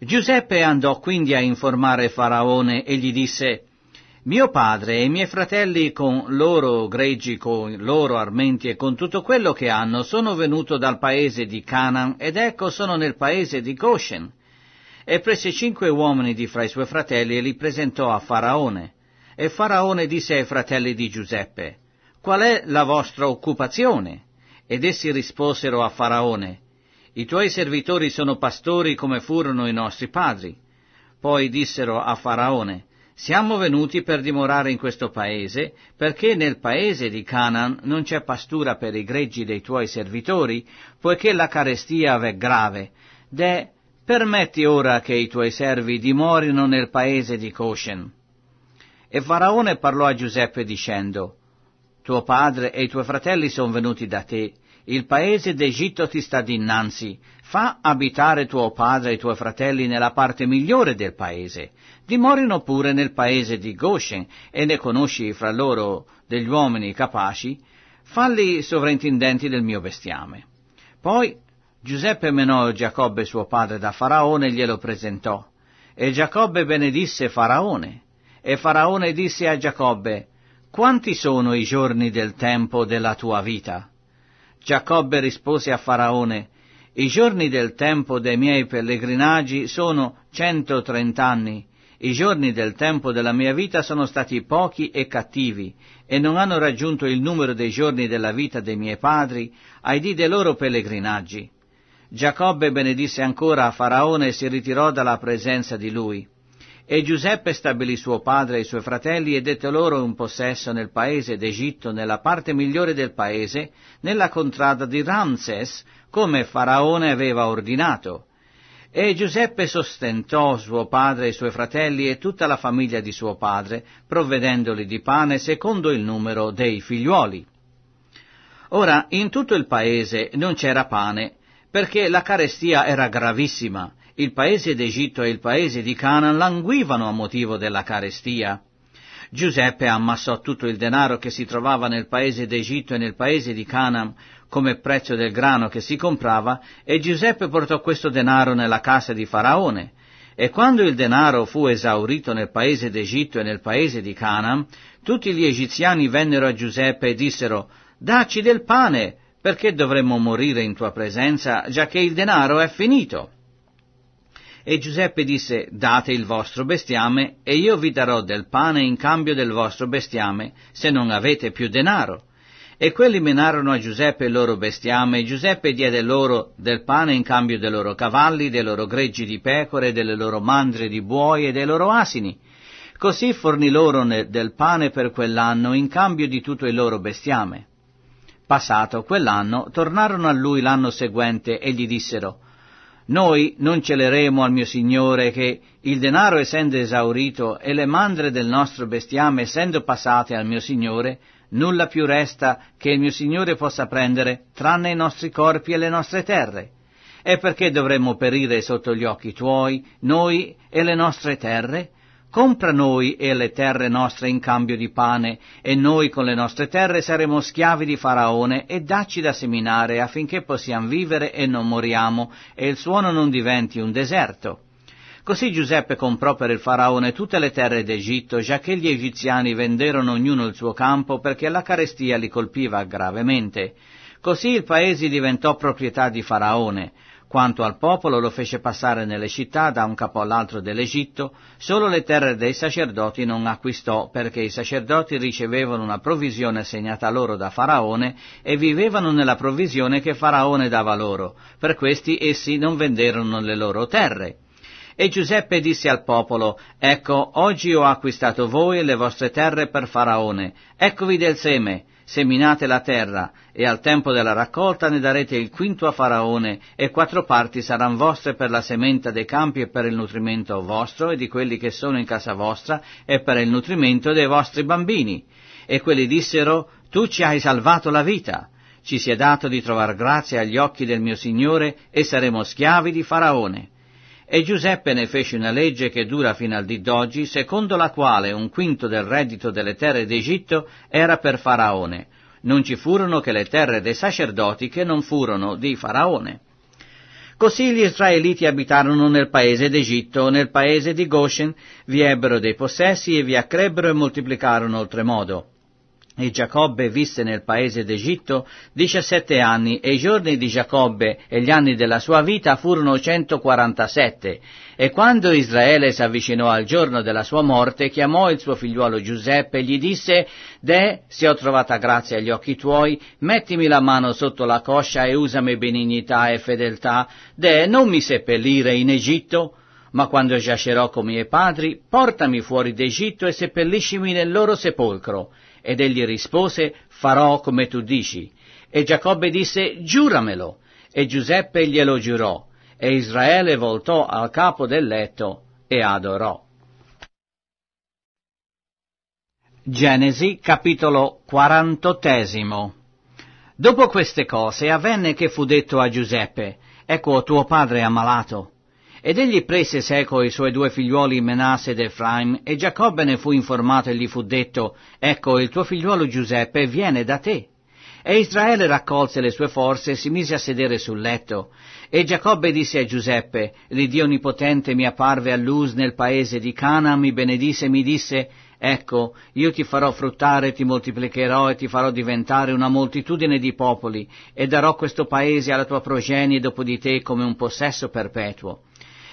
Giuseppe andò quindi a informare Faraone e gli disse mio padre e i miei fratelli con loro greggi, con loro armenti e con tutto quello che hanno sono venuto dal paese di Canaan ed ecco sono nel paese di Goshen. E prese cinque uomini di fra i suoi fratelli e li presentò a Faraone. E Faraone disse ai fratelli di Giuseppe, Qual è la vostra occupazione? Ed essi risposero a Faraone, I tuoi servitori sono pastori come furono i nostri padri. Poi dissero a Faraone, siamo venuti per dimorare in questo paese, perché nel paese di Canaan non c'è pastura per i greggi dei tuoi servitori, poiché la carestia è grave. De, permetti ora che i tuoi servi dimorino nel paese di Coshen. E Faraone parlò a Giuseppe dicendo, Tuo padre e i tuoi fratelli sono venuti da te, il paese d'Egitto ti sta dinanzi, Fa abitare tuo padre e i tuoi fratelli nella parte migliore del paese. Dimorino pure nel paese di Goshen e ne conosci fra loro degli uomini capaci. Falli sovrintendenti del mio bestiame. Poi Giuseppe menò Giacobbe suo padre da Faraone e glielo presentò. E Giacobbe benedisse Faraone. E Faraone disse a Giacobbe, Quanti sono i giorni del tempo della tua vita? Giacobbe rispose a Faraone, i giorni del tempo dei miei pellegrinaggi sono 130 anni. I giorni del tempo della mia vita sono stati pochi e cattivi, e non hanno raggiunto il numero dei giorni della vita dei miei padri, ai dì dei loro pellegrinaggi. Giacobbe benedisse ancora a Faraone e si ritirò dalla presenza di lui. E Giuseppe stabilì suo padre e i suoi fratelli e dette loro un possesso nel paese d'Egitto, nella parte migliore del paese, nella contrada di Ramses, come Faraone aveva ordinato. E Giuseppe sostentò suo padre e i suoi fratelli e tutta la famiglia di suo padre, provvedendoli di pane secondo il numero dei figliuoli. Ora, in tutto il paese non c'era pane, perché la carestia era gravissima. Il paese d'Egitto e il paese di Canaan languivano a motivo della carestia Giuseppe ammassò tutto il denaro che si trovava nel paese d'Egitto e nel paese di Canaan come prezzo del grano che si comprava e Giuseppe portò questo denaro nella casa di Faraone. E quando il denaro fu esaurito nel paese d'Egitto e nel paese di Canaan, tutti gli egiziani vennero a Giuseppe e dissero Dacci del pane, perché dovremmo morire in tua presenza, già che il denaro è finito. E Giuseppe disse, date il vostro bestiame, e io vi darò del pane in cambio del vostro bestiame, se non avete più denaro. E quelli menarono a Giuseppe il loro bestiame, e Giuseppe diede loro del pane in cambio dei loro cavalli, dei loro greggi di pecore, delle loro mandre di buoi e dei loro asini. Così fornì loro del pane per quell'anno in cambio di tutto il loro bestiame. Passato quell'anno, tornarono a lui l'anno seguente e gli dissero, noi non celeremo al mio Signore che, il denaro essendo esaurito e le mandre del nostro bestiame essendo passate al mio Signore, nulla più resta che il mio Signore possa prendere tranne i nostri corpi e le nostre terre. E perché dovremmo perire sotto gli occhi tuoi, noi e le nostre terre? Compra noi e le terre nostre in cambio di pane, e noi con le nostre terre saremo schiavi di Faraone, e dacci da seminare affinché possiamo vivere e non moriamo, e il suono non diventi un deserto. Così Giuseppe comprò per il Faraone tutte le terre d'Egitto, già che gli egiziani venderono ognuno il suo campo perché la carestia li colpiva gravemente. Così il paese diventò proprietà di Faraone. Quanto al popolo lo fece passare nelle città da un capo all'altro dell'Egitto, solo le terre dei sacerdoti non acquistò perché i sacerdoti ricevevano una provvisione assegnata loro da Faraone e vivevano nella provvisione che Faraone dava loro, per questi essi non venderono le loro terre. E Giuseppe disse al popolo, Ecco, oggi ho acquistato voi e le vostre terre per Faraone, eccovi del seme, seminate la terra, e al tempo della raccolta ne darete il quinto a Faraone, e quattro parti saranno vostre per la sementa dei campi e per il nutrimento vostro e di quelli che sono in casa vostra, e per il nutrimento dei vostri bambini. E quelli dissero, Tu ci hai salvato la vita. Ci si è dato di trovar grazia agli occhi del mio Signore, e saremo schiavi di Faraone. E Giuseppe ne fece una legge che dura fino al dì d'oggi, secondo la quale un quinto del reddito delle terre d'Egitto era per Faraone. Non ci furono che le terre dei sacerdoti che non furono di Faraone. Così gli israeliti abitarono nel paese d'Egitto, nel paese di Goshen, vi ebbero dei possessi e vi accrebbero e moltiplicarono oltremodo. E Giacobbe visse nel paese d'Egitto diciassette anni, e i giorni di Giacobbe e gli anni della sua vita furono centoquarantasette. E quando Israele s'avvicinò al giorno della sua morte, chiamò il suo figliuolo Giuseppe e gli disse, De, se ho trovata grazia agli occhi tuoi, mettimi la mano sotto la coscia e usami benignità e fedeltà. De, non mi seppellire in Egitto, ma quando giacerò con miei padri, portami fuori d'Egitto e seppelliscimi nel loro sepolcro ed egli rispose, farò come tu dici. E Giacobbe disse, giuramelo. E Giuseppe glielo giurò. E Israele voltò al capo del letto e adorò. Genesi capitolo quarantottesimo Dopo queste cose avvenne che fu detto a Giuseppe, ecco tuo padre è ammalato. Ed egli prese seco i suoi due figliuoli Menasse ed Efraim, e Giacobbe ne fu informato e gli fu detto, Ecco, il tuo figliuolo Giuseppe viene da te. E Israele raccolse le sue forze e si mise a sedere sul letto. E Giacobbe disse a Giuseppe, l'Iddio Onnipotente mi apparve a Luz nel paese di Cana, mi benedisse e mi disse, Ecco, io ti farò fruttare, ti moltiplicherò e ti farò diventare una moltitudine di popoli, e darò questo paese alla tua progenie dopo di te come un possesso perpetuo.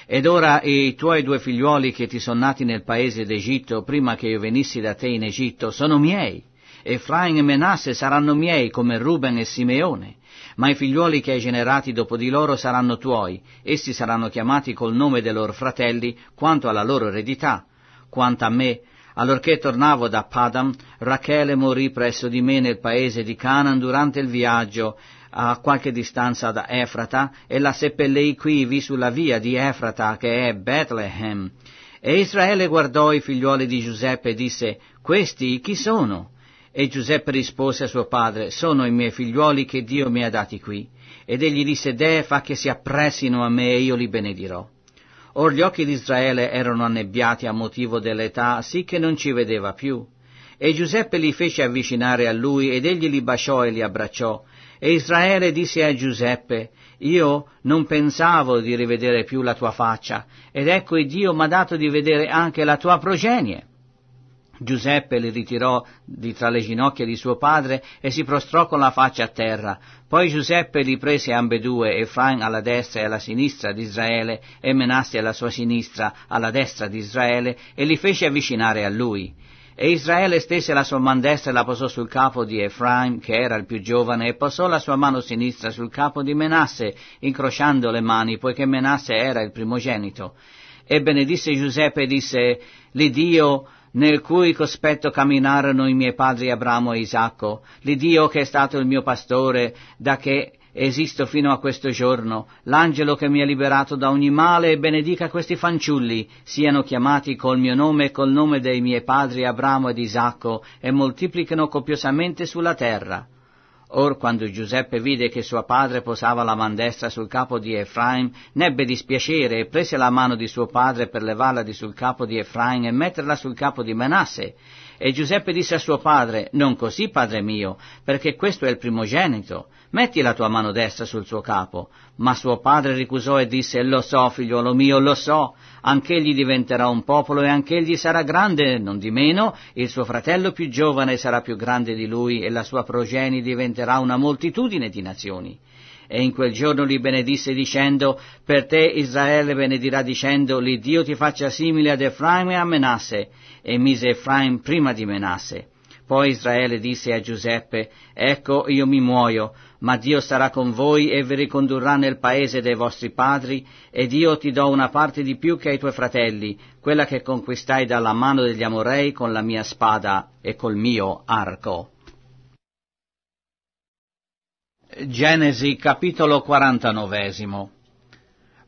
Ed ora i tuoi due figliuoli che ti sono nati nel paese d'Egitto prima che io venissi da te in Egitto sono miei. Efraim e Menasse saranno miei come Ruben e Simeone, ma i figliuoli che hai generati dopo di loro saranno tuoi, essi saranno chiamati col nome dei loro fratelli quanto alla loro eredità. Quanto a me, allorché tornavo da Padam, Rachele morì presso di me nel paese di Canaan durante il viaggio, a qualche distanza da Efrata e la seppellì quivi sulla via di Efrata che è Bethlehem. E Israele guardò i figliuoli di Giuseppe e disse, Questi chi sono? E Giuseppe rispose a suo padre, Sono i miei figliuoli che Dio mi ha dati qui. Ed egli disse, Deh, fa che si appressino a me e io li benedirò. Or gli occhi di Israele erano annebbiati a motivo dell'età, sì che non ci vedeva più. E Giuseppe li fece avvicinare a lui ed egli li baciò e li abbracciò. E Israele disse a Giuseppe, io non pensavo di rivedere più la tua faccia, ed ecco Dio mi ha dato di vedere anche la tua progenie. Giuseppe li ritirò di tra le ginocchia di suo padre e si prostrò con la faccia a terra. Poi Giuseppe li prese ambedue, Efraim alla destra e alla sinistra di Israele e Menasse alla sua sinistra, alla destra di Israele, e li fece avvicinare a lui. E Israele stese la sua man destra e la posò sul capo di Efraim, che era il più giovane, e posò la sua mano sinistra sul capo di Menasse, incrociando le mani, poiché Menasse era il primogenito. E benedisse Giuseppe e disse, l'Iddio nel cui cospetto camminarono i miei padri Abramo e Isacco, l'Idio che è stato il mio pastore, da che esisto fino a questo giorno, l'angelo che mi ha liberato da ogni male e benedica questi fanciulli, siano chiamati col mio nome e col nome dei miei padri Abramo ed Isacco, e moltiplichino copiosamente sulla terra. Or quando Giuseppe vide che suo padre posava la man destra sul capo di Efraim, n'ebbe dispiacere e prese la mano di suo padre per levarla di sul capo di Efraim e metterla sul capo di Manasse. E Giuseppe disse a suo padre, Non così, padre mio, perché questo è il primogenito metti la tua mano destra sul suo capo. Ma suo padre ricusò e disse, lo so, figliuolo mio, lo so, anch'egli diventerà un popolo e anch'egli sarà grande, non di meno, il suo fratello più giovane sarà più grande di lui e la sua progenie diventerà una moltitudine di nazioni. E in quel giorno li benedisse dicendo, per te Israele benedirà dicendo, l'Iddio ti faccia simile ad Efraim e a Menasse, e mise Efraim prima di Menasse. Poi Israele disse a Giuseppe, ecco io mi muoio, ma Dio sarà con voi e vi ricondurrà nel paese dei vostri padri, ed io ti do una parte di più che ai tuoi fratelli, quella che conquistai dalla mano degli amorei con la mia spada e col mio arco. Genesi capitolo 49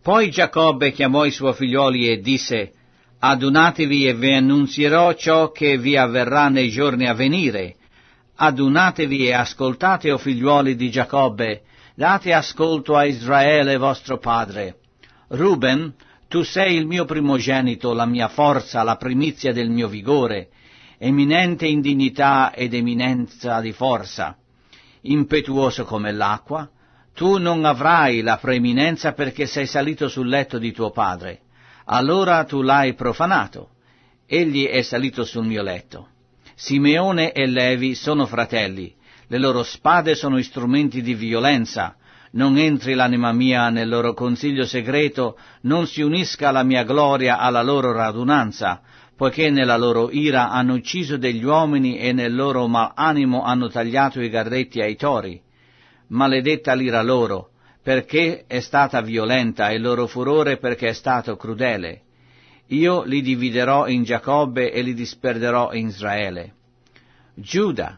Poi Giacobbe chiamò i suoi figlioli e disse, Adunatevi e vi annunzierò ciò che vi avverrà nei giorni a venire, Adunatevi e ascoltate, o figliuoli di Giacobbe, date ascolto a Israele vostro padre. Ruben, tu sei il mio primogenito, la mia forza, la primizia del mio vigore, eminente in dignità ed eminenza di forza. Impetuoso come l'acqua, tu non avrai la preeminenza perché sei salito sul letto di tuo padre. Allora tu l'hai profanato. Egli è salito sul mio letto. Simeone e Levi sono fratelli, le loro spade sono strumenti di violenza. Non entri l'anima mia nel loro consiglio segreto, non si unisca la mia gloria alla loro radunanza, poiché nella loro ira hanno ucciso degli uomini e nel loro malanimo hanno tagliato i garretti ai tori. Maledetta l'ira loro, perché è stata violenta e il loro furore perché è stato crudele. Io li dividerò in Giacobbe e li disperderò in Israele. Giuda,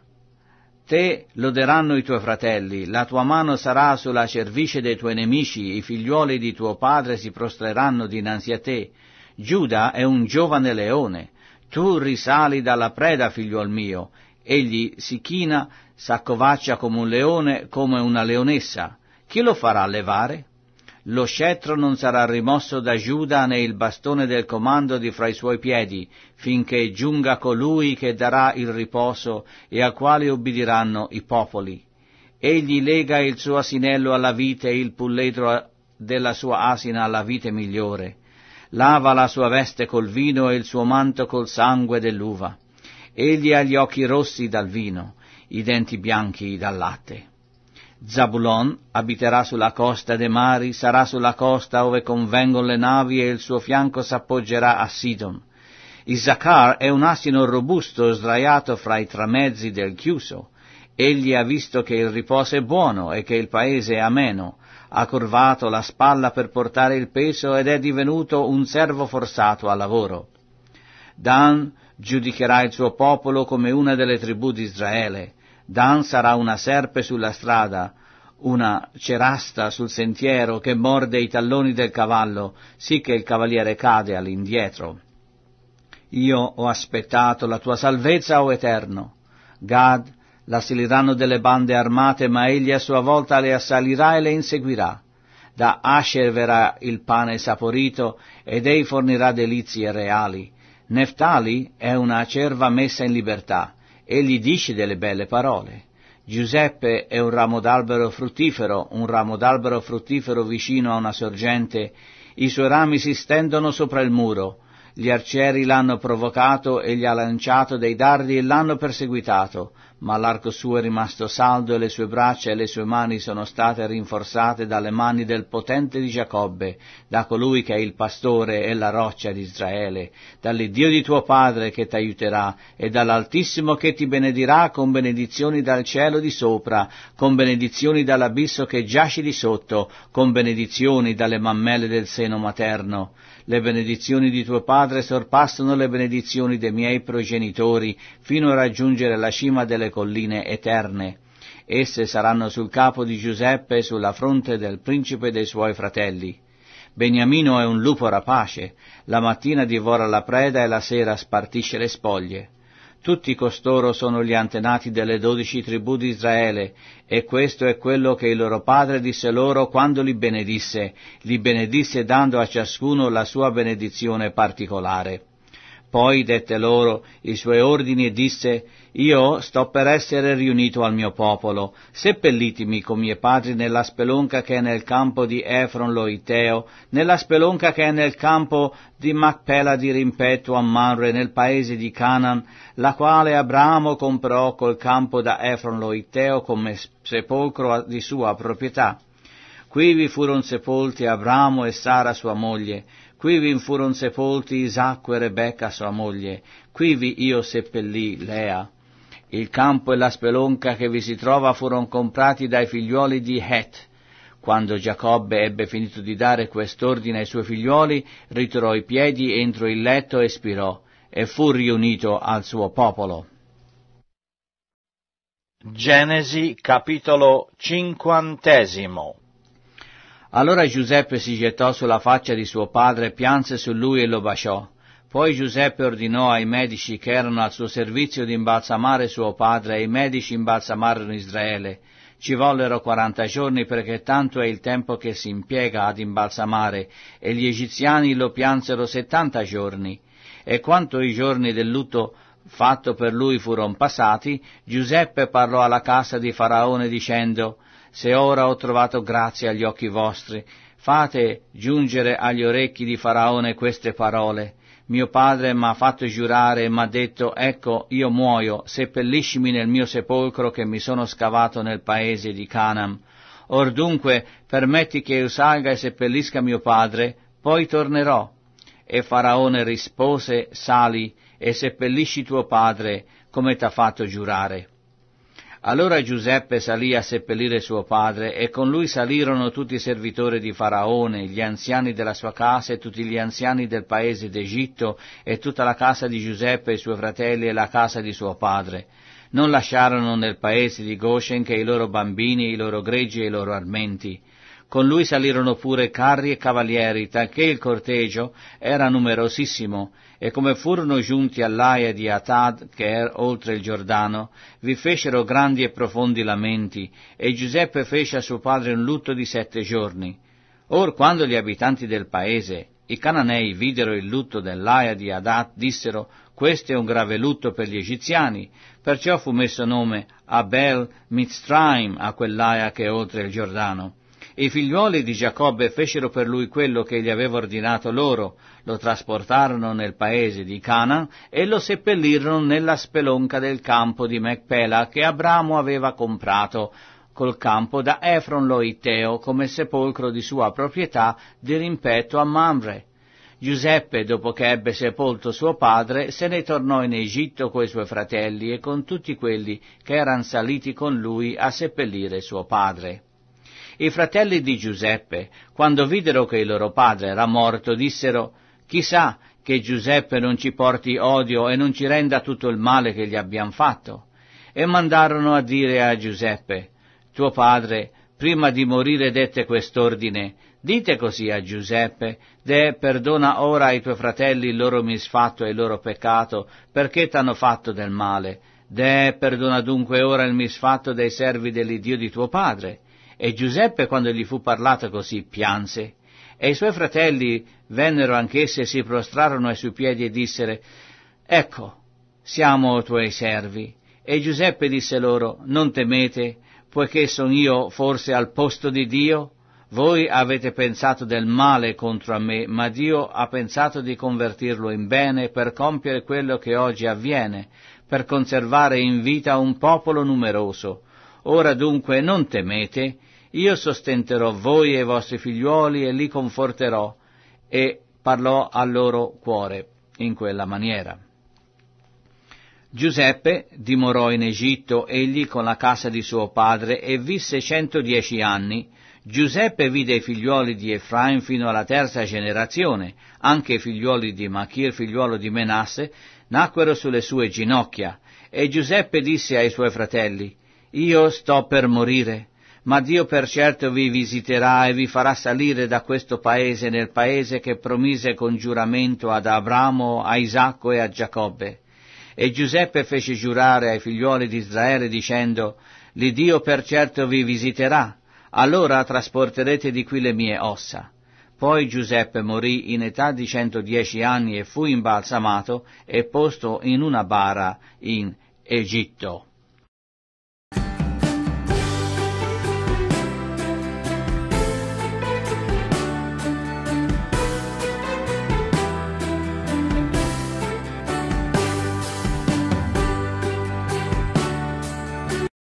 te loderanno i tuoi fratelli, la tua mano sarà sulla cervice dei tuoi nemici, i figliuoli di tuo padre si prostreranno dinanzi a te. Giuda è un giovane leone, tu risali dalla preda, figliuol mio, egli si china, s'accovaccia come un leone, come una leonessa. Chi lo farà levare? lo scettro non sarà rimosso da Giuda né il bastone del comando di fra i suoi piedi, finché giunga colui che darà il riposo e al quale ubbidiranno i popoli. Egli lega il suo asinello alla vite e il pulledro della sua asina alla vite migliore. Lava la sua veste col vino e il suo manto col sangue dell'uva. Egli ha gli occhi rossi dal vino, i denti bianchi dal latte. Zabulon abiterà sulla costa dei mari, sarà sulla costa dove convengono le navi e il suo fianco s'appoggerà a Sidon. Issacar è un asino robusto sdraiato fra i tramezzi del chiuso. Egli ha visto che il riposo è buono e che il paese è ameno. Ha curvato la spalla per portare il peso ed è divenuto un servo forzato al lavoro. Dan giudicherà il suo popolo come una delle tribù di Israele Dan sarà una serpe sulla strada, una cerasta sul sentiero che morde i talloni del cavallo, sì che il cavaliere cade all'indietro. Io ho aspettato la tua salvezza, o Eterno. Gad l'assaliranno delle bande armate, ma egli a sua volta le assalirà e le inseguirà. Da Asher verrà il pane saporito, ed ei fornirà delizie reali. Neftali è una cerva messa in libertà e gli dice delle belle parole. Giuseppe è un ramo d'albero fruttifero, un ramo d'albero fruttifero vicino a una sorgente. I suoi rami si stendono sopra il muro. Gli arcieri l'hanno provocato e gli ha lanciato dei dardi e l'hanno perseguitato, ma l'arco suo è rimasto saldo e le sue braccia e le sue mani sono state rinforzate dalle mani del potente di Giacobbe, da colui che è il pastore e la roccia di Israele, dall'Iddio di tuo padre che t'aiuterà e dall'Altissimo che ti benedirà con benedizioni dal cielo di sopra, con benedizioni dall'abisso che giaci di sotto, con benedizioni dalle mammelle del seno materno. Le benedizioni di tuo padre sorpassano le benedizioni dei miei progenitori fino a raggiungere la cima delle colline eterne. Esse saranno sul capo di Giuseppe e sulla fronte del principe dei suoi fratelli. Beniamino è un lupo rapace, la mattina divora la preda e la sera spartisce le spoglie. Tutti costoro sono gli antenati delle dodici tribù di Israele, e questo è quello che il loro padre disse loro quando li benedisse, li benedisse dando a ciascuno la sua benedizione particolare. Poi dette loro i suoi ordini e disse, io sto per essere riunito al mio popolo, seppellitimi con miei padri nella spelonca che è nel campo di Efron Loiteo, nella spelonca che è nel campo di Macpela di Rimpeto a Manre, nel paese di Canaan, la quale Abramo comprò col campo da Efron Loiteo come sepolcro di sua proprietà. Quivi furono sepolti Abramo e Sara sua moglie, quivi furono sepolti Isacco e Rebecca sua moglie, quivi io seppellì Lea. Il campo e la spelonca che vi si trova furono comprati dai figliuoli di Het. Quando Giacobbe ebbe finito di dare quest'ordine ai suoi figliuoli, ritirò i piedi entro il letto e spirò, e fu riunito al suo popolo. Genesi capitolo cinquantesimo Allora Giuseppe si gettò sulla faccia di suo padre, pianse su lui e lo baciò. Poi Giuseppe ordinò ai medici che erano al suo servizio di imbalsamare suo padre e i medici imbalsamarono Israele. Ci vollero quaranta giorni perché tanto è il tempo che si impiega ad imbalsamare e gli egiziani lo piansero settanta giorni. E quanto i giorni del lutto fatto per lui furono passati, Giuseppe parlò alla casa di Faraone dicendo Se ora ho trovato grazia agli occhi vostri, fate giungere agli orecchi di Faraone queste parole mio padre m'ha fatto giurare e m'ha detto, ecco, io muoio, seppelliscimi nel mio sepolcro che mi sono scavato nel paese di Canaan. Or dunque, permetti che io salga e seppellisca mio padre, poi tornerò. E Faraone rispose, sali e seppellisci tuo padre, come t'ha fatto giurare. Allora Giuseppe salì a seppellire suo padre e con lui salirono tutti i servitori di Faraone, gli anziani della sua casa e tutti gli anziani del paese d'Egitto e tutta la casa di Giuseppe e i suoi fratelli e la casa di suo padre. Non lasciarono nel paese di Goshen che i loro bambini, i loro greggi e i loro armenti. Con lui salirono pure carri e cavalieri, talché il corteggio era numerosissimo, e come furono giunti all'aia di Atad, che è oltre il Giordano, vi fecero grandi e profondi lamenti, e Giuseppe fece a suo padre un lutto di sette giorni. Or quando gli abitanti del paese, i cananei, videro il lutto dell'aia di Adat, dissero, questo è un grave lutto per gli egiziani, perciò fu messo nome Abel Mitzraim a quell'aia che è oltre il Giordano i figliuoli di Giacobbe fecero per lui quello che gli aveva ordinato loro, lo trasportarono nel paese di Cana e lo seppellirono nella spelonca del campo di Macpela che Abramo aveva comprato col campo da Efron lo Loiteo come sepolcro di sua proprietà di rimpetto a Mamre. Giuseppe, dopo che ebbe sepolto suo padre, se ne tornò in Egitto coi suoi fratelli e con tutti quelli che erano saliti con lui a seppellire suo padre. I fratelli di Giuseppe, quando videro che il loro padre era morto, dissero Chissà che Giuseppe non ci porti odio e non ci renda tutto il male che gli abbiamo fatto. E mandarono a dire a Giuseppe Tuo padre, prima di morire dette quest'ordine, Dite così a Giuseppe, De, perdona ora ai tuoi fratelli il loro misfatto e il loro peccato, perché t'hanno fatto del male. De, perdona dunque ora il misfatto dei servi dell'Iddio di tuo padre. E Giuseppe, quando gli fu parlato così, pianse. E i suoi fratelli vennero anch'essi e si prostrarono ai suoi piedi e dissero, Ecco, siamo tuoi servi. E Giuseppe disse loro, Non temete, poiché sono io forse al posto di Dio? Voi avete pensato del male contro a me, ma Dio ha pensato di convertirlo in bene per compiere quello che oggi avviene, per conservare in vita un popolo numeroso. Ora dunque non temete, io sostenterò voi e i vostri figliuoli e li conforterò. E parlò al loro cuore in quella maniera. Giuseppe dimorò in Egitto egli con la casa di suo padre e visse centodieci anni. Giuseppe vide i figliuoli di Efraim fino alla terza generazione, anche i figliuoli di Machir, figliuolo di Menasse, nacquero sulle sue ginocchia. E Giuseppe disse ai suoi fratelli, Io sto per morire, ma Dio per certo vi visiterà e vi farà salire da questo paese nel paese che promise con giuramento ad Abramo, a Isacco e a Giacobbe. E Giuseppe fece giurare ai figliuoli di Israele dicendo, L'Iddio per certo vi visiterà, allora trasporterete di qui le mie ossa. Poi Giuseppe morì in età di 110 anni e fu imbalsamato e posto in una bara in Egitto.